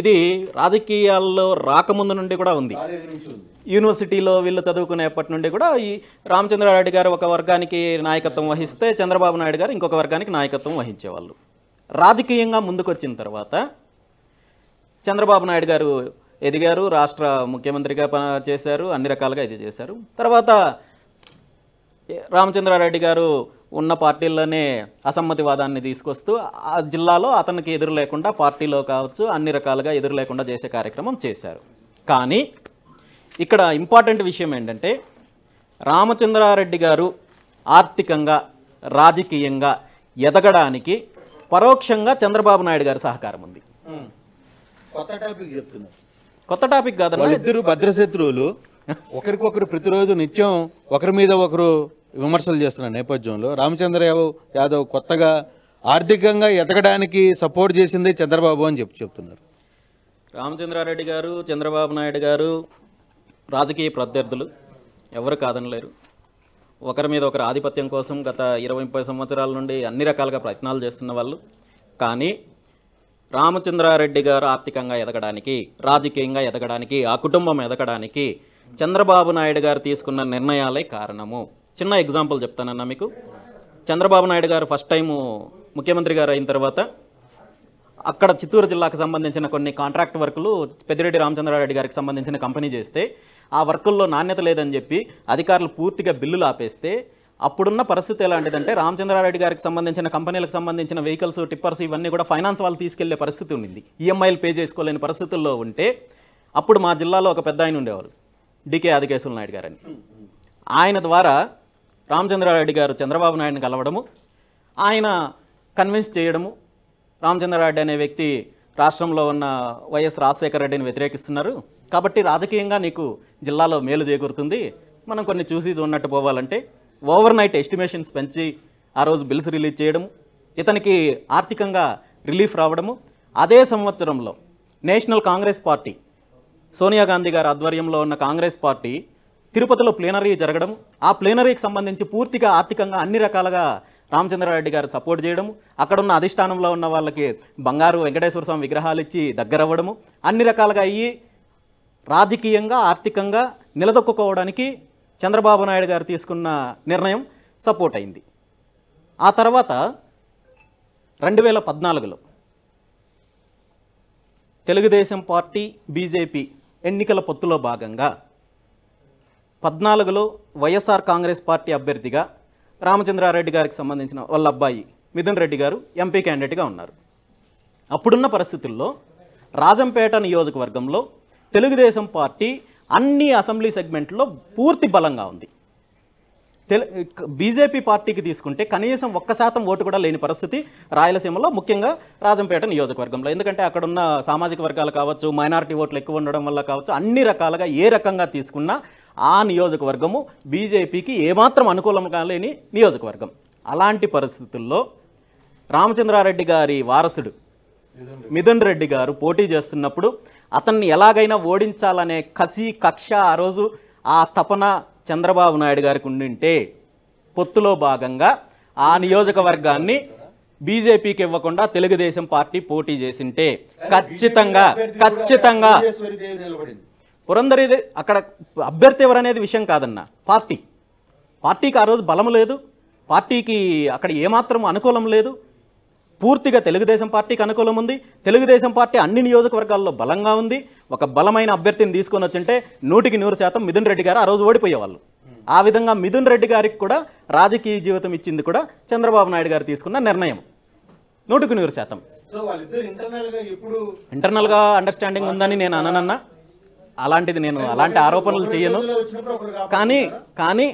ఇది రాజకీయాల్లో రాకముందు నుండి కూడా ఉంది యూనివర్సిటీలో వీళ్ళు చదువుకునేప్పటి నుండి కూడా ఈ రామచంద్రారెడ్డి గారు ఒక వర్గానికి నాయకత్వం వహిస్తే చంద్రబాబు నాయుడు గారు ఇంకొక వర్గానికి నాయకత్వం వహించేవాళ్ళు రాజకీయంగా ముందుకొచ్చిన తర్వాత చంద్రబాబు నాయుడు గారు ఎదిగారు రాష్ట్ర ముఖ్యమంత్రిగా చేశారు అన్ని రకాలుగా ఇది చేశారు తర్వాత రామచంద్రారెడ్డి గారు ఉన్న పార్టీల్లోనే అసమ్మతివాదాన్ని తీసుకొస్తూ ఆ జిల్లాలో అతనికి ఎదురు లేకుండా పార్టీలో కావచ్చు అన్ని రకాలుగా ఎదురు లేకుండా చేసే కార్యక్రమం చేశారు కానీ ఇక్కడ ఇంపార్టెంట్ విషయం ఏంటంటే రామచంద్రారెడ్డి గారు ఆర్థికంగా రాజకీయంగా ఎదగడానికి పరోక్షంగా చంద్రబాబు నాయుడు గారి సహకారం ఉంది కొత్త టాపిక్ చెప్తున్నారు కొత్త టాపిక్ కాదు ఇద్దరు భద్రశత్రువులు ఒకరికొకరు ప్రతిరోజు నిత్యం ఒకరి మీద ఒకరు విమర్శలు చేస్తున్న నేపథ్యంలో రామచంద్ర యాదవ్ కొత్తగా ఆర్థికంగా ఎదగడానికి సపోర్ట్ చేసింది చంద్రబాబు అని చెప్పి చెప్తున్నారు రామచంద్రారెడ్డి గారు చంద్రబాబు నాయుడు గారు రాజకీయ ప్రత్యర్థులు ఎవరు కాదనలేరు ఒకరి మీద ఒకరు ఆధిపత్యం కోసం గత ఇరవై ముప్పై సంవత్సరాల నుండి అన్ని రకాలుగా ప్రయత్నాలు చేస్తున్న వాళ్ళు కానీ రామచంద్రారెడ్డి గారు ఆర్థికంగా ఎదగడానికి రాజకీయంగా ఎదగడానికి ఆ కుటుంబం ఎదగడానికి చంద్రబాబు నాయుడు గారు తీసుకున్న నిర్ణయాలే కారణము చిన్న ఎగ్జాంపుల్ చెప్తానన్నా మీకు చంద్రబాబు నాయుడు గారు ఫస్ట్ టైము ముఖ్యమంత్రి గారు అయిన తర్వాత అక్కడ చిత్తూరు జిల్లాకు సంబంధించిన కొన్ని కాంట్రాక్ట్ వర్కులు పెద్దిరెడ్డి రామచంద్రారెడ్డి గారికి సంబంధించిన కంపెనీ చేస్తే ఆ వర్కుల్లో నాణ్యత లేదని చెప్పి అధికారులు పూర్తిగా బిల్లులు ఆపేస్తే అప్పుడున్న పరిస్థితి ఎలాంటిదంటే రామచంద్రారెడ్డి గారికి సంబంధించిన కంపెనీలకు సంబంధించిన వెహికల్స్ టిప్పర్స్ ఇవన్నీ కూడా ఫైనాన్స్ వాళ్ళు తీసుకెళ్లే పరిస్థితి ఉండింది ఈఎంఐలు పే చేసుకోలేని పరిస్థితుల్లో ఉంటే అప్పుడు మా జిల్లాలో ఒక పెద్ద ఆయన ఉండేవారు డికే ఆదికేశ్వర నాయుడు గారని ఆయన ద్వారా రామచంద్రారెడ్డి గారు చంద్రబాబు నాయుడిని కలవడము ఆయన కన్విన్స్ చేయడము రామచంద్రారెడ్డి అనే వ్యక్తి రాష్ట్రంలో ఉన్న వైఎస్ రాజశేఖర రెడ్డిని వ్యతిరేకిస్తున్నారు కాబట్టి రాజకీయంగా నీకు జిల్లాలో మేలు చేకూరుతుంది మనం కొన్ని చూసి ఉన్నట్టు పోవాలంటే ఓవర్ నైట్ ఎస్టిమేషన్స్ పెంచి ఆ రోజు బిల్స్ రిలీజ్ చేయడము ఇతనికి ఆర్థికంగా రిలీఫ్ రావడము అదే సంవత్సరంలో నేషనల్ కాంగ్రెస్ పార్టీ సోనియా గాంధీ గారి ఆధ్వర్యంలో ఉన్న కాంగ్రెస్ పార్టీ తిరుపతిలో ప్లేనరీ జరగడం ఆ ప్లేనరీకి సంబంధించి పూర్తిగా ఆర్థికంగా అన్ని రకాలుగా రామచంద్రారెడ్డి గారు సపోర్ట్ చేయడము అక్కడున్న అధిష్టానంలో ఉన్న వాళ్ళకి బంగారు వెంకటేశ్వర స్వామి విగ్రహాలు ఇచ్చి దగ్గరవ్వడము అన్ని రకాలుగా అయ్యి రాజకీయంగా ఆర్థికంగా నిలదొక్కుకోవడానికి చంద్రబాబు నాయుడు గారు తీసుకున్న నిర్ణయం సపోర్ట్ అయింది ఆ తర్వాత రెండు వేల పద్నాలుగులో తెలుగుదేశం పార్టీ బీజేపీ ఎన్నికల పొత్తులో భాగంగా పద్నాలుగులో వైఎస్ఆర్ కాంగ్రెస్ పార్టీ అభ్యర్థిగా రామచంద్రారెడ్డి గారికి సంబంధించిన వాళ్ళ అబ్బాయి మిథున్ రెడ్డి గారు ఎంపీ క్యాండిడేట్గా ఉన్నారు అప్పుడున్న పరిస్థితుల్లో రాజంపేట నియోజకవర్గంలో తెలుగుదేశం పార్టీ అన్ని అసెంబ్లీ సెగ్మెంట్లో పూర్తి బలంగా ఉంది బీజేపీ పార్టీకి తీసుకుంటే కనీసం ఒక్క శాతం ఓటు కూడా లేని పరిస్థితి రాయలసీమలో ముఖ్యంగా రాజంపేట నియోజకవర్గంలో ఎందుకంటే అక్కడ ఉన్న సామాజిక వర్గాలు కావచ్చు మైనారిటీ ఓట్లు ఎక్కువ ఉండడం వల్ల కావచ్చు అన్ని రకాలుగా ఏ రకంగా తీసుకున్నా ఆ నియోజకవర్గము బీజేపీకి ఏమాత్రం అనుకూలంగా లేని నియోజకవర్గం అలాంటి పరిస్థితుల్లో రామచంద్రారెడ్డి గారి వారసుడు మిథున్ రెడ్డి గారు పోటీ చేస్తున్నప్పుడు అతన్ని ఎలాగైనా ఓడించాలనే కసి కక్ష ఆ రోజు ఆ తపన చంద్రబాబు నాయుడు గారికి ఉండింటే పొత్తులో భాగంగా ఆ నియోజకవర్గాన్ని బీజేపీకి ఇవ్వకుండా తెలుగుదేశం పార్టీ పోటీ చేసింటే ఖచ్చితంగా ఖచ్చితంగా పురంధరి అక్కడ అభ్యర్థి ఎవరనేది విషయం కాదన్న పార్టీ పార్టీకి ఆ రోజు బలం లేదు పార్టీకి అక్కడ ఏమాత్రం అనుకూలం లేదు పూర్తిగా తెలుగుదేశం పార్టీకి అనుకూలం ఉంది తెలుగుదేశం పార్టీ అన్ని నియోజకవర్గాల్లో బలంగా ఉంది ఒక బలమైన అభ్యర్థిని తీసుకొని వచ్చింటే నూటికి నూరు శాతం మిథున్ రెడ్డి గారు ఆ రోజు ఓడిపోయేవాళ్ళు ఆ విధంగా మిథున్ రెడ్డి గారికి కూడా రాజకీయ జీవితం ఇచ్చింది కూడా చంద్రబాబు నాయుడు గారు తీసుకున్న నిర్ణయం నూటికి నూరు శాతం ఇంటర్నల్గా అండర్స్టాండింగ్ ఉందని నేను అననన్నా అలాంటిది నేను అలాంటి ఆరోపణలు చేయను కానీ కానీ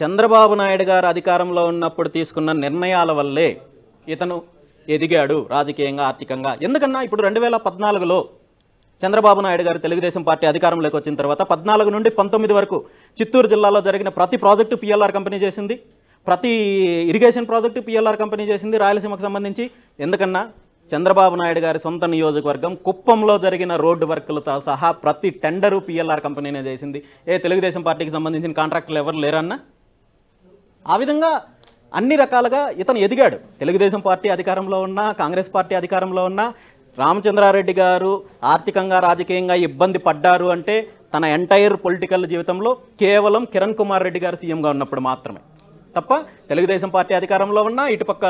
చంద్రబాబు నాయుడు గారు అధికారంలో ఉన్నప్పుడు తీసుకున్న నిర్ణయాల వల్లే ఇతను ఎదిగాడు రాజకీయంగా ఆర్థికంగా ఎందుకన్నా ఇప్పుడు రెండు వేల పద్నాలుగులో చంద్రబాబు నాయుడు గారు తెలుగుదేశం పార్టీ అధికారంలోకి వచ్చిన తర్వాత పద్నాలుగు నుండి పంతొమ్మిది వరకు చిత్తూరు జిల్లాలో జరిగిన ప్రతి ప్రాజెక్టు పిఎల్ఆర్ కంపెనీ చేసింది ప్రతి ఇరిగేషన్ ప్రాజెక్టు పిఎల్ఆర్ కంపెనీ చేసింది రాయలసీమకు సంబంధించి ఎందుకన్నా చంద్రబాబు నాయుడు గారి సొంత నియోజకవర్గం కుప్పంలో జరిగిన రోడ్డు వర్కులతో సహా ప్రతి టెండరు పిఎల్ఆర్ కంపెనీనే చేసింది ఏ తెలుగుదేశం పార్టీకి సంబంధించిన కాంట్రాక్టులు ఎవరు లేరన్నా ఆ విధంగా అన్ని రకాలుగా ఇతను ఎదిగాడు తెలుగుదేశం పార్టీ అధికారంలో ఉన్నా కాంగ్రెస్ పార్టీ అధికారంలో ఉన్నా రామచంద్రారెడ్డి గారు ఆర్థికంగా రాజకీయంగా ఇబ్బంది పడ్డారు అంటే తన ఎంటైర్ పొలిటికల్ జీవితంలో కేవలం కిరణ్ కుమార్ రెడ్డి గారు సీఎంగా ఉన్నప్పుడు మాత్రమే తప్ప తెలుగుదేశం పార్టీ అధికారంలో ఉన్నా ఇటుపక్క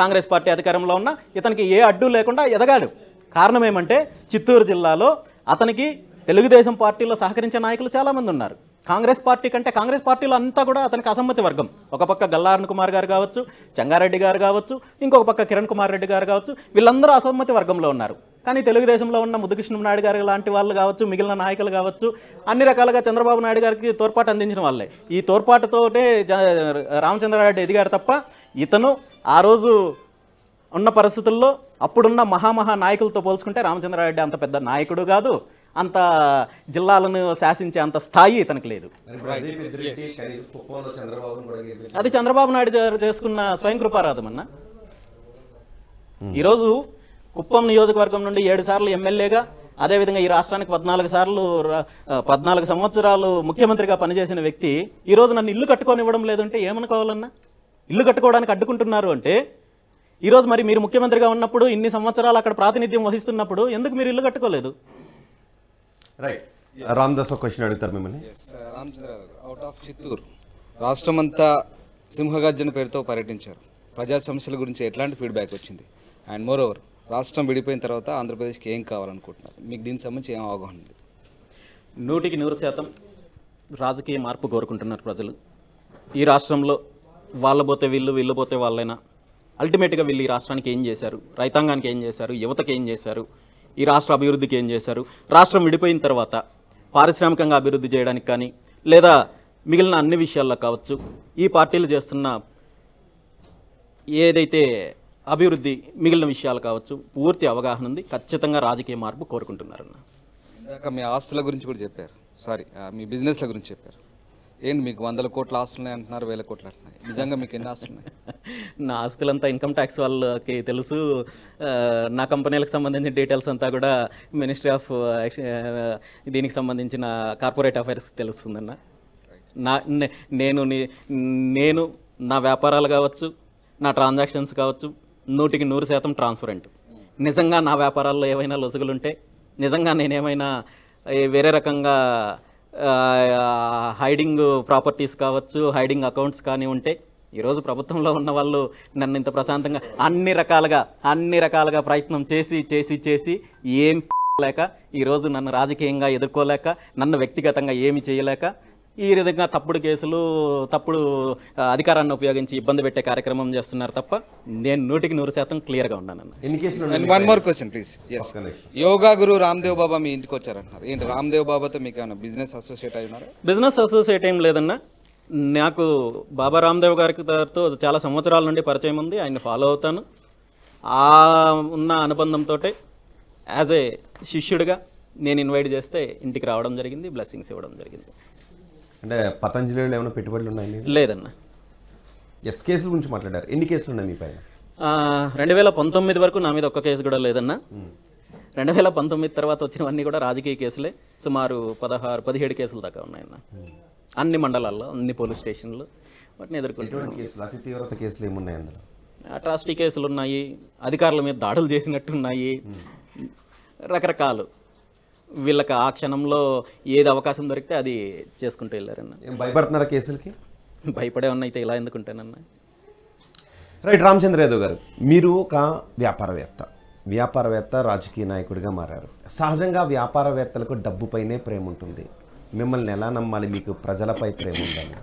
కాంగ్రెస్ పార్టీ అధికారంలో ఉన్నా ఇతనికి ఏ అడ్డు లేకుండా ఎదగాడు కారణం ఏమంటే చిత్తూరు జిల్లాలో అతనికి తెలుగుదేశం పార్టీలో సహకరించే నాయకులు చాలామంది ఉన్నారు కాంగ్రెస్ పార్టీ కంటే కాంగ్రెస్ పార్టీలో అంతా కూడా అతనికి అసమ్మతి వర్గం ఒక పక్క గల్లారణ్ కుమార్ గారు కావచ్చు చంగారెడ్డి గారు కావచ్చు ఇంకొక పక్క కిరణ్ కుమార్ రెడ్డి గారు కావచ్చు వీళ్ళందరూ అసమ్మతి వర్గంలో ఉన్నారు కానీ తెలుగుదేశంలో ఉన్న ముద్దుకృష్ణ నాయుడు గారు లాంటి వాళ్ళు కావచ్చు మిగిలిన నాయకులు కావచ్చు అన్ని రకాలుగా చంద్రబాబు నాయుడు గారికి తోడ్పాటు అందించిన వాళ్ళే ఈ తోడ్పాటుతోటే రామచంద్రారెడ్డి ఎదిగారు తప్ప ఇతను ఆ రోజు ఉన్న పరిస్థితుల్లో అప్పుడున్న మహామహా నాయకులతో పోల్చుకుంటే రామచంద్రారెడ్డి అంత పెద్ద నాయకుడు కాదు అంత జిల్లాలను శాసించే అంత స్థాయి ఇతనికి లేదు అది చంద్రబాబు నాయుడు చేసుకున్న స్వయం అన్న hmm. ఈరోజు కుప్పం నియోజకవర్గం నుండి ఏడు సార్లు ఎమ్మెల్యేగా అదేవిధంగా ఈ రాష్ట్రానికి పద్నాలుగు సార్లు పద్నాలుగు సంవత్సరాలు ముఖ్యమంత్రిగా పనిచేసిన వ్యక్తి ఈరోజు నన్ను ఇల్లు కట్టుకొని ఇవ్వడం లేదంటే ఏమనుకోవాలన్నా ఇల్లు కట్టుకోవడానికి అడ్డుకుంటున్నారు అంటే ఈరోజు మరి మీరు ముఖ్యమంత్రిగా ఉన్నప్పుడు ఇన్ని సంవత్సరాలు అక్కడ ప్రాతినిధ్యం వహిస్తున్నప్పుడు ఎందుకు మీరు ఇల్లు కట్టుకోలేదు రైట్ రామ్దాస్ ఒక క్వశ్చన్ అడుగుతారు మిమ్మల్ని అవుట్ ఆఫ్ చిత్తూరు రాష్ట్రమంతా సింహగర్జన పేరుతో పర్యటించారు ప్రజా సమస్యల గురించి ఎట్లాంటి ఫీడ్బ్యాక్ వచ్చింది అండ్ మోర్ ఓవర్ రాష్ట్రం విడిపోయిన తర్వాత ఆంధ్రప్రదేశ్కి ఏం కావాలనుకుంటున్నారు మీకు దీనికి సంబంధించి ఏం అవగాహన ఉంది నూటికి నూరు శాతం రాజకీయ మార్పు కోరుకుంటున్నారు ప్రజలు ఈ రాష్ట్రంలో వాళ్ళ పోతే వీళ్ళు వీళ్ళు పోతే వాళ్ళైనా అల్టిమేట్గా వీళ్ళు ఈ రాష్ట్రానికి ఏం చేశారు రైతాంగానికి ఏం చేశారు యువతకి ఏం చేశారు ఈ రాష్ట్ర అభివృద్ధికి ఏం చేశారు రాష్ట్రం విడిపోయిన తర్వాత పారిశ్రామికంగా అభివృద్ధి చేయడానికి కానీ లేదా మిగిలిన అన్ని విషయాల్లో కావచ్చు ఈ పార్టీలు చేస్తున్న ఏదైతే అభివృద్ధి మిగిలిన విషయాలు కావచ్చు పూర్తి అవగాహన ఉంది ఖచ్చితంగా రాజకీయ మార్పు కోరుకుంటున్నారన్న ఇందాక మీ ఆస్తుల గురించి కూడా చెప్పారు సారీ మీ బిజినెస్ల గురించి చెప్పారు ఏంటి మీకు వందల కోట్ల ఉన్నాయి అంటున్నారు వేల కోట్లు అంటున్నాయి నిజంగా మీకు ఎన్ని ఉన్నాయి నా ఆస్తులంతా ఇన్కమ్ ట్యాక్స్ వాళ్ళకి తెలుసు నా కంపెనీలకు సంబంధించిన డీటెయిల్స్ అంతా కూడా మినిస్ట్రీ ఆఫ్ దీనికి సంబంధించిన కార్పొరేట్ అఫైర్స్కి తెలుస్తుందన్న నా నేను నేను నా వ్యాపారాలు కావచ్చు నా ట్రాన్సాక్షన్స్ కావచ్చు నూటికి నూరు శాతం ట్రాన్స్పరెంట్ నిజంగా నా వ్యాపారాల్లో ఏమైనా లొసుగులుంటే నిజంగా నేనేమైనా వేరే రకంగా హైడింగ్ ప్రాపర్టీస్ కావచ్చు హైడింగ్ అకౌంట్స్ కానీ ఉంటే ఈరోజు ప్రభుత్వంలో ఉన్న వాళ్ళు నన్ను ఇంత ప్రశాంతంగా అన్ని రకాలుగా అన్ని రకాలుగా ప్రయత్నం చేసి చేసి చేసి ఏం లేక ఈరోజు నన్ను రాజకీయంగా ఎదుర్కోలేక నన్ను వ్యక్తిగతంగా ఏమి చేయలేక ఈ విధంగా తప్పుడు కేసులు తప్పుడు అధికారాన్ని ఉపయోగించి ఇబ్బంది పెట్టే కార్యక్రమం చేస్తున్నారు తప్ప నేను నూటికి నూరు శాతం క్లియర్గా ఉన్నాను one more question please yoga guru Ramdev Baba మీ ఇంటికి వచ్చారంటున్నారు ఏంటి రామ్దేవ్ బాబాతో మీకు ఏమైనా బిజినెస్ అసోసియేట్ అయినారు బిజినెస్ అసోసియేట్ ఏం లేదన్నా నాకు బాబా రామ్దేవ్ గారితో చాలా సంవత్సరాల నుండి పరిచయం ఉంది ఆయన ఫాలో అవుతాను ఆ ఉన్న అనుబంధంతో యాజ్ ఏ శిష్యుడిగా నేను ఇన్వైట్ చేస్తే ఇంటికి రావడం జరిగింది బ్లెస్సింగ్స్ ఇవ్వడం జరిగింది అంటే పతంజలిలో ఏమైనా పెట్టుబడులు ఉన్నాయి లేదన్నా లేదన్న ఎస్ కేసుల గురించి మాట్లాడారు ఎన్ని కేసులు ఉన్నాయి మీ పైన రెండు వేల పంతొమ్మిది వరకు నా మీద ఒక్క కేసు కూడా లేదన్న రెండు వేల పంతొమ్మిది తర్వాత వచ్చినవన్నీ కూడా రాజకీయ కేసులే సుమారు పదహారు పదిహేడు కేసులు దాకా ఉన్నాయన్న అన్ని మండలాల్లో అన్ని పోలీస్ స్టేషన్లు వాటిని ఎదుర్కొంటున్నాను కేసులు అట్రాసిటీ కేసులు ఉన్నాయి అధికారుల మీద దాడులు చేసినట్టున్నాయి రకరకాలు వీళ్ళకి ఆ క్షణంలో ఏది అవకాశం దొరికితే అది చేసుకుంటూ వెళ్ళారన్న భయపడుతున్నారా కేసులకి భయపడే ఉన్న అయితే ఇలా ఎందుకుంటానన్న రైట్ రామచంద్ర యాదవ్ గారు మీరు ఒక వ్యాపారవేత్త వ్యాపారవేత్త రాజకీయ నాయకుడిగా మారారు సహజంగా వ్యాపారవేత్తలకు డబ్బుపైనే ప్రేమ ఉంటుంది మిమ్మల్ని ఎలా నమ్మాలి మీకు ప్రజలపై ప్రేమ ఉందని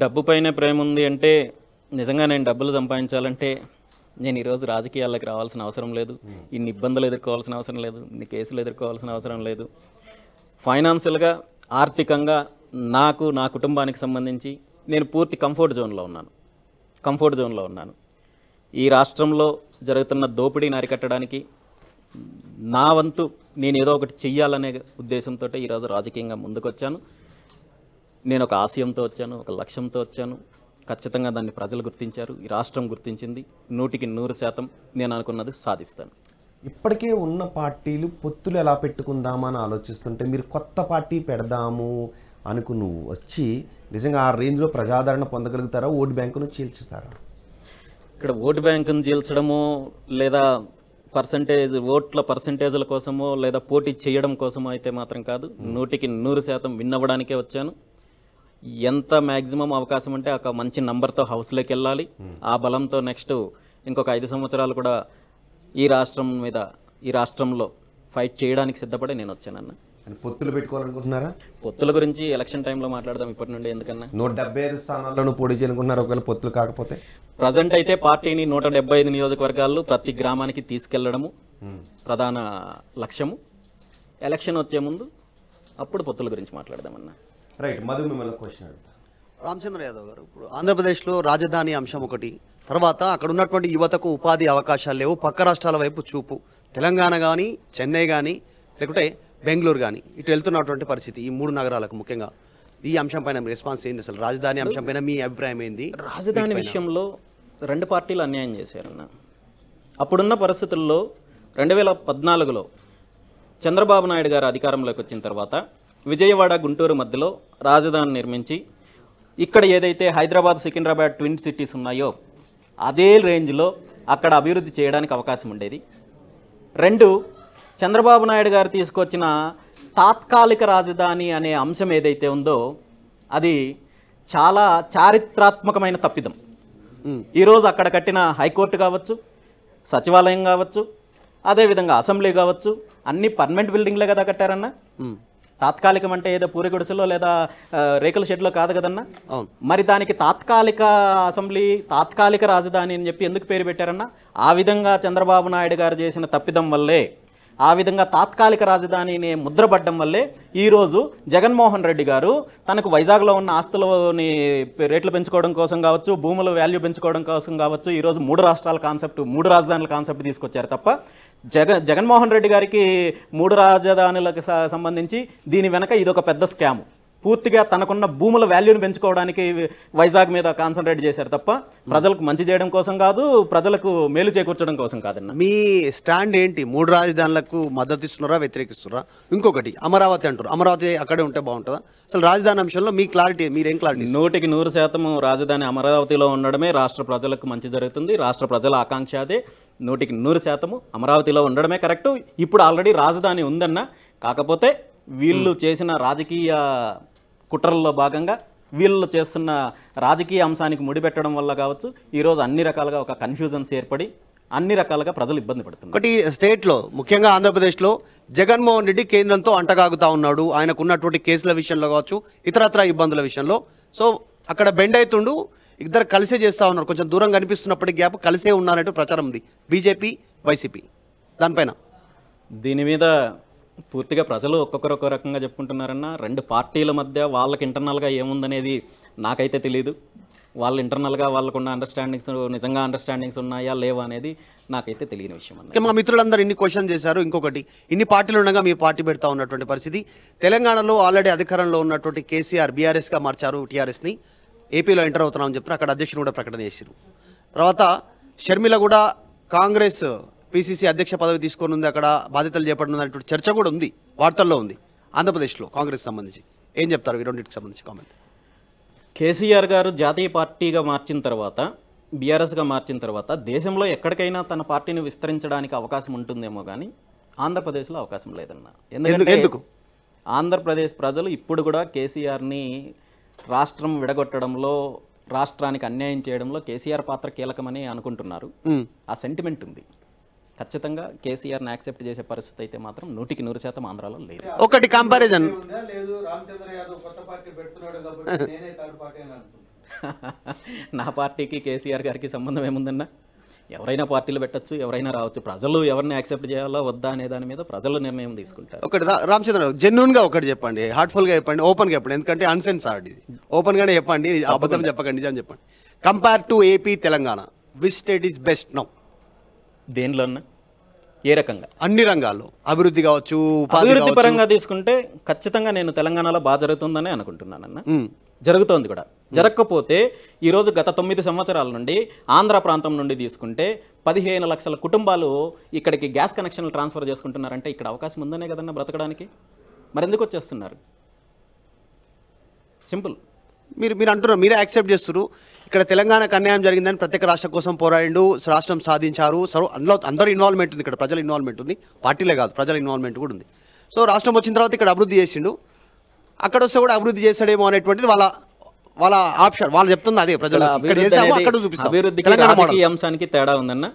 డబ్బుపైనే ప్రేమ ఉంది అంటే నిజంగా నేను డబ్బులు సంపాదించాలంటే నేను ఈరోజు రాజకీయాల్లోకి రావాల్సిన అవసరం లేదు hmm. ఇన్ని ఇబ్బందులు ఎదుర్కోవాల్సిన అవసరం లేదు ఇన్ని కేసులు ఎదుర్కోవాల్సిన అవసరం లేదు ఫైనాన్షియల్గా ఆర్థికంగా నాకు నా కుటుంబానికి సంబంధించి నేను పూర్తి కంఫర్ట్ జోన్లో ఉన్నాను కంఫర్ట్ జోన్లో ఉన్నాను ఈ రాష్ట్రంలో జరుగుతున్న దోపిడీని అరికట్టడానికి నా వంతు నేను ఏదో ఒకటి చెయ్యాలనే ఉద్దేశంతో ఈరోజు రాజకీయంగా ముందుకొచ్చాను నేను ఒక ఆశయంతో వచ్చాను ఒక లక్ష్యంతో వచ్చాను ఖచ్చితంగా దాన్ని ప్రజలు గుర్తించారు ఈ రాష్ట్రం గుర్తించింది నూటికి నూరు శాతం నేను అనుకున్నది సాధిస్తాను ఇప్పటికే ఉన్న పార్టీలు పొత్తులు ఎలా పెట్టుకుందామా అని ఆలోచిస్తుంటే మీరు కొత్త పార్టీ పెడదాము అనుకు నువ్వు వచ్చి నిజంగా ఆ రేంజ్లో ప్రజాదరణ పొందగలుగుతారా ఓటు బ్యాంకును చీల్చుతారా ఇక్కడ ఓటు బ్యాంకును చీల్చడము లేదా పర్సంటేజ్ ఓట్ల పర్సంటేజ్ల కోసమో లేదా పోటీ చేయడం కోసమో అయితే మాత్రం కాదు నూటికి నూరు శాతం విన్నవ్వడానికే వచ్చాను ఎంత మ్యాక్సిమం అవకాశం అంటే ఒక మంచి నంబర్తో హౌస్లోకి వెళ్ళాలి hmm. ఆ బలంతో నెక్స్ట్ ఇంకొక ఐదు సంవత్సరాలు కూడా ఈ రాష్ట్రం మీద ఈ రాష్ట్రంలో ఫైట్ చేయడానికి సిద్ధపడే నేను వచ్చానన్న పొత్తులు పెట్టుకోవాలనుకుంటున్నారా పొత్తుల గురించి ఎలక్షన్ టైంలో మాట్లాడదాం ఇప్పటి నుండి ఎందుకన్నా నూట డెబ్బై ఐదు స్థానాల్లోనూ పోటీ చేయాలనుకుంటున్నారు ఒకవేళ పొత్తులు కాకపోతే ప్రజెంట్ అయితే పార్టీని నూట డెబ్బై ఐదు నియోజకవర్గాల్లో ప్రతి గ్రామానికి తీసుకెళ్లడము hmm. ప్రధాన లక్ష్యము ఎలక్షన్ వచ్చే ముందు అప్పుడు పొత్తుల గురించి మాట్లాడదామన్నా రైట్ మధు మిమ్మల్ని క్వశ్చన్ అడుగుతా రామచంద్ర యాదవ్ గారు ఇప్పుడు ఆంధ్రప్రదేశ్లో రాజధాని అంశం ఒకటి తర్వాత అక్కడ ఉన్నటువంటి యువతకు ఉపాధి అవకాశాలు లేవు పక్క రాష్ట్రాల వైపు చూపు తెలంగాణ కానీ చెన్నై కానీ లేకుంటే బెంగళూరు కానీ ఇటు వెళ్తున్నటువంటి పరిస్థితి ఈ మూడు నగరాలకు ముఖ్యంగా ఈ అంశం పైన రెస్పాన్స్ ఏంది అసలు రాజధాని అంశం పైన మీ అభిప్రాయం ఏంది రాజధాని విషయంలో రెండు పార్టీలు అన్యాయం చేశారన్న అప్పుడున్న పరిస్థితుల్లో రెండు వేల పద్నాలుగులో చంద్రబాబు నాయుడు గారు అధికారంలోకి వచ్చిన తర్వాత విజయవాడ గుంటూరు మధ్యలో రాజధాని నిర్మించి ఇక్కడ ఏదైతే హైదరాబాద్ సికింద్రాబాద్ ట్విన్ సిటీస్ ఉన్నాయో అదే రేంజ్లో అక్కడ అభివృద్ధి చేయడానికి అవకాశం ఉండేది రెండు చంద్రబాబు నాయుడు గారు తీసుకొచ్చిన తాత్కాలిక రాజధాని అనే అంశం ఏదైతే ఉందో అది చాలా చారిత్రాత్మకమైన తప్పిదం ఈరోజు అక్కడ కట్టిన హైకోర్టు కావచ్చు సచివాలయం కావచ్చు అదేవిధంగా అసెంబ్లీ కావచ్చు అన్ని పర్మనెంట్ బిల్డింగ్లే కదా కట్టారన్నా తాత్కాలికం అంటే ఏదో పూరి గుడిసెలో లేదా రేకుల షెడ్లో కాదు కదన్నా మరి దానికి తాత్కాలిక అసెంబ్లీ తాత్కాలిక రాజధాని అని చెప్పి ఎందుకు పేరు పెట్టారన్నా ఆ విధంగా చంద్రబాబు నాయుడు గారు చేసిన తప్పిదం వల్లే ఆ విధంగా తాత్కాలిక రాజధానిని ముద్రపడ్డం వల్లే ఈరోజు జగన్మోహన్ రెడ్డి గారు తనకు వైజాగ్లో ఉన్న ఆస్తులని రేట్లు పెంచుకోవడం కోసం కావచ్చు భూముల వాల్యూ పెంచుకోవడం కోసం కావచ్చు ఈరోజు మూడు రాష్ట్రాల కాన్సెప్ట్ మూడు రాజధానుల కాన్సెప్ట్ తీసుకొచ్చారు తప్ప జగ జగన్మోహన్ రెడ్డి గారికి మూడు రాజధానులకు సంబంధించి దీని వెనక ఇదొక పెద్ద స్కామ్ పూర్తిగా తనకున్న భూముల వాల్యూని పెంచుకోవడానికి వైజాగ్ మీద కాన్సన్ట్రేట్ చేశారు తప్ప ప్రజలకు మంచి చేయడం కోసం కాదు ప్రజలకు మేలు చేకూర్చడం కోసం కాదన్న మీ స్టాండ్ ఏంటి మూడు రాజధానులకు మద్దతు ఇస్తున్నారా వ్యతిరేకిస్తున్నారా ఇంకొకటి అమరావతి అంటారు అమరావతి అక్కడే ఉంటే బాగుంటుందా అసలు రాజధాని అంశంలో మీ క్లారిటీ మీరేం క్లారిటీ నూటికి నూరు శాతం రాజధాని అమరావతిలో ఉండడమే రాష్ట్ర ప్రజలకు మంచి జరుగుతుంది రాష్ట్ర ప్రజల ఆకాంక్ష అదే నూటికి నూరు శాతము అమరావతిలో ఉండడమే కరెక్టు ఇప్పుడు ఆల్రెడీ రాజధాని ఉందన్న కాకపోతే వీళ్ళు చేసిన రాజకీయ కుట్రల్లో భాగంగా వీళ్ళు చేస్తున్న రాజకీయ అంశానికి ముడిపెట్టడం వల్ల కావచ్చు ఈరోజు అన్ని రకాలుగా ఒక కన్ఫ్యూజన్స్ ఏర్పడి అన్ని రకాలుగా ప్రజలు ఇబ్బంది పడుతున్నారు ఒకటి స్టేట్లో ముఖ్యంగా ఆంధ్రప్రదేశ్లో జగన్మోహన్ రెడ్డి కేంద్రంతో అంటగాగుతా ఉన్నాడు ఆయనకు ఉన్నటువంటి కేసుల విషయంలో కావచ్చు ఇతరత్ర ఇబ్బందుల విషయంలో సో అక్కడ బెండ్ అవుతుండు ఇద్దరు కలిసే చేస్తూ ఉన్నారు కొంచెం దూరం కనిపిస్తున్నప్పటికీ గ్యాప్ కలిసే ఉన్నారంటూ ప్రచారం ఉంది బీజేపీ వైసీపీ దానిపైన దీని మీద పూర్తిగా ప్రజలు ఒక్కొక్కరు ఒక్కో రకంగా చెప్పుకుంటున్నారన్న రెండు పార్టీల మధ్య వాళ్ళకి ఇంటర్నల్గా ఏముందనేది నాకైతే తెలియదు వాళ్ళ ఇంటర్నల్గా వాళ్ళకున్న అండర్స్టాండింగ్స్ నిజంగా అండర్స్టాండింగ్స్ ఉన్నాయా లేవా అనేది నాకైతే తెలియని విషయం అన్న మా మిత్రులందరూ ఇన్ని క్వశ్చన్ చేశారు ఇంకొకటి ఇన్ని పార్టీలు ఉండగా మీ పార్టీ పెడతా ఉన్నటువంటి పరిస్థితి తెలంగాణలో ఆల్రెడీ అధికారంలో ఉన్నటువంటి కేసీఆర్ బీఆర్ఎస్గా మార్చారు టీఆర్ఎస్ని ఏపీలో ఎంటర్ అవుతున్నామని చెప్పి అక్కడ అధ్యక్షుడు కూడా ప్రకటన చేశారు తర్వాత షర్మిల కూడా కాంగ్రెస్ పిసిసి అధ్యక్ష పదవి తీసుకొని ఉంది అక్కడ బాధ్యతలు చేపట్టనున్నటువంటి చర్చ కూడా ఉంది వార్తల్లో ఉంది ఆంధ్రప్రదేశ్లో కాంగ్రెస్ సంబంధించి ఏం చెప్తారు ఈ రెండింటికి సంబంధించి కామెంట్ కేసీఆర్ గారు జాతీయ పార్టీగా మార్చిన తర్వాత బీఆర్ఎస్గా మార్చిన తర్వాత దేశంలో ఎక్కడికైనా తన పార్టీని విస్తరించడానికి అవకాశం ఉంటుందేమో కానీ ఆంధ్రప్రదేశ్లో అవకాశం లేదన్నా ఎందుకు ఆంధ్రప్రదేశ్ ప్రజలు ఇప్పుడు కూడా కేసీఆర్ని రాష్ట్రం విడగొట్టడంలో రాష్ట్రానికి అన్యాయం చేయడంలో కేసీఆర్ పాత్ర కీలకమని అనుకుంటున్నారు ఆ సెంటిమెంట్ ఉంది ఖచ్చితంగా కేసీఆర్ని యాక్సెప్ట్ చేసే పరిస్థితి అయితే మాత్రం నూటికి నూరు శాతం ఆంధ్రాలో లేదు ఒకటి కంపారిజన్ నా పార్టీకి కేసీఆర్ గారికి సంబంధం ఏముందన్నా ఎవరైనా పార్టీలు పెట్టచ్చు ఎవరైనా రావచ్చు ప్రజలు ఎవరిని యాక్సెప్ట్ చేయాలో వద్దా అనే దాని మీద ప్రజలు నిర్ణయం తీసుకుంటారు ఒకటి రామచంద్ర జెన్యున్ గా ఒకటి చెప్పండి హార్ట్ఫుల్ గా చెప్పండి ఓపెన్ గా చెప్పండి ఎందుకంటే అన్సెన్స్ ఆర్డ్ ఇది ఓపెన్ గానే చెప్పండి అబద్ధం చెప్పకండి నిజం చెప్పండి compare to AP Telangana which state is best now దేనిలో అన్నా ఏ రకంగా అన్ని రంగాల్లో అభివృద్ధి కావచ్చు అభివృద్ధి పరంగా తీసుకుంటే ఖచ్చితంగా నేను తెలంగాణలో బాగా జరుగుతుందని అనుకుంటున్నానన్న జరుగుతోంది కూడా జరగకపోతే ఈరోజు గత తొమ్మిది సంవత్సరాల నుండి ఆంధ్ర ప్రాంతం నుండి తీసుకుంటే పదిహేను లక్షల కుటుంబాలు ఇక్కడికి గ్యాస్ కనెక్షన్లు ట్రాన్స్ఫర్ చేసుకుంటున్నారంటే ఇక్కడ అవకాశం ఉందనే కదన్న బ్రతకడానికి మరెందుకు వచ్చేస్తున్నారు సింపుల్ మీరు మీరు అంటున్నారు మీరే యాక్సెప్ట్ చేస్తున్నారు ఇక్కడ తెలంగాణకు అన్యాయం జరిగిందని ప్రత్యేక రాష్ట్రం కోసం పోరాడు రాష్ట్రం సాధించారు సర్వ అందులో అందరూ ఇన్వాల్వ్మెంట్ ఉంది ఇక్కడ ప్రజల ఇన్వాల్వ్మెంట్ ఉంది పార్టీలే కాదు ప్రజల ఇన్వాల్వ్మెంట్ కూడా ఉంది సో రాష్ట్రం వచ్చిన తర్వాత ఇక్కడ అభివృద్ధి చేసిండు అక్కడ వస్తే కూడా అభివృద్ధి చేశాడేమో అనేటువంటిది వాళ్ళ వాళ్ళ ఆప్షన్ వాళ్ళు చెప్తుంది అదే ప్రజలు ఇక్కడ అక్కడ చూపిస్తాం అభివృద్ధి అంశానికి తేడా ఉందన్న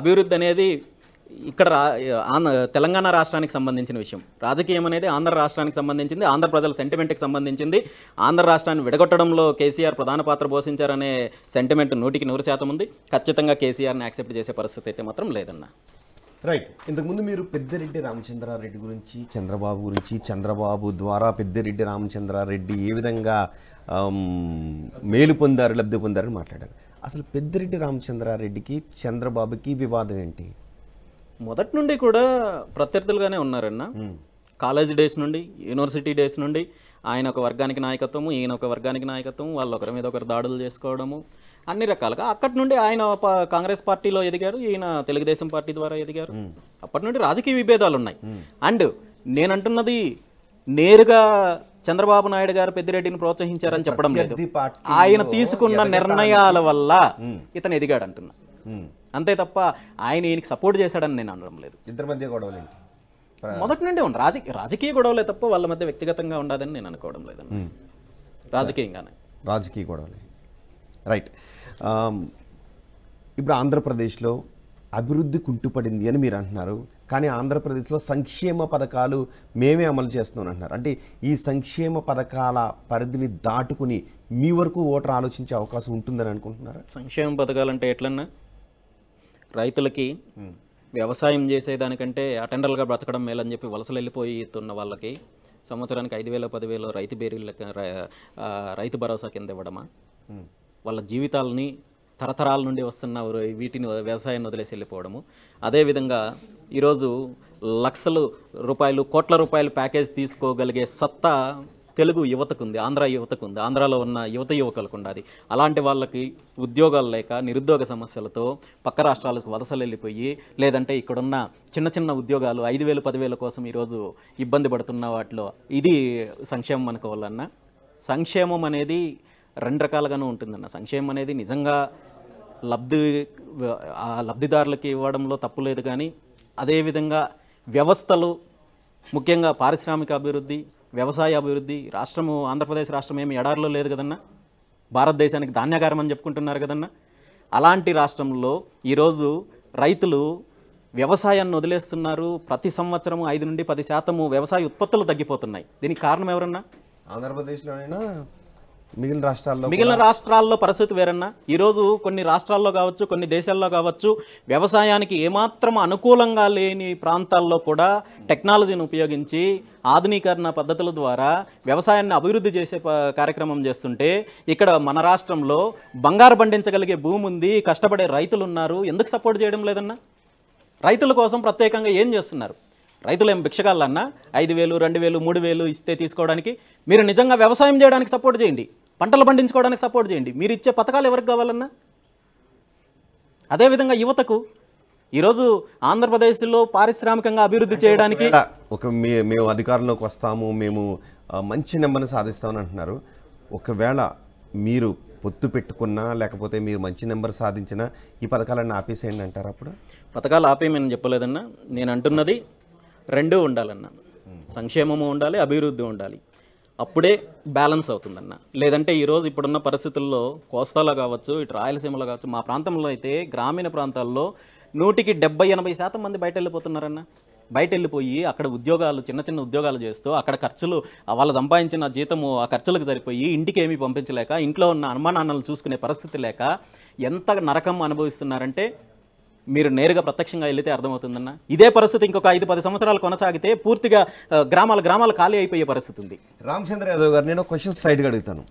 అభివృద్ధి అనేది ఇక్కడ ఆంధ్ర తెలంగాణ రాష్ట్రానికి సంబంధించిన విషయం రాజకీయం అనేది ఆంధ్ర రాష్ట్రానికి సంబంధించింది ఆంధ్ర ప్రజల సెంటిమెంట్కి సంబంధించింది ఆంధ్ర రాష్ట్రాన్ని విడగొట్టడంలో కేసీఆర్ ప్రధాన పాత్ర పోషించారనే సెంటిమెంట్ నూటికి నూరు శాతం ఉంది ఖచ్చితంగా కేసీఆర్ని యాక్సెప్ట్ చేసే పరిస్థితి అయితే మాత్రం లేదన్న రైట్ ఇంతకుముందు మీరు పెద్దిరెడ్డి రామచంద్రారెడ్డి గురించి చంద్రబాబు గురించి చంద్రబాబు ద్వారా పెద్దిరెడ్డి రామచంద్రారెడ్డి ఏ విధంగా మేలు పొందారు లబ్ధి పొందారని మాట్లాడారు అసలు పెద్దిరెడ్డి రామచంద్రారెడ్డికి చంద్రబాబుకి వివాదం ఏంటి మొదటి నుండి కూడా ప్రత్యర్థులుగానే ఉన్నారన్న కాలేజ్ డేస్ నుండి యూనివర్సిటీ డేస్ నుండి ఆయన ఒక వర్గానికి నాయకత్వము ఈయన ఒక వర్గానికి నాయకత్వం వాళ్ళు ఒకరి మీద ఒకరు దాడులు చేసుకోవడము అన్ని రకాలుగా అక్కడి నుండి ఆయన కాంగ్రెస్ పార్టీలో ఎదిగారు ఈయన తెలుగుదేశం పార్టీ ద్వారా ఎదిగారు అప్పటి నుండి రాజకీయ విభేదాలు ఉన్నాయి అండ్ నేనంటున్నది నేరుగా చంద్రబాబు నాయుడు గారు పెద్దిరెడ్డిని ప్రోత్సహించారని చెప్పడం లేదు ఆయన తీసుకున్న నిర్ణయాల వల్ల ఇతను ఎదిగాడు అంటున్నా అంతే తప్ప ఆయన ఈయనకి సపోర్ట్ చేశాడని నేను అనడం లేదు ఇద్దరి మధ్య గొడవలు మొదటి నుండి ఉండి రాజకీయ రాజకీయ గొడవలే తప్ప వాళ్ళ మధ్య వ్యక్తిగతంగా ఉండదని నేను అనుకోవడం లేదు రాజకీయంగానే రాజకీయ గొడవలే రైట్ ఇప్పుడు ఆంధ్రప్రదేశ్లో అభివృద్ధి కుంటుపడింది అని మీరు అంటున్నారు కానీ ఆంధ్రప్రదేశ్లో సంక్షేమ పథకాలు మేమే అమలు చేస్తున్నాం అంటున్నారు అంటే ఈ సంక్షేమ పథకాల పరిధిని దాటుకుని మీ వరకు ఓటర్ ఆలోచించే అవకాశం ఉంటుందని అనుకుంటున్నారా సంక్షేమ పథకాలు అంటే ఎట్లన్నా రైతులకి వ్యవసాయం చేసేదానికంటే అటెండర్లుగా బ్రతకడం మేలని చెప్పి వలసలు వెళ్ళిపోతున్న వాళ్ళకి సంవత్సరానికి ఐదు వేల పదివేలు రైతు బేరీల రైతు భరోసా కింద ఇవ్వడమా వాళ్ళ జీవితాలని తరతరాల నుండి వస్తున్న వీటిని వ్యవసాయాన్ని వదిలేసి వెళ్ళిపోవడము అదేవిధంగా ఈరోజు లక్షలు రూపాయలు కోట్ల రూపాయలు ప్యాకేజ్ తీసుకోగలిగే సత్తా తెలుగు యువతకు ఉంది ఆంధ్ర యువతకు ఉంది ఆంధ్రాలో ఉన్న యువత యువకులకు ఉండాలి అలాంటి వాళ్ళకి ఉద్యోగాలు లేక నిరుద్యోగ సమస్యలతో పక్క రాష్ట్రాలకు వలసలు వెళ్ళిపోయి లేదంటే ఇక్కడున్న చిన్న చిన్న ఉద్యోగాలు ఐదు వేలు పదివేల కోసం ఈరోజు ఇబ్బంది పడుతున్న వాటిలో ఇది సంక్షేమం అనుకోవాలన్న సంక్షేమం అనేది రెండు రకాలుగానూ ఉంటుందన్న సంక్షేమం అనేది నిజంగా లబ్ధి ఆ లబ్ధిదారులకి ఇవ్వడంలో తప్పు లేదు కానీ అదేవిధంగా వ్యవస్థలు ముఖ్యంగా పారిశ్రామిక అభివృద్ధి వ్యవసాయ అభివృద్ధి రాష్ట్రము ఆంధ్రప్రదేశ్ రాష్ట్రం ఏమి ఎడారిలో లేదు కదన్నా భారతదేశానికి ధాన్యాగారం అని చెప్పుకుంటున్నారు కదన్నా అలాంటి రాష్ట్రంలో ఈరోజు రైతులు వ్యవసాయాన్ని వదిలేస్తున్నారు ప్రతి సంవత్సరము ఐదు నుండి పది శాతము వ్యవసాయ ఉత్పత్తులు తగ్గిపోతున్నాయి దీనికి కారణం ఎవరన్నా ఆంధ్రప్రదేశ్లోనైనా మిగిలిన రాష్ట్రాల్లో మిగిలిన రాష్ట్రాల్లో పరిస్థితి వేరన్నా ఈరోజు కొన్ని రాష్ట్రాల్లో కావచ్చు కొన్ని దేశాల్లో కావచ్చు వ్యవసాయానికి ఏమాత్రం అనుకూలంగా లేని ప్రాంతాల్లో కూడా టెక్నాలజీని ఉపయోగించి ఆధునీకరణ పద్ధతుల ద్వారా వ్యవసాయాన్ని అభివృద్ధి చేసే కార్యక్రమం చేస్తుంటే ఇక్కడ మన రాష్ట్రంలో బంగారు పండించగలిగే భూమి ఉంది కష్టపడే రైతులు ఉన్నారు ఎందుకు సపోర్ట్ చేయడం లేదన్నా రైతుల కోసం ప్రత్యేకంగా ఏం చేస్తున్నారు రైతులు ఏం భిక్షగాళ్ళన్నా ఐదు వేలు రెండు వేలు మూడు వేలు ఇస్తే తీసుకోవడానికి మీరు నిజంగా వ్యవసాయం చేయడానికి సపోర్ట్ చేయండి పంటలు పండించుకోవడానికి సపోర్ట్ చేయండి మీరు ఇచ్చే పథకాలు ఎవరికి కావాలన్నా అదేవిధంగా యువతకు ఈరోజు ఆంధ్రప్రదేశ్లో పారిశ్రామికంగా అభివృద్ధి చేయడానికి ఒక మేము అధికారంలోకి వస్తాము మేము మంచి నెంబర్ని సాధిస్తామని అంటున్నారు ఒకవేళ మీరు పొత్తు పెట్టుకున్నా లేకపోతే మీరు మంచి నెంబర్ సాధించినా ఈ పథకాలన్నీ ఆపేసేయండి అంటారు అప్పుడు పథకాలు ఆపేయమని చెప్పలేదన్నా నేను అంటున్నది రెండూ ఉండాలన్న సంక్షేమము ఉండాలి అభివృద్ధి ఉండాలి అప్పుడే బ్యాలెన్స్ అవుతుందన్న లేదంటే ఈరోజు ఇప్పుడున్న పరిస్థితుల్లో కోస్తాలో కావచ్చు ఇటు రాయలసీమలో కావచ్చు మా ప్రాంతంలో అయితే గ్రామీణ ప్రాంతాల్లో నూటికి డెబ్బై ఎనభై శాతం మంది బయట వెళ్ళిపోతున్నారన్న బయట వెళ్ళిపోయి అక్కడ ఉద్యోగాలు చిన్న చిన్న ఉద్యోగాలు చేస్తూ అక్కడ ఖర్చులు వాళ్ళు సంపాదించిన జీతము ఆ ఖర్చులకు సరిపోయి ఇంటికి ఏమీ పంపించలేక ఇంట్లో ఉన్న అనుమానాన్నలు చూసుకునే పరిస్థితి లేక ఎంత నరకం అనుభవిస్తున్నారంటే మీరు నేరుగా ప్రత్యక్షంగా వెళితే అర్థమవుతుందన్న ఇదే పరిస్థితి ఇంకొక ఐదు పది సంవత్సరాలు కొనసాగితే పూర్తిగా గ్రామాల గ్రామాలు ఖాళీ అయిపోయే పరిస్థితి ఉంది రామచంద్ర యాదవ్ గారు నేను క్వశ్చన్ సైడ్గా అడుగుతాను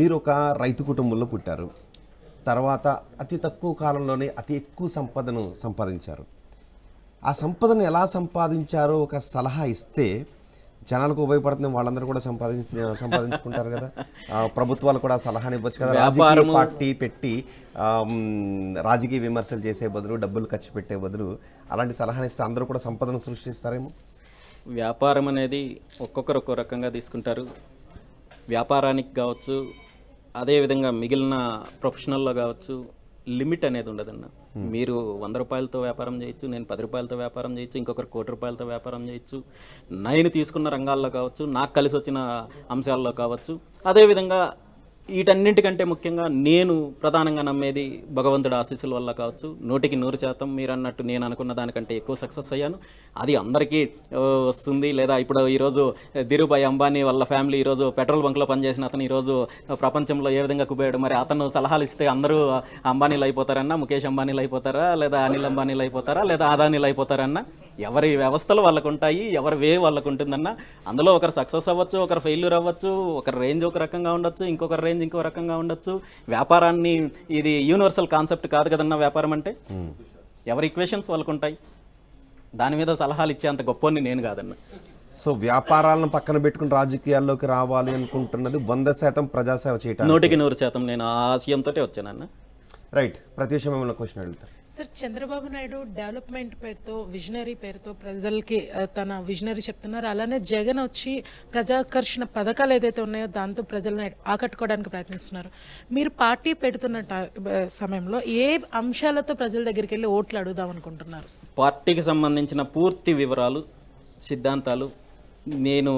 మీరు ఒక రైతు కుటుంబంలో పుట్టారు తర్వాత అతి తక్కువ కాలంలోనే అతి ఎక్కువ సంపదను సంపాదించారు ఆ సంపదను ఎలా సంపాదించారో ఒక సలహా ఇస్తే జనాలకు ఉపయోగపడుతుంది వాళ్ళందరూ కూడా సంపాదించ సంపాదించుకుంటారు కదా ప్రభుత్వాలు కూడా సలహాని ఇవ్వచ్చు కదా రాజకీయ పార్టీ పెట్టి రాజకీయ విమర్శలు చేసే బదులు డబ్బులు ఖర్చు పెట్టే బదులు అలాంటి సలహానిస్తే అందరూ కూడా సంపదను సృష్టిస్తారేమో వ్యాపారం అనేది ఒక్కొక్కరు ఒక్కో రకంగా తీసుకుంటారు వ్యాపారానికి కావచ్చు అదేవిధంగా మిగిలిన ప్రొఫెషనల్లో కావచ్చు లిమిట్ అనేది ఉండదన్నా Hmm. మీరు వంద రూపాయలతో వ్యాపారం చేయొచ్చు నేను పది రూపాయలతో వ్యాపారం చేయొచ్చు ఇంకొకరు కోటి రూపాయలతో వ్యాపారం చేయొచ్చు నేను తీసుకున్న రంగాల్లో కావచ్చు నాకు కలిసి వచ్చిన అంశాల్లో కావచ్చు అదేవిధంగా వీటన్నింటికంటే ముఖ్యంగా నేను ప్రధానంగా నమ్మేది భగవంతుడు ఆశీస్సుల వల్ల కావచ్చు నూటికి నూరు శాతం మీరు అన్నట్టు నేను అనుకున్న దానికంటే ఎక్కువ సక్సెస్ అయ్యాను అది అందరికీ వస్తుంది లేదా ఇప్పుడు ఈరోజు ధీరుభాయ్ అంబానీ వాళ్ళ ఫ్యామిలీ ఈరోజు పెట్రోల్ బంక్లో పనిచేసిన అతను ఈరోజు ప్రపంచంలో ఏ విధంగా కుబేయడు మరి అతను సలహాలు ఇస్తే అందరూ అంబానీలు అయిపోతారన్నా ముఖేష్ అంబానీలు అయిపోతారా లేదా అనిల్ అంబానీలు అయిపోతారా లేదా అదానీలు అయిపోతారన్నా ఎవరి వ్యవస్థలు వాళ్ళకు ఉంటాయి ఎవరి వే వాళ్ళకు ఉంటుందన్న అందులో ఒకరు సక్సెస్ అవ్వచ్చు ఒకరు ఫెయిల్యూర్ అవ్వచ్చు ఒకరి రేంజ్ ఒక రకంగా ఉండొచ్చు ఇంకొకరి రేంజ్ ఇంకో రకంగా ఉండొచ్చు వ్యాపారాన్ని ఇది యూనివర్సల్ కాన్సెప్ట్ కాదు కదన్న వ్యాపారం అంటే hmm. ఎవరి ఈక్వేషన్స్ వాళ్ళకు ఉంటాయి దాని మీద సలహాలు ఇచ్చేంత గొప్ప నేను కాదన్న సో వ్యాపారాలను పక్కన పెట్టుకుని రాజకీయాల్లోకి రావాలి అనుకుంటున్నది వంద శాతం ప్రజాసేవ చేయటం నూటికి నూరు శాతం నేను ఆశయంతో వచ్చానన్న రైట్ ప్రత్యూష మిమ్మల్ని క్వశ్చన్ అడుగుతాను సార్ చంద్రబాబు నాయుడు డెవలప్మెంట్ పేరుతో విజనరీ పేరుతో ప్రజలకి తన విజనరీ చెప్తున్నారు అలానే జగన్ వచ్చి ప్రజాకర్షణ పథకాలు ఏదైతే ఉన్నాయో దాంతో ప్రజలను ఆకట్టుకోవడానికి ప్రయత్నిస్తున్నారు మీరు పార్టీ పెడుతున్న సమయంలో ఏ అంశాలతో ప్రజల దగ్గరికి వెళ్ళి ఓట్లు అడుగుదాం అనుకుంటున్నారు పార్టీకి సంబంధించిన పూర్తి వివరాలు సిద్ధాంతాలు నేను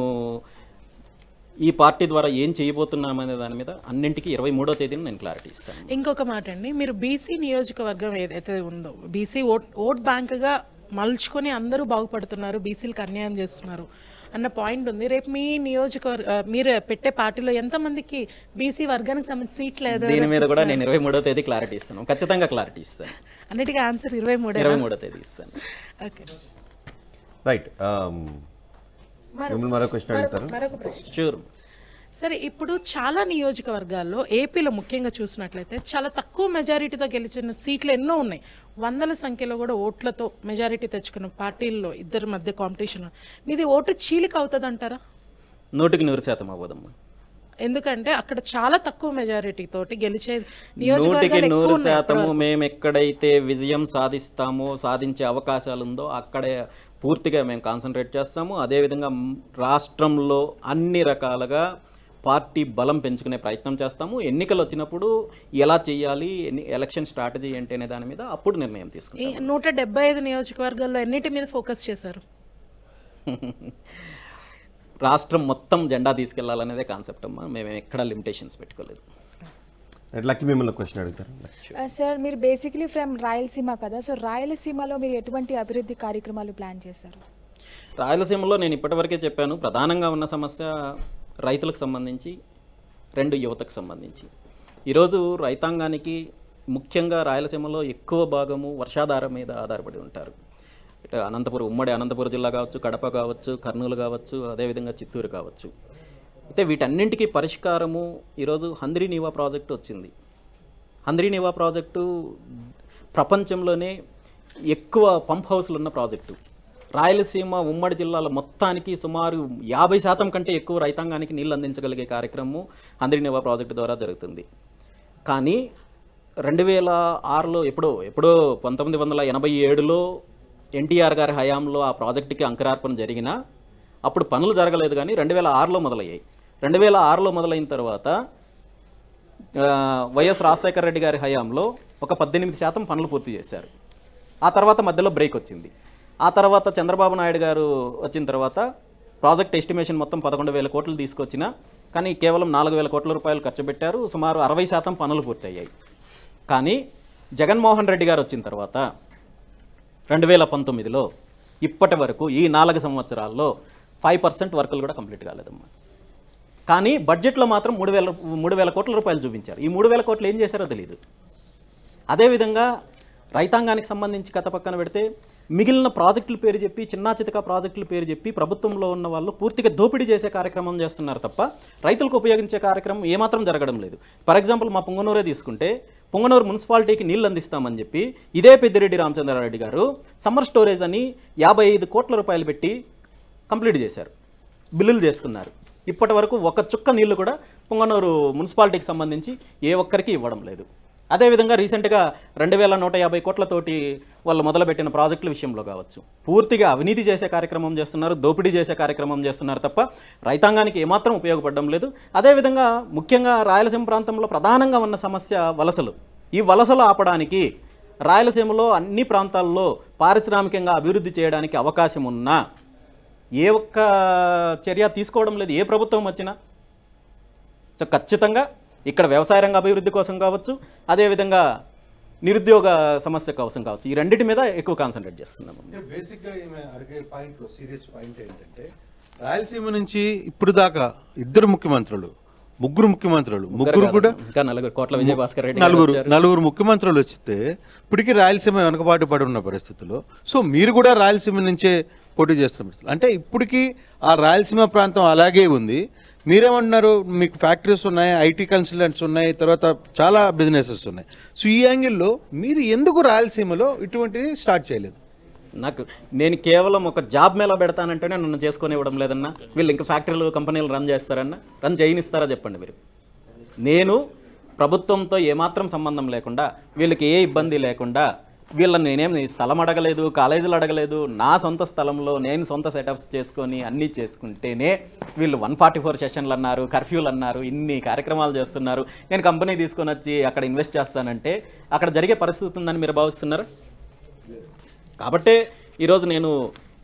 ఈ పార్టీ ద్వారా ఏం చేయబోతున్నామనే దాని మీద అన్నింటికి ఇరవై మూడో తేదీని నేను క్లారిటీ ఇస్తాను ఇంకొక మాట అండి మీరు బీసీ నియోజకవర్గం ఏదైతే ఉందో బీసీ ఓట్ ఓట్ బ్యాంక్గా మలుచుకొని అందరూ బాగుపడుతున్నారు బీసీలకు అన్యాయం చేస్తున్నారు అన్న పాయింట్ ఉంది రేపు మీ నియోజకవర్గ మీరు పెట్టే పార్టీలో ఎంతమందికి బీసీ వర్గానికి సంబంధించి సీట్ లేదు దీని మీద కూడా నేను ఇరవై మూడో తేదీ క్లారిటీ ఇస్తాను ఖచ్చితంగా క్లారిటీ ఇస్తాను అన్నిటికీ ఆన్సర్ ఇరవై మూడు ఇరవై మూడో తేదీ ఇస్తాను ఓకే రైట్ um, సరే ఇప్పుడు చాలా నియోజకవర్గాల్లో ఏపీలో ముఖ్యంగా చూసినట్లయితే చాలా తక్కువ మెజారిటీతో గెలిచిన సీట్లు ఎన్నో ఉన్నాయి వందల సంఖ్యలో కూడా ఓట్లతో మెజారిటీ తెచ్చుకున్న పార్టీల్లో ఇద్దరి మధ్య కాంపిటీషన్ మీది ఓటు చీలిక అవుతుంది అంటారా నూటికి నూరు శాతం అవ్వదమ్మా ఎందుకంటే అక్కడ చాలా తక్కువ మెజారిటీ తోటి గెలిచే నూటికి నూరు శాతము మేము ఎక్కడైతే విజయం సాధిస్తామో సాధించే అవకాశాలు ఉందో అక్కడే పూర్తిగా మేము కాన్సన్ట్రేట్ చేస్తాము అదేవిధంగా రాష్ట్రంలో అన్ని రకాలుగా పార్టీ బలం పెంచుకునే ప్రయత్నం చేస్తాము ఎన్నికలు వచ్చినప్పుడు ఎలా చేయాలి ఎన్ని ఎలక్షన్ స్ట్రాటజీ అనే దాని మీద అప్పుడు నిర్ణయం తీసుకుంటాం నూట డెబ్బై ఐదు నియోజకవర్గాల్లో ఎన్నిటి మీద ఫోకస్ చేశారు రాష్ట్రం మొత్తం జెండా తీసుకెళ్లాలనేదే కాన్సెప్ట్ అమ్మా మేము ఎక్కడ లిమిటేషన్స్ పెట్టుకోలేదు క్వశ్చన్ అడుగుతారు సార్ uh, మీరు బేసిక్లీ ఫ్రమ్ రాయలసీమ కదా సో రాయలసీమలో మీరు ఎటువంటి అభివృద్ధి కార్యక్రమాలు ప్లాన్ చేశారు రాయలసీమలో నేను ఇప్పటివరకే చెప్పాను ప్రధానంగా ఉన్న సమస్య రైతులకు సంబంధించి రెండు యువతకు సంబంధించి ఈరోజు రైతాంగానికి ముఖ్యంగా రాయలసీమలో ఎక్కువ భాగము వర్షాధార మీద ఆధారపడి ఉంటారు అనంతపురం ఉమ్మడి అనంతపురం జిల్లా కావచ్చు కడప కావచ్చు కర్నూలు కావచ్చు అదేవిధంగా చిత్తూరు కావచ్చు అయితే వీటన్నింటికీ పరిష్కారము ఈరోజు హంద్రీ నీవా ప్రాజెక్టు వచ్చింది హంద్రీ నీవా ప్రాజెక్టు ప్రపంచంలోనే ఎక్కువ పంప్ హౌస్లు ఉన్న ప్రాజెక్టు రాయలసీమ ఉమ్మడి జిల్లాల మొత్తానికి సుమారు యాభై శాతం కంటే ఎక్కువ రైతాంగానికి నీళ్ళు అందించగలిగే కార్యక్రమము హంద్రీ నీవా ప్రాజెక్టు ద్వారా జరుగుతుంది కానీ రెండు వేల ఆరులో ఎప్పుడో ఎప్పుడో పంతొమ్మిది వందల ఎనభై ఏడులో ఎన్టీఆర్ గారి హయాంలో ఆ ప్రాజెక్టుకి అంకురార్పణ జరిగిన అప్పుడు పనులు జరగలేదు కానీ రెండు వేల ఆరులో మొదలయ్యాయి రెండు వేల ఆరులో మొదలైన తర్వాత వైఎస్ రాజశేఖర రెడ్డి గారి హయాంలో ఒక పద్దెనిమిది శాతం పనులు పూర్తి చేశారు ఆ తర్వాత మధ్యలో బ్రేక్ వచ్చింది ఆ తర్వాత చంద్రబాబు నాయుడు గారు వచ్చిన తర్వాత ప్రాజెక్ట్ ఎస్టిమేషన్ మొత్తం పదకొండు వేల కోట్లు తీసుకొచ్చిన కానీ కేవలం నాలుగు వేల కోట్ల రూపాయలు ఖర్చు పెట్టారు సుమారు అరవై శాతం పనులు పూర్తయ్యాయి కానీ జగన్మోహన్ రెడ్డి గారు వచ్చిన తర్వాత రెండు వేల పంతొమ్మిదిలో ఇప్పటి వరకు ఈ నాలుగు సంవత్సరాల్లో ఫైవ్ పర్సెంట్ వర్కులు కూడా కంప్లీట్ కాలేదమ్మా కానీ బడ్జెట్లో మాత్రం మూడు వేల మూడు వేల కోట్ల రూపాయలు చూపించారు ఈ మూడు వేల కోట్లు ఏం చేశారో తెలియదు అదేవిధంగా రైతాంగానికి సంబంధించి కథ పక్కన పెడితే మిగిలిన ప్రాజెక్టుల పేరు చెప్పి చిన్న చితక ప్రాజెక్టుల పేరు చెప్పి ప్రభుత్వంలో ఉన్న వాళ్ళు పూర్తిగా దోపిడీ చేసే కార్యక్రమం చేస్తున్నారు తప్ప రైతులకు ఉపయోగించే కార్యక్రమం ఏమాత్రం జరగడం లేదు ఫర్ ఎగ్జాంపుల్ మా పొంగనూరే తీసుకుంటే పొంగనూరు మున్సిపాలిటీకి నీళ్ళు అందిస్తామని చెప్పి ఇదే పెద్దిరెడ్డి రామచంద్రారెడ్డి గారు సమ్మర్ స్టోరేజ్ అని యాభై ఐదు కోట్ల రూపాయలు పెట్టి కంప్లీట్ చేశారు బిల్లులు చేసుకున్నారు ఇప్పటి వరకు ఒక చుక్క నీళ్లు కూడా పొంగనూరు మున్సిపాలిటీకి సంబంధించి ఏ ఒక్కరికి ఇవ్వడం లేదు అదేవిధంగా రీసెంట్గా రెండు వేల నూట యాభై కోట్లతోటి వాళ్ళు మొదలుపెట్టిన ప్రాజెక్టుల విషయంలో కావచ్చు పూర్తిగా అవినీతి చేసే కార్యక్రమం చేస్తున్నారు దోపిడీ చేసే కార్యక్రమం చేస్తున్నారు తప్ప రైతాంగానికి ఏమాత్రం ఉపయోగపడడం లేదు అదేవిధంగా ముఖ్యంగా రాయలసీమ ప్రాంతంలో ప్రధానంగా ఉన్న సమస్య వలసలు ఈ వలసలు ఆపడానికి రాయలసీమలో అన్ని ప్రాంతాల్లో పారిశ్రామికంగా అభివృద్ధి చేయడానికి అవకాశం ఉన్నా ఏ ఒక్క చర్య తీసుకోవడం లేదు ఏ ప్రభుత్వం వచ్చినా సో ఖచ్చితంగా ఇక్కడ వ్యవసాయ రంగ అభివృద్ధి కోసం కావచ్చు అదేవిధంగా నిరుద్యోగ సమస్య కోసం కావచ్చు ఈ రెండింటి మీద ఎక్కువ కాన్సన్ట్రేట్ చేస్తున్నాము రాయలసీమ నుంచి ఇప్పుడు దాకా ఇద్దరు ముఖ్యమంత్రులు ముగ్గురు ముఖ్యమంత్రులు ముగ్గురు కూడా ఇంకా నలుగురు కోట్ల విజయభాస్కర్ రెడ్డి నలుగురు నలుగురు ముఖ్యమంత్రులు వచ్చితే ఇప్పటికీ రాయలసీమ వెనుకబాటు పడి ఉన్న పరిస్థితుల్లో సో మీరు కూడా రాయలసీమ నుంచే పోటీ చేస్తున్నారు అంటే ఇప్పటికీ ఆ రాయలసీమ ప్రాంతం అలాగే ఉంది మీరేమంటున్నారు మీకు ఫ్యాక్టరీస్ ఉన్నాయి ఐటీ కన్సల్టెంట్స్ ఉన్నాయి తర్వాత చాలా బిజినెసెస్ ఉన్నాయి సో ఈ యాంగిల్లో మీరు ఎందుకు రాయలసీమలో ఇటువంటిది స్టార్ట్ చేయలేదు నాకు నేను కేవలం ఒక జాబ్ మేళ పెడతానంటేనే నన్ను చేసుకొని ఇవ్వడం లేదన్నా వీళ్ళు ఇంకా ఫ్యాక్టరీలు కంపెనీలు రన్ చేస్తారన్నా రన్ చేయనిస్తారా చెప్పండి మీరు నేను ప్రభుత్వంతో ఏమాత్రం సంబంధం లేకుండా వీళ్ళకి ఏ ఇబ్బంది లేకుండా వీళ్ళని నేనేమి స్థలం అడగలేదు కాలేజీలు అడగలేదు నా సొంత స్థలంలో నేను సొంత సెటప్స్ చేసుకొని అన్నీ చేసుకుంటేనే వీళ్ళు వన్ ఫార్టీ ఫోర్ సెషన్లు అన్నారు కర్ఫ్యూలు అన్నారు ఇన్ని కార్యక్రమాలు చేస్తున్నారు నేను కంపెనీ తీసుకొని వచ్చి అక్కడ ఇన్వెస్ట్ చేస్తానంటే అక్కడ జరిగే పరిస్థితి ఉందని మీరు భావిస్తున్నారు కాబట్టే ఈరోజు నేను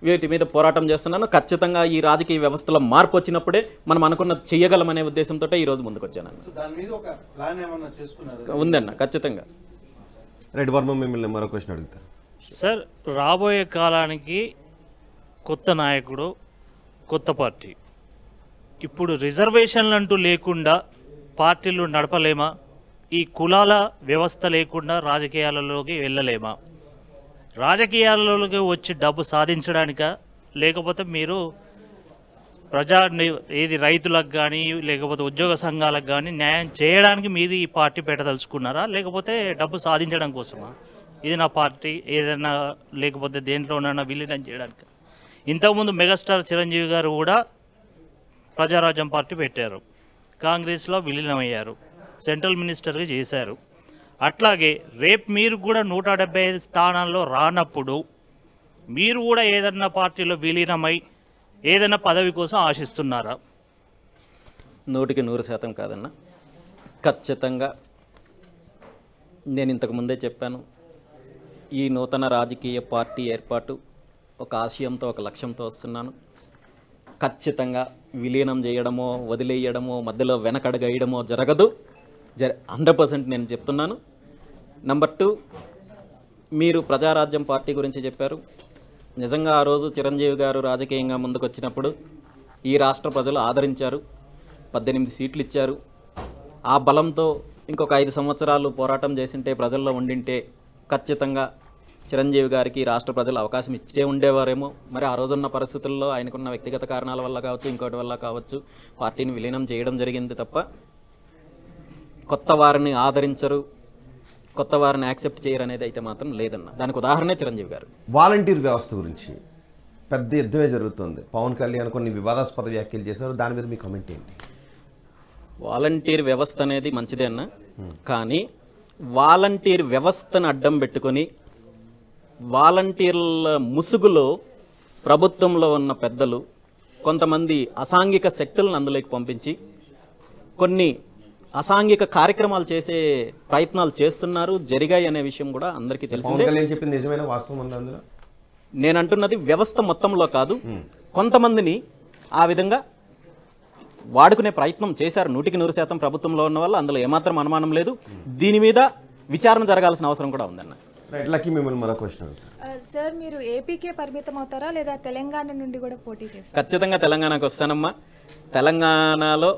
వీటి మీద పోరాటం చేస్తున్నాను ఖచ్చితంగా ఈ రాజకీయ వ్యవస్థలో మార్పు వచ్చినప్పుడే మనం అనుకున్న చేయగలమనే ఉద్దేశంతో ఈరోజు ముందుకు వచ్చాను ఉందన్న ఖచ్చితంగా రెడ్ వర్మ మిమ్మల్ని మరో క్వశ్చన్ అడుగుతా సార్ రాబోయే కాలానికి కొత్త నాయకుడు కొత్త పార్టీ ఇప్పుడు రిజర్వేషన్లు అంటూ లేకుండా పార్టీలు నడపలేమా ఈ కులాల వ్యవస్థ లేకుండా రాజకీయాలలోకి వెళ్ళలేమా రాజకీయాలలోకి వచ్చి డబ్బు సాధించడానిక లేకపోతే మీరు ప్రజా ఏది రైతులకు కానీ లేకపోతే ఉద్యోగ సంఘాలకు కానీ న్యాయం చేయడానికి మీరు ఈ పార్టీ పెట్టదలుచుకున్నారా లేకపోతే డబ్బు సాధించడం కోసమా ఇది నా పార్టీ ఏదైనా లేకపోతే దేంట్లోనైనా విలీనం చేయడానికి ఇంతకుముందు మెగాస్టార్ చిరంజీవి గారు కూడా ప్రజారాజ్యం పార్టీ పెట్టారు కాంగ్రెస్లో విలీనమయ్యారు సెంట్రల్ మినిస్టర్గా చేశారు అట్లాగే రేపు మీరు కూడా నూట స్థానాల్లో రానప్పుడు మీరు కూడా ఏదన్నా పార్టీలో విలీనమై ఏదైనా పదవి కోసం ఆశిస్తున్నారా నూటికి నూరు శాతం కాదన్న ఖచ్చితంగా నేను ఇంతకుముందే చెప్పాను ఈ నూతన రాజకీయ పార్టీ ఏర్పాటు ఒక ఆశయంతో ఒక లక్ష్యంతో వస్తున్నాను ఖచ్చితంగా విలీనం చేయడమో వదిలేయడమో మధ్యలో వెనకడగేయడమో జరగదు జర హండ్రెడ్ పర్సెంట్ నేను చెప్తున్నాను నెంబర్ టూ మీరు ప్రజారాజ్యం పార్టీ గురించి చెప్పారు నిజంగా ఆ రోజు చిరంజీవి గారు రాజకీయంగా ముందుకు వచ్చినప్పుడు ఈ రాష్ట్ర ప్రజలు ఆదరించారు పద్దెనిమిది సీట్లు ఇచ్చారు ఆ బలంతో ఇంకొక ఐదు సంవత్సరాలు పోరాటం చేసింటే ప్రజల్లో ఉండింటే ఖచ్చితంగా చిరంజీవి గారికి రాష్ట్ర ప్రజలు అవకాశం ఇచ్చే ఉండేవారేమో మరి ఆ రోజున్న పరిస్థితుల్లో ఆయనకున్న వ్యక్తిగత కారణాల వల్ల కావచ్చు ఇంకోటి వల్ల కావచ్చు పార్టీని విలీనం చేయడం జరిగింది తప్ప కొత్త వారిని ఆదరించరు కొత్త వారిని యాక్సెప్ట్ చేయరు అనేది అయితే మాత్రం లేదన్న దానికి ఉదాహరణ చిరంజీవి గారు వాలంటీర్ వ్యవస్థ గురించి పెద్ద యుద్ధమే జరుగుతుంది పవన్ కళ్యాణ్ కొన్ని వివాదాస్పద వ్యాఖ్యలు చేశారు దాని మీద మీ కామెంట్ ఏంటి వాలంటీర్ వ్యవస్థ అనేది మంచిదే అన్న కానీ వాలంటీర్ వ్యవస్థను అడ్డం పెట్టుకొని వాలంటీర్ల ముసుగులో ప్రభుత్వంలో ఉన్న పెద్దలు కొంతమంది అసాంఘిక శక్తులను అందులోకి పంపించి కొన్ని అసాంఘిక కార్యక్రమాలు చేసే ప్రయత్నాలు చేస్తున్నారు జరిగాయి అనే విషయం కూడా అందరికీ తెలుసు చెప్పింది నేను అంటున్నది వ్యవస్థ మొత్తంలో కాదు కొంతమందిని ఆ విధంగా వాడుకునే ప్రయత్నం చేశారు నూటికి నూరు శాతం ప్రభుత్వంలో ఉన్న వాళ్ళు అందులో ఏమాత్రం అనుమానం లేదు దీని మీద విచారణ జరగాల్సిన అవసరం కూడా ఉందన్న సార్ మీరు ఏపీకే పరిమితం అవుతారా లేదా తెలంగాణ నుండి కూడా పోటీ చేస్తారు ఖచ్చితంగా తెలంగాణకు వస్తానమ్మా తెలంగాణలో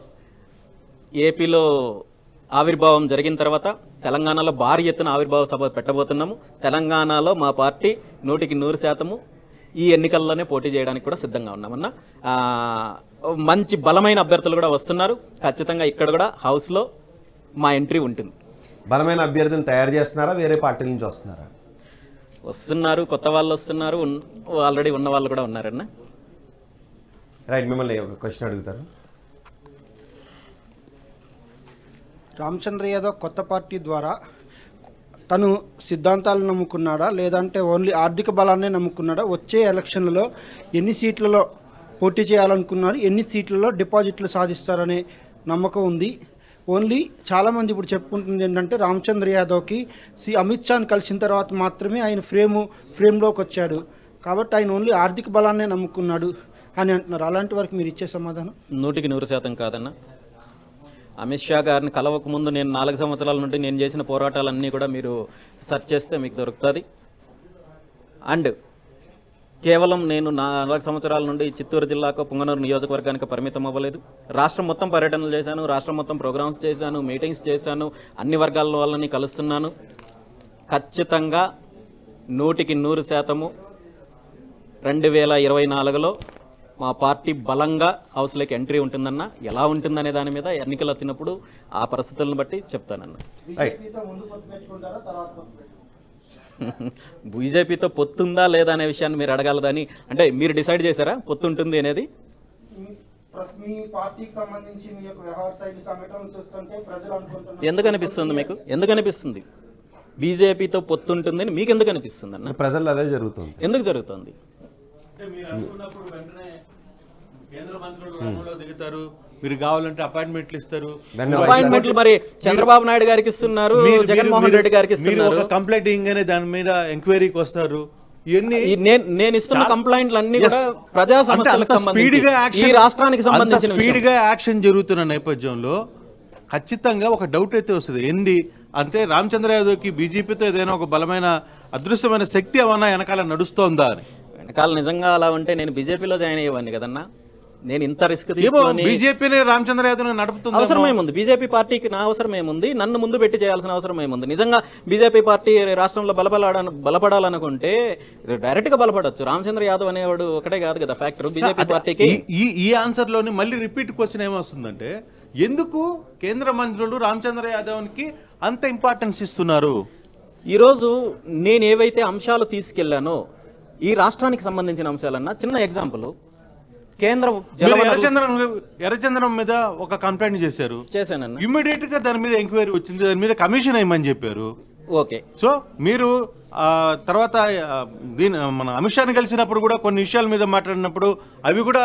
ఏపీలో ఆవిర్భావం జరిగిన తర్వాత తెలంగాణలో భారీ ఎత్తున ఆవిర్భావ సభ పెట్టబోతున్నాము తెలంగాణలో మా పార్టీ నూటికి నూరు శాతము ఈ ఎన్నికల్లోనే పోటీ చేయడానికి కూడా సిద్ధంగా ఉన్నామన్న మంచి బలమైన అభ్యర్థులు కూడా వస్తున్నారు ఖచ్చితంగా ఇక్కడ కూడా హౌస్లో మా ఎంట్రీ ఉంటుంది బలమైన అభ్యర్థులు తయారు చేస్తున్నారా వేరే పార్టీల నుంచి వస్తున్నారా వస్తున్నారు కొత్త వాళ్ళు వస్తున్నారు ఆల్రెడీ ఉన్న వాళ్ళు కూడా ఉన్నారన్న రైట్ మిమ్మల్ని క్వశ్చన్ అడుగుతారు రామచంద్ర యాదవ్ కొత్త పార్టీ ద్వారా తను సిద్ధాంతాలు నమ్ముకున్నాడా లేదంటే ఓన్లీ ఆర్థిక బలాన్నే నమ్ముకున్నాడా వచ్చే ఎలక్షన్లలో ఎన్ని సీట్లలో పోటీ చేయాలనుకున్నారు ఎన్ని సీట్లలో డిపాజిట్లు సాధిస్తారనే నమ్మకం ఉంది ఓన్లీ చాలామంది ఇప్పుడు చెప్పుకుంటుంది ఏంటంటే రామచంద్ర యాదవ్కి సి అమిత్ షాను కలిసిన తర్వాత మాత్రమే ఆయన ఫ్రేము ఫ్రేమ్లోకి వచ్చాడు కాబట్టి ఆయన ఓన్లీ ఆర్థిక బలాన్నే నమ్ముకున్నాడు అని అంటున్నారు అలాంటి వరకు మీరు ఇచ్చే సమాధానం నూటికి నూరు శాతం కాదన్నా అమిత్ షా గారిని కలవకముందు నేను నాలుగు సంవత్సరాల నుండి నేను చేసిన పోరాటాలన్నీ కూడా మీరు సెర్చ్ చేస్తే మీకు దొరుకుతుంది అండ్ కేవలం నేను నాలుగు సంవత్సరాల నుండి చిత్తూరు జిల్లాకు పుంగనూరు నియోజకవర్గానికి పరిమితం అవ్వలేదు రాష్ట్రం మొత్తం పర్యటనలు చేశాను రాష్ట్రం మొత్తం ప్రోగ్రామ్స్ చేశాను మీటింగ్స్ చేశాను అన్ని వర్గాల వాళ్ళని కలుస్తున్నాను ఖచ్చితంగా నూటికి నూరు శాతము రెండు వేల ఇరవై నాలుగులో మా పార్టీ బలంగా హౌస్లోకి ఎంట్రీ ఉంటుందన్న ఎలా ఉంటుందనే దాని మీద ఎన్నికలు వచ్చినప్పుడు ఆ పరిస్థితులను బట్టి చెప్తానన్న బీజేపీతో పొత్తుందా లేదా అనే విషయాన్ని మీరు అడగలదని అంటే మీరు డిసైడ్ చేశారా పొత్తు ఉంటుంది అనేది ఎందుకు అనిపిస్తుంది మీకు ఎందుకు అనిపిస్తుంది బీజేపీతో పొత్తు మీకు ఎందుకు అనిపిస్తుంది అన్న ప్రజల్లో అదే జరుగుతుంది ఎందుకు జరుగుతుంది దిగుతారు మీరు కావాలంటే అపాయింట్మెంట్లు ఇస్తారు అపాయింట్మెంట్లు మరి చంద్రబాబు నాయుడు గారికి ఇస్తున్నారు జగన్మోహన్ రెడ్డి గారికి ఇస్తున్నారు కంప్లైంట్ ఇంగానే దాని మీద ఎంక్వైరీకి వస్తారు నేను ఇస్తున్న కంప్లైంట్లు అన్ని కూడా ప్రజా సమస్యలకు సంబంధించి ఈ రాష్ట్రానికి సంబంధించిన స్పీడ్ గా యాక్షన్ జరుగుతున్న నేపథ్యంలో ఖచ్చితంగా ఒక డౌట్ అయితే వస్తుంది ఏంది అంటే రామచంద్ర యాదవ్కి బీజేపీతో ఏదైనా ఒక బలమైన అదృశ్యమైన శక్తి ఏమన్నా వెనకాల నడుస్తోందా అని వెనకాల నిజంగా అలా ఉంటే నేను బీజేపీలో జాయిన్ అయ్యేవాడిని కదన్నా నేను ఇంత రిస్క్ బీజేపీనే రామచంద్ర యాదవ్ నడుపుతుంది అవసరం ఏముంది బీజేపీ పార్టీకి నా అవసరం ఏముంది నన్ను ముందు పెట్టి చేయాల్సిన అవసరం ఏముంది నిజంగా బీజేపీ పార్టీ రాష్ట్రంలో బలపడాల బలపడాలనుకుంటే డైరెక్ట్ గా బలపడచ్చు రామచంద్ర యాదవ్ అనేవాడు ఒకటే కాదు కదా ఫ్యాక్టర్ బీజేపీ పార్టీకి ఈ ఈ ఆన్సర్ లోని మళ్ళీ రిపీట్ క్వశ్చన్ ఏమొస్తుందంటే ఎందుకు కేంద్ర మంత్రులు రామచంద్ర యాదవ్కి అంత ఇంపార్టెన్స్ ఇస్తున్నారు ఈరోజు నేను ఏవైతే అంశాలు తీసుకెళ్లానో ఈ రాష్ట్రానికి సంబంధించిన అంశాలన్నా చిన్న ఎగ్జాంపుల్ కేంద్రం ఎర్రచందనం ఎర్రచందనం మీద ఒక కంప్లైంట్ చేశారు చేశానన్న ఇమ్మీడియట్ గా దాని మీద ఎంక్వైరీ వచ్చింది దాని మీద కమిషన్ వేయమని చెప్పారు ఓకే సో మీరు తర్వాత దీని మన అమిత్ షాని కలిసినప్పుడు కూడా కొన్ని విషయాల మీద మాట్లాడినప్పుడు అవి కూడా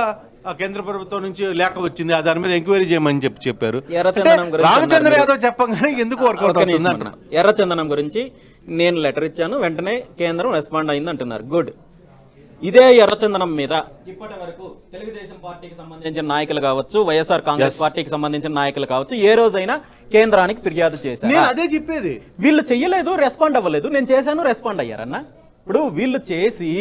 కేంద్ర ప్రభుత్వం నుంచి లేక వచ్చింది ఆ దాని మీద ఎంక్వైరీ చేయమని చెప్పి చెప్పారు రామచంద్ర యాదవ్ చెప్పగానే ఎందుకు వర్కౌట్ ఎర్రచందనం గురించి నేను లెటర్ ఇచ్చాను వెంటనే కేంద్రం రెస్పాండ్ అయింది అంటున్నారు గుడ్ ఇదే ఎర్రచందనం మీద ఇప్పటి వరకు తెలుగుదేశం పార్టీకి సంబంధించిన నాయకులు కావచ్చు వైఎస్ఆర్ కాంగ్రెస్ పార్టీకి సంబంధించిన నాయకులు కావచ్చు ఏ రోజైనా కేంద్రానికి ఫిర్యాదు చేశారు అదే చెప్పేది వీళ్ళు చెయ్యలేదు రెస్పాండ్ అవ్వలేదు నేను చేశాను రెస్పాండ్ అయ్యారన్న ఇప్పుడు వీళ్ళు చేసి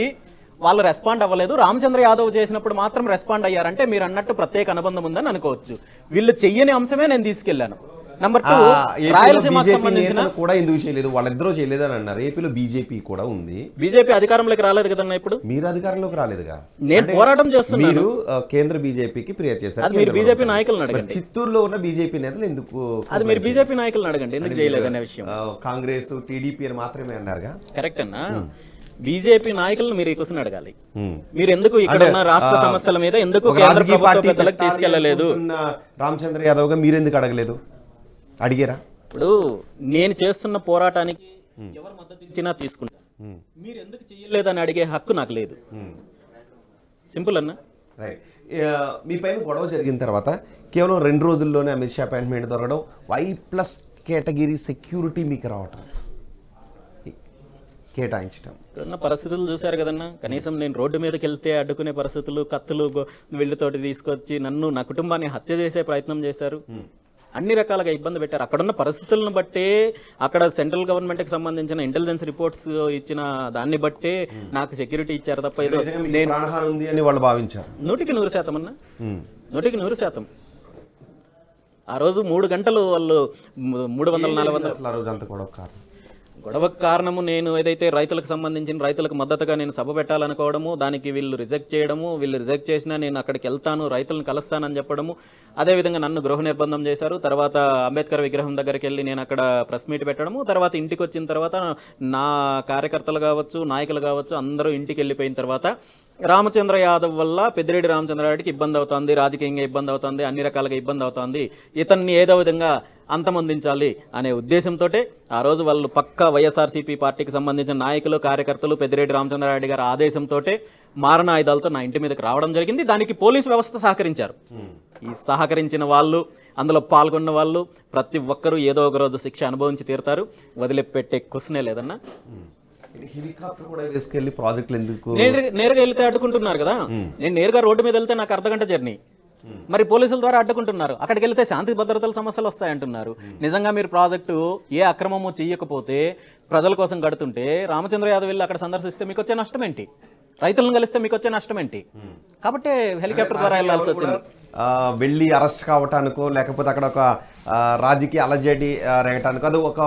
వాళ్ళు రెస్పాండ్ అవ్వలేదు రామచంద్ర యాదవ్ చేసినప్పుడు మాత్రం రెస్పాండ్ అయ్యారంటే మీరు అన్నట్టు ప్రత్యేక అనుబంధం ఉందని అనుకోవచ్చు వీళ్ళు చెయ్యని అంశమే నేను తీసుకెళ్లాను వాళ్ళిద్దరూ అన్నారు బీజేపీ కూడా ఉంది బీజేపీ అధికారంలోకి రాలేదు ఇప్పుడు మీరు అధికారంలోకి రాలేదుగా పోరాటం మీరు కేంద్ర మీరు బీజేపీ అడగండి చిత్తూరులో ఉన్న బీజేపీ నేతలు ఎందుకు అది మీరు బీజేపీ నాయకులను అడగండి ఎందుకు చేయలేదు అనే విషయం కాంగ్రెస్ టీడీపీ అని మాత్రమే అన్నారుగా కరెక్ట్ అన్నా బీజేపీ నాయకులను మీరు ఈ క్వశ్చన్ అడగాలి మీరు ఎందుకు ఇక్కడ రాష్ట్ర సమస్యల మీద ఎందుకు తీసుకెళ్లలేదు రామచంద్ర యాదవ్ గా మీరు ఎందుకు అడగలేదు అడిగారా ఇప్పుడు నేను చేస్తున్న పోరాటానికి ఎవరు మద్దతు ఇచ్చినా తీసుకుంటా మీరు ఎందుకు చేయలేదని అడిగే హక్కు నాకు లేదు సింపుల్ అన్నా మీ పైన గొడవ జరిగిన తర్వాత కేవలం రెండు రోజుల్లోనే అమిత్ షా అపాయింట్మెంట్ దొరకడం వై ప్లస్ కేటగిరీ సెక్యూరిటీ మీకు రావటం కేటాయించడం పరిస్థితులు చూశారు కదన్నా కనీసం నేను రోడ్డు మీదకి వెళ్తే అడ్డుకునే పరిస్థితులు కత్తులు వెళ్ళితోటి తీసుకొచ్చి నన్ను నా కుటుంబాన్ని హత్య చేసే ప్రయత్నం చేశారు అన్ని రకాలుగా ఇబ్బంది పెట్టారు అక్కడున్న పరిస్థితులను బట్టే అక్కడ సెంట్రల్ గవర్నమెంట్కి సంబంధించిన ఇంటెలిజెన్స్ రిపోర్ట్స్ ఇచ్చిన దాన్ని బట్టే నాకు సెక్యూరిటీ ఇచ్చారు తప్ప నేను వాళ్ళు భావించారు నూటికి నూరు శాతం అన్న నూటికి నూరు శాతం ఆ రోజు మూడు గంటలు వాళ్ళు మూడు వందల నాలుగు వందల గొడవకు కారణము నేను ఏదైతే రైతులకు సంబంధించిన రైతులకు మద్దతుగా నేను సభ పెట్టాలనుకోవడము దానికి వీళ్ళు రిజెక్ట్ చేయడము వీళ్ళు రిజెక్ట్ చేసినా నేను అక్కడికి వెళ్తాను రైతులను కలుస్తానని చెప్పడము అదేవిధంగా నన్ను గృహ నిర్బంధం చేశారు తర్వాత అంబేద్కర్ విగ్రహం దగ్గరికి వెళ్ళి నేను అక్కడ ప్రెస్ మీట్ పెట్టడము తర్వాత ఇంటికి వచ్చిన తర్వాత నా కార్యకర్తలు కావచ్చు నాయకులు కావచ్చు అందరూ ఇంటికి వెళ్ళిపోయిన తర్వాత రామచంద్ర యాదవ్ వల్ల పెద్దిరెడ్డి రామచంద్రారెడ్డికి ఇబ్బంది అవుతుంది రాజకీయంగా ఇబ్బంది అవుతుంది అన్ని రకాలుగా ఇబ్బంది అవుతుంది ఇతన్ని ఏదో విధంగా అంతమందించాలి అనే ఉద్దేశంతో ఆ రోజు వాళ్ళు పక్క వైఎస్ఆర్సీపీ పార్టీకి సంబంధించిన నాయకులు కార్యకర్తలు పెద్దిరెడ్డి రామచంద్రారెడ్డి గారి ఆదేశంతో మారణ ఆయుధాలతో నా ఇంటి మీదకి రావడం జరిగింది దానికి పోలీసు వ్యవస్థ సహకరించారు ఈ సహకరించిన వాళ్ళు అందులో పాల్గొన్న వాళ్ళు ప్రతి ఒక్కరూ ఏదో ఒక రోజు శిక్ష అనుభవించి తీరుతారు వదిలిపెట్టే క్వశ్చనే లేదన్నా హెలికాప్టర్ కూడా ప్రాజెక్టులు ఎందుకు నేరుగా వెళ్తే అడ్డుకుంటున్నారు కదా నేను నేరుగా రోడ్డు మీద వెళ్తే నాకు అర్ధగంట జర్నీ మరి పోలీసుల ద్వారా అడ్డుకుంటున్నారు అక్కడికి వెళ్తే శాంతి భద్రతల సమస్యలు వస్తాయంటున్నారు నిజంగా మీరు ప్రాజెక్టు ఏ అక్రమము చేయకపోతే ప్రజల కోసం గడుతుంటే రామచంద్ర యాదవ్ వెళ్ళి అక్కడ సందర్శిస్తే మీకు వచ్చే నష్టం ఏంటి రైతులను కలిస్తే మీకు వచ్చే నష్టం ఏంటి కాబట్టి హెలికాప్టర్ ద్వారా వెళ్ళాల్సి వచ్చింది వెళ్ళి అరెస్ట్ కావటానికో లేకపోతే అక్కడ ఒక రాజకీయ అలజడి రేయటానికి అది ఒక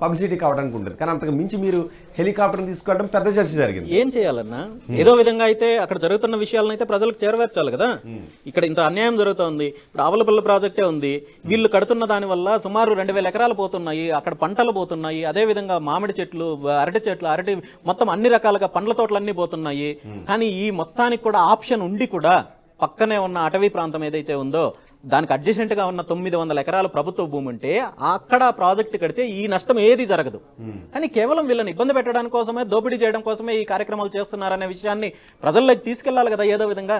పబ్లిసిటీ కావడానికి ఉంటుంది కానీ అంతకు మించి మీరు హెలికాప్టర్ తీసుకోవడం పెద్ద చర్చ జరిగింది ఏం చేయాలన్నా ఏదో విధంగా అయితే అక్కడ జరుగుతున్న విషయాలను అయితే ప్రజలకు చేరవేర్చాలి కదా ఇక్కడ ఇంత అన్యాయం జరుగుతుంది ఇప్పుడు ఆవలపల్లి ప్రాజెక్టే ఉంది వీళ్ళు కడుతున్న దానివల్ల సుమారు రెండు వేల ఎకరాలు పోతున్నాయి అక్కడ పంటలు పోతున్నాయి అదేవిధంగా మామిడి చెట్లు అరటి చెట్లు అరటి మొత్తం అన్ని రకాలుగా పండ్ల తోటలన్నీ పోతున్నాయి కానీ ఈ మొత్తానికి కూడా ఆప్షన్ ఉండి కూడా పక్కనే ఉన్న అటవీ ప్రాంతం ఏదైతే ఉందో దానికి అడ్జసెంట్గా ఉన్న తొమ్మిది వందల ఎకరాల ప్రభుత్వ భూమి ఉంటే అక్కడ ప్రాజెక్టు కడితే ఈ నష్టం ఏది జరగదు hmm. కానీ కేవలం వీళ్ళని ఇబ్బంది పెట్టడానికి కోసమే దోపిడీ చేయడం కోసమే ఈ కార్యక్రమాలు చేస్తున్నారనే విషయాన్ని ప్రజల్లోకి తీసుకెళ్లాలి కదా ఏదో విధంగా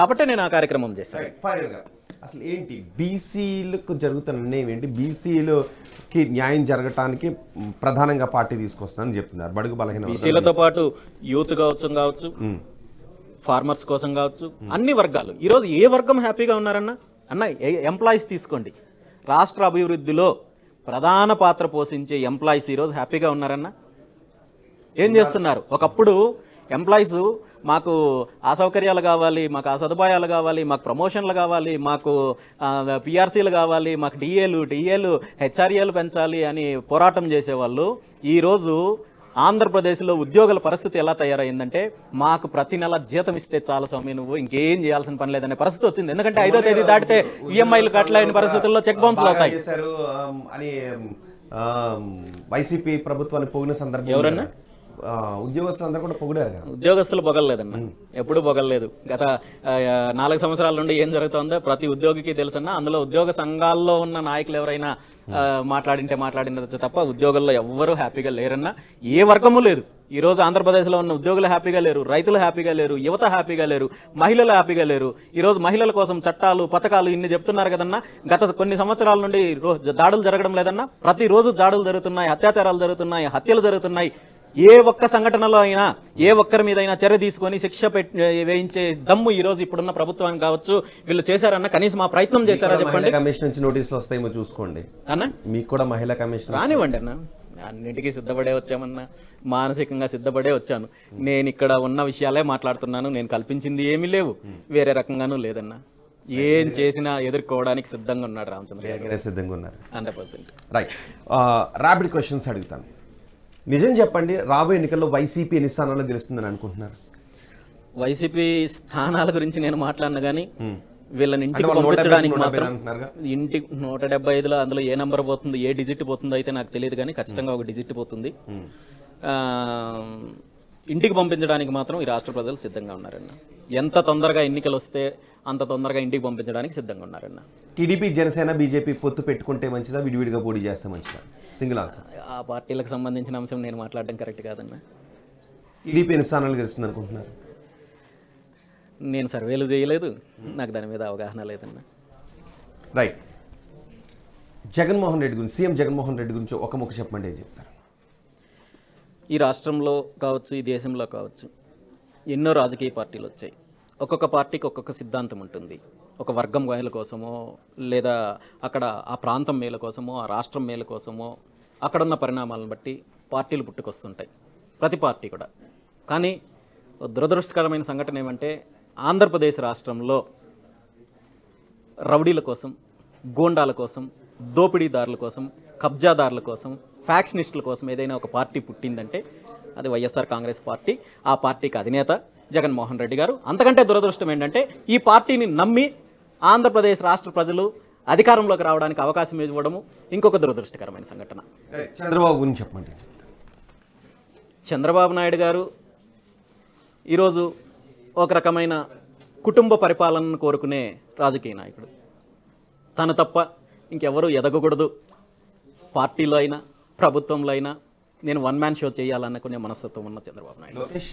కాబట్టి నేను ఆ కార్యక్రమం చేశాను అసలు ఏంటి బీసీలకు జరుగుతున్న ఏంటి బీసీలకి న్యాయం జరగటానికి ప్రధానంగా పార్టీ తీసుకొస్తుందని చెప్తున్నారు బడుగు బలహీన బీసీలతో పాటు యూత్ కావచ్చు కావచ్చు ఫార్మర్స్ hmm. కోసం కావచ్చు అన్ని వర్గాలు ఈరోజు ఏ వర్గం హ్యాపీగా ఉన్నారన్నా అన్న ఎంప్లాయీస్ తీసుకోండి రాష్ట్ర అభివృద్ధిలో ప్రధాన పాత్ర పోషించే ఎంప్లాయీస్ ఈరోజు హ్యాపీగా ఉన్నారన్న ఏం చేస్తున్నారు ఒకప్పుడు ఎంప్లాయీస్ మాకు అసౌకర్యాలు కావాలి మాకు ఆ సదుపాయాలు కావాలి మాకు ప్రమోషన్లు కావాలి మాకు పిఆర్సీలు కావాలి మాకు డిఏలు డిఏలు హెచ్ఆర్ఏలు e పెంచాలి అని పోరాటం చేసేవాళ్ళు ఈరోజు ఆంధ్రప్రదేశ్లో ఉద్యోగుల పరిస్థితి ఎలా తయారైందంటే మాకు ప్రతి నెల జీతం ఇస్తే చాలా స్వామి నువ్వు ఇంకేం చేయాల్సిన పని లేదనే పరిస్థితి వచ్చింది ఎందుకంటే ఐదో తేదీ దాటితే ఈఎంఐలు కట్టలేని పరిస్థితుల్లో చెక్ బౌన్స్ అవుతాయి అని వైసీపీ ప్రభుత్వాన్ని పోగిన సందర్భం ఎవరన్నా ఉద్యోగస్తులు అందరూ కూడా పొగిడారు ఉద్యోగస్తులు పొగలలేదన్న ఎప్పుడు పొగలేదు గత నాలుగు సంవత్సరాల నుండి ఏం జరుగుతుందో ప్రతి ఉద్యోగికి తెలుసన్నా అందులో ఉద్యోగ సంఘాల్లో ఉన్న నాయకులు ఎవరైనా మాట్లాడింటే మాట్లాడిన తప్ప ఉద్యోగుల్లో ఎవ్వరూ హ్యాపీగా లేరన్నా ఏ వర్గము లేదు ఈరోజు ఆంధ్రప్రదేశ్లో ఉన్న ఉద్యోగులు హ్యాపీగా లేరు రైతులు హ్యాపీగా లేరు యువత హ్యాపీగా లేరు మహిళలు హ్యాపీగా లేరు ఈరోజు మహిళల కోసం చట్టాలు పథకాలు ఇన్ని చెప్తున్నారు కదన్నా గత కొన్ని సంవత్సరాల నుండి దాడులు జరగడం లేదన్నా ప్రతిరోజు దాడులు జరుగుతున్నాయి అత్యాచారాలు జరుగుతున్నాయి హత్యలు జరుగుతున్నాయి ఏ ఒక్క సంఘటనలో అయినా ఏ ఒక్కరి మీద అయినా చర్య తీసుకొని శిక్ష వేయించే దమ్ము ఈ రోజు ఇప్పుడున్న ప్రభుత్వానికి కావచ్చు వీళ్ళు చేశారన్న కనీసం ఆ ప్రయత్నం చేశారా చెప్పండి కమిషన్ నుంచి నోటీసులు వస్తాయేమో చూసుకోండి అన్న మీకు కూడా మహిళా కమిషన్ రానివ్వండి అన్న అన్నిటికీ సిద్ధపడే వచ్చామన్నా మానసికంగా సిద్ధపడే వచ్చాను నేను ఇక్కడ ఉన్న విషయాలే మాట్లాడుతున్నాను నేను కల్పించింది ఏమీ లేవు వేరే రకంగానూ లేదన్నా ఏం చేసినా ఎదుర్కోవడానికి సిద్ధంగా ఉన్నాడు రామచంద్ర సిద్ధంగా ఉన్నారు hundred percent right rapid questions అడుగుతాను నిజం చెప్పండి రాబోయే ఎన్నికల్లో వైసీపీ ఎన్ని స్థానాల్లో గెలుస్తుందని అనుకుంటున్నారు వైసీపీ స్థానాల గురించి నేను మాట్లాడిన కానీ వీళ్ళని ఇంటికి పంపించడానికి ఇంటి నూట డెబ్బై ఐదులో అందులో ఏ నెంబర్ పోతుంది ఏ డిజిట్ పోతుందో అయితే నాకు తెలియదు కానీ ఖచ్చితంగా ఒక డిజిట్ పోతుంది ఇంటికి పంపించడానికి మాత్రం ఈ రాష్ట్ర ప్రజలు సిద్ధంగా ఉన్నారన్న ఎంత తొందరగా ఎన్నికలు వస్తే అంత తొందరగా ఇంటికి పంపించడానికి సిద్ధంగా ఉన్నారన్న టీడీపీ జనసేన బీజేపీ పొత్తు పెట్టుకుంటే మంచిదా విడివిడిగా పోటీ చేస్తే మంచిదా సింగిల్ ఆన్సర్ ఆ పార్టీలకు సంబంధించిన అంశం నేను మాట్లాడడం కరెక్ట్ కాదన్న టీడీపీ ఎన్ని స్థానాలు గెలుస్తుంది అనుకుంటున్నారు నేను సర్వేలు చేయలేదు నాకు దాని మీద అవగాహన లేదన్న రైట్ జగన్మోహన్ రెడ్డి గురించి సీఎం జగన్మోహన్ రెడ్డి గురించి ఒక ముక్క చెప్పండి ఏం చెప్తారు ఈ రాష్ట్రంలో కావచ్చు ఈ దేశంలో కావచ్చు ఎన్నో రాజకీయ పార్టీలు వచ్చాయి ఒక్కొక్క పార్టీకి ఒక్కొక్క సిద్ధాంతం ఉంటుంది ఒక వర్గం మేల కోసమో లేదా అక్కడ ఆ ప్రాంతం మేల కోసమో ఆ రాష్ట్రం మేల కోసమో అక్కడున్న పరిణామాలను బట్టి పార్టీలు పుట్టుకొస్తుంటాయి ప్రతి పార్టీ కూడా కానీ దురదృష్టకరమైన సంఘటన ఏమంటే ఆంధ్రప్రదేశ్ రాష్ట్రంలో రౌడీల కోసం గోండాల కోసం దోపిడీదారుల కోసం కబ్జాదారుల కోసం ఫ్యాక్షనిస్టుల కోసం ఏదైనా ఒక పార్టీ పుట్టిందంటే అది వైఎస్ఆర్ కాంగ్రెస్ పార్టీ ఆ పార్టీకి అధినేత జగన్మోహన్ రెడ్డి గారు అంతకంటే దురదృష్టం ఏంటంటే ఈ పార్టీని నమ్మి ఆంధ్రప్రదేశ్ రాష్ట్ర ప్రజలు అధికారంలోకి రావడానికి అవకాశం ఇవ్వడము ఇంకొక దురదృష్టకరమైన సంఘటన చంద్రబాబు గురించి చెప్పండి చంద్రబాబు నాయుడు గారు ఈరోజు ఒక రకమైన కుటుంబ పరిపాలనను కోరుకునే రాజకీయ నాయకుడు తను తప్ప ఇంకెవరూ ఎదగకూడదు పార్టీలో అయినా ప్రభుత్వంలో అయినా నేను వన్ మ్యాన్ షో చేయాలనుకునే మనస్తత్వం ఉన్న చంద్రబాబు నాయుడు లోకేష్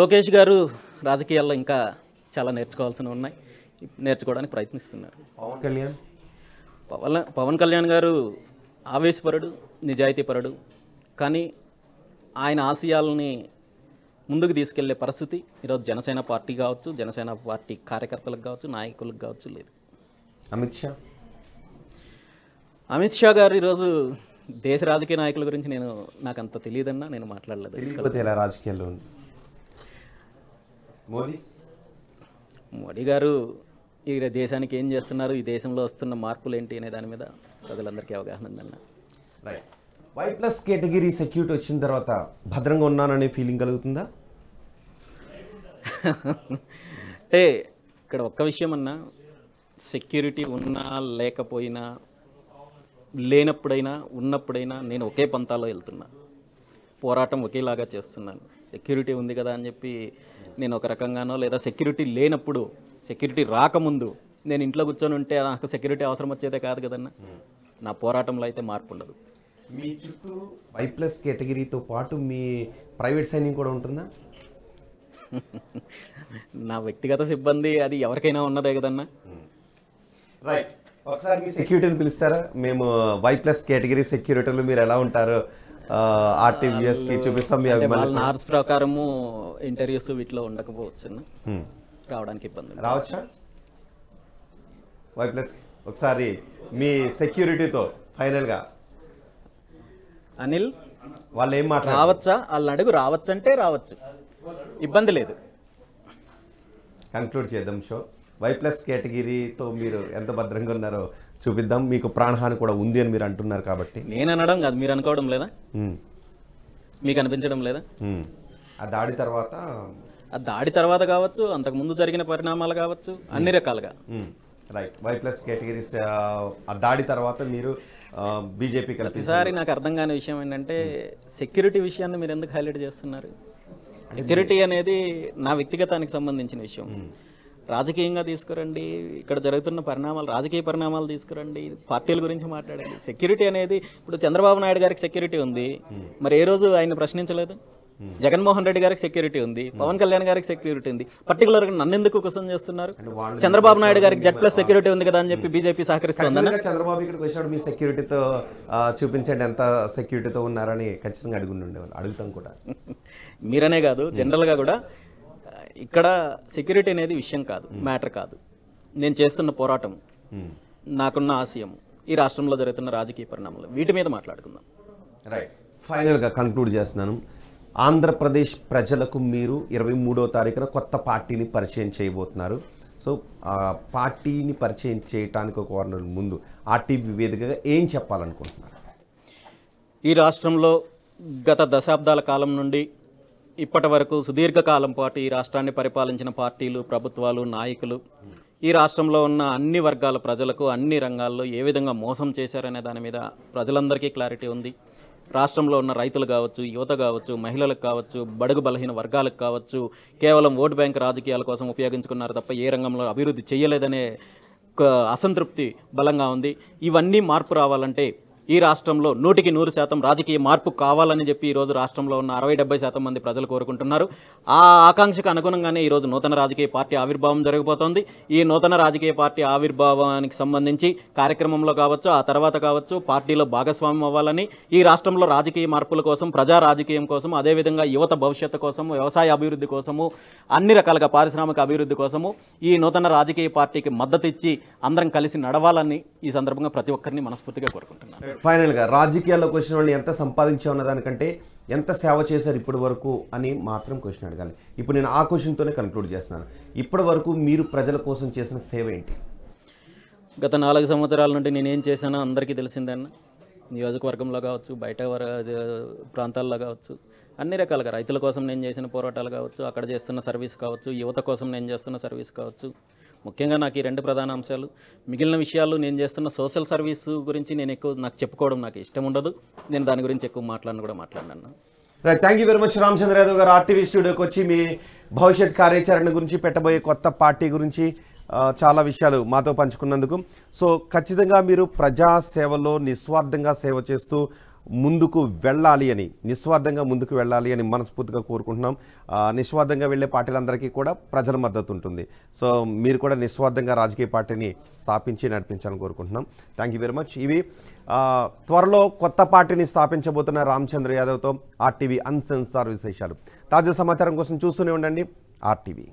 లోకేష్ గారు రాజకీయాల్లో ఇంకా చాలా నేర్చుకోవాల్సినవి ఉన్నాయి నేర్చుకోవడానికి ప్రయత్నిస్తున్నారు పవన్ కళ్యాణ్ పవన్ పవన్ కళ్యాణ్ గారు ఆవేశపరుడు నిజాయితీపరుడు కానీ ఆయన ఆశయాలని ముందుకు తీసుకెళ్లే పరిస్థితి ఈరోజు జనసేన పార్టీ కావచ్చు జనసేన పార్టీ కార్యకర్తలకు కావచ్చు నాయకులకు కావచ్చు లేదు అమిత్ షా అమిత్ షా గారు ఈరోజు దేశ రాజకీయ నాయకుల గురించి నేను నాకు అంత తెలియదన్నా నేను మాట్లాడలేదు మోదీ మోడీ గారు ఈ దేశానికి ఏం చేస్తున్నారు ఈ దేశంలో వస్తున్న మార్పులు ఏంటి అనే దాని మీద ప్రజలందరికీ అవగాహన ఉందన్న వై ప్లస్ కేటగిరీ సెక్యూరిటీ వచ్చిన తర్వాత భద్రంగా ఉన్నాననే ఫీలింగ్ కలుగుతుందా అంటే ఇక్కడ ఒక్క విషయం అన్నా సెక్యూరిటీ ఉన్నా లేకపోయినా లేనప్పుడైనా ఉన్నప్పుడైనా నేను ఒకే పంతాలో వెళ్తున్నా పోరాటం ఒకేలాగా చేస్తున్నాను సెక్యూరిటీ ఉంది కదా అని చెప్పి నేను ఒక రకంగానో లేదా సెక్యూరిటీ లేనప్పుడు సెక్యూరిటీ రాకముందు నేను ఇంట్లో కూర్చొని ఉంటే నాకు సెక్యూరిటీ అవసరం వచ్చేదే కాదు కదన్న నా పోరాటంలో అయితే మార్పు ఉండదు మీ చుట్టూ వై ప్లస్ కేటగిరీతో పాటు మీ ప్రైవేట్ సైనింగ్ కూడా ఉంటుందా నా వ్యక్తిగత సిబ్బంది అది ఎవరికైనా ఉన్నదే కదన్నా రైట్ ఒకసారి సెక్యూరిటీని పిలుస్తారా మేము వై ప్లస్ కేటగిరీ సెక్యూరిటీలు మీరు ఎలా ఉంటారు కి చూపిస్తాం నార్స్ ప్రకారము ఇంటర్వ్యూస్ వీటిలో ఉండకపోవచ్చు hmm. రావడానికి ఇబ్బంది రావచ్చా వై ప్లస్ ఒకసారి మీ సెక్యూరిటీతో ఫైనల్గా అనిల్ వాళ్ళు ఏం మాట్లాడ రావచ్చా వాళ్ళని అడుగు రావచ్చు అంటే రావచ్చు ఇబ్బంది లేదు కంక్లూడ్ చేద్దాం షో వై ప్లస్ కేటగిరీతో మీరు ఎంత భద్రంగా ఉన్నారో చూపిద్దాం మీకు ప్రాణహాని కూడా ఉంది అని మీరు అంటున్నారు కాబట్టి నేను అనడం కాదు మీరు అనుకోవడం లేదా hmm. మీకు అనిపించడం లేదా hmm. ఆ దాడి తర్వాత ఆ దాడి తర్వాత కావచ్చు అంతకు ముందు జరిగిన పరిణామాలు కావచ్చు అన్ని hmm. రకాలుగా రైట్ వై ప్లస్ కేటగిరీస్ దాడి తర్వాత మీరు బీజేపీ ప్రతిసారి నాకు అర్థం కాని విషయం ఏంటంటే సెక్యూరిటీ hmm. విషయాన్ని మీరు ఎందుకు హైలైట్ చేస్తున్నారు సెక్యూరిటీ అనేది నా వ్యక్తిగతానికి సంబంధించిన విషయం hmm. రాజకీయంగా తీసుకురండి ఇక్కడ జరుగుతున్న పరిణామాలు రాజకీయ పరిణామాలు తీసుకురండి పార్టీల గురించి మాట్లాడండి సెక్యూరిటీ అనేది ఇప్పుడు చంద్రబాబు నాయుడు గారికి సెక్యూరిటీ ఉంది మరి ఏ రోజు ఆయన ప్రశ్నించలేదు జగన్మోహన్ రెడ్డి గారికి సెక్యూరిటీ ఉంది పవన్ కళ్యాణ్ గారికి సెక్యూరిటీ ఉంది పర్టికులర్ గా నన్ను ఎందుకు క్వశ్చన్ చేస్తున్నారు చంద్రబాబు నాయుడు గారికి జెడ్ ప్లస్ సెక్యూరిటీ ఉంది కదా అని చెప్పి బీజేపీ సహకరిస్తుంది చంద్రబాబు ఇక్కడికి వచ్చినాడు మీ సెక్యూరిటీతో చూపించండి ఎంత సెక్యూరిటీతో ఉన్నారని ఖచ్చితంగా అడుగుండే అడుగుతాం కూడా మీరనే కాదు జనరల్గా కూడా ఇక్కడ సెక్యూరిటీ అనేది విషయం కాదు మ్యాటర్ కాదు నేను చేస్తున్న పోరాటం నాకున్న ఆశయం ఈ రాష్ట్రంలో జరుగుతున్న రాజకీయ పరిణామాలు వీటి మీద మాట్లాడుకుందాం రైట్ ఫైనల్గా కంక్లూడ్ చేస్తున్నాను ఆంధ్రప్రదేశ్ ప్రజలకు మీరు ఇరవై మూడో తారీఖున కొత్త పార్టీని పరిచయం చేయబోతున్నారు సో ఆ పార్టీని పరిచయం చేయటానికి ఒక వారం ముందు ఆర్టీపీ వేదికగా ఏం చెప్పాలనుకుంటున్నారు ఈ రాష్ట్రంలో గత దశాబ్దాల కాలం నుండి ఇప్పటి వరకు సుదీర్ఘకాలం పాటు ఈ రాష్ట్రాన్ని పరిపాలించిన పార్టీలు ప్రభుత్వాలు నాయకులు ఈ రాష్ట్రంలో ఉన్న అన్ని వర్గాల ప్రజలకు అన్ని రంగాల్లో ఏ విధంగా మోసం చేశారనే దాని మీద ప్రజలందరికీ క్లారిటీ ఉంది రాష్ట్రంలో ఉన్న రైతులు కావచ్చు యువత కావచ్చు మహిళలకు కావచ్చు బడుగు బలహీన వర్గాలకు కావచ్చు కేవలం ఓటు బ్యాంక్ రాజకీయాల కోసం ఉపయోగించుకున్నారు తప్ప ఏ రంగంలో అభివృద్ధి చేయలేదనే అసంతృప్తి బలంగా ఉంది ఇవన్నీ మార్పు రావాలంటే ఈ రాష్ట్రంలో నూటికి నూరు శాతం రాజకీయ మార్పు కావాలని చెప్పి ఈరోజు రాష్ట్రంలో ఉన్న అరవై డెబ్బై శాతం మంది ప్రజలు కోరుకుంటున్నారు ఆ ఆకాంక్షకు అనుగుణంగానే ఈరోజు నూతన రాజకీయ పార్టీ ఆవిర్భావం జరగబోతోంది ఈ నూతన రాజకీయ పార్టీ ఆవిర్భావానికి సంబంధించి కార్యక్రమంలో కావచ్చు ఆ తర్వాత కావచ్చు పార్టీలో భాగస్వామ్యం అవ్వాలని ఈ రాష్ట్రంలో రాజకీయ మార్పుల కోసం ప్రజా రాజకీయం కోసం అదేవిధంగా యువత భవిష్యత్తు కోసం వ్యవసాయ అభివృద్ధి కోసము అన్ని రకాలుగా పారిశ్రామిక అభివృద్ధి కోసము ఈ నూతన రాజకీయ పార్టీకి మద్దతు ఇచ్చి అందరం కలిసి నడవాలని ఈ సందర్భంగా ప్రతి ఒక్కరిని మనస్ఫూర్తిగా కోరుకుంటున్నాను ఫైనల్గా రాజకీయాల్లోకి వచ్చిన వాళ్ళు ఎంత సంపాదించామన్న దానికంటే ఎంత సేవ చేశారు ఇప్పటి వరకు అని మాత్రం క్వశ్చన్ అడగాలి ఇప్పుడు నేను ఆ క్వశ్చన్తోనే కన్క్లూడ్ చేస్తున్నాను ఇప్పటి వరకు మీరు ప్రజల కోసం చేసిన సేవ ఏంటి గత నాలుగు సంవత్సరాల నుండి నేనేం చేశానో అందరికీ తెలిసిందన్న నియోజకవర్గంలో కావచ్చు బయట ప్రాంతాల్లో కావచ్చు అన్ని రకాలుగా రైతుల కోసం నేను చేసిన పోరాటాలు కావచ్చు అక్కడ చేస్తున్న సర్వీస్ కావచ్చు యువత కోసం నేను చేస్తున్న సర్వీస్ కావచ్చు ముఖ్యంగా నాకు ఈ రెండు ప్రధాన అంశాలు మిగిలిన విషయాలు నేను చేస్తున్న సోషల్ సర్వీస్ గురించి నేను ఎక్కువ నాకు చెప్పుకోవడం నాకు ఇష్టం ఉండదు నేను దాని గురించి ఎక్కువ మాట్లాడిన కూడా మాట్లాడినాను right thank you very much Ramachandra Yadav garu RTV స్టూడియోకి వచ్చి మీ భవిష్యత్ కార్యాచరణ గురించి పెట్టబోయే కొత్త పార్టీ గురించి చాలా విషయాలు మాతో పంచుకున్నందుకు సో ఖచ్చితంగా మీరు ప్రజా సేవలో నిస్వార్థంగా సేవ చేస్తూ ముందుకు వెళ్ళాలి అని నిస్వార్థంగా ముందుకు వెళ్ళాలి అని మనస్ఫూర్తిగా కోరుకుంటున్నాం నిస్వార్థంగా వెళ్ళే పార్టీలందరికీ కూడా ప్రజల మద్దతు ఉంటుంది సో మీరు కూడా నిస్వార్థంగా రాజకీయ పార్టీని స్థాపించి నడిపించాలని కోరుకుంటున్నాం థ్యాంక్ వెరీ మచ్ ఇవి త్వరలో కొత్త పార్టీని స్థాపించబోతున్న రామచంద్ర యాదవ్తో ఆర్టీవీ అన్సెన్సార్ విశేషాలు తాజా సమాచారం కోసం చూస్తూనే ఉండండి ఆర్టీవీ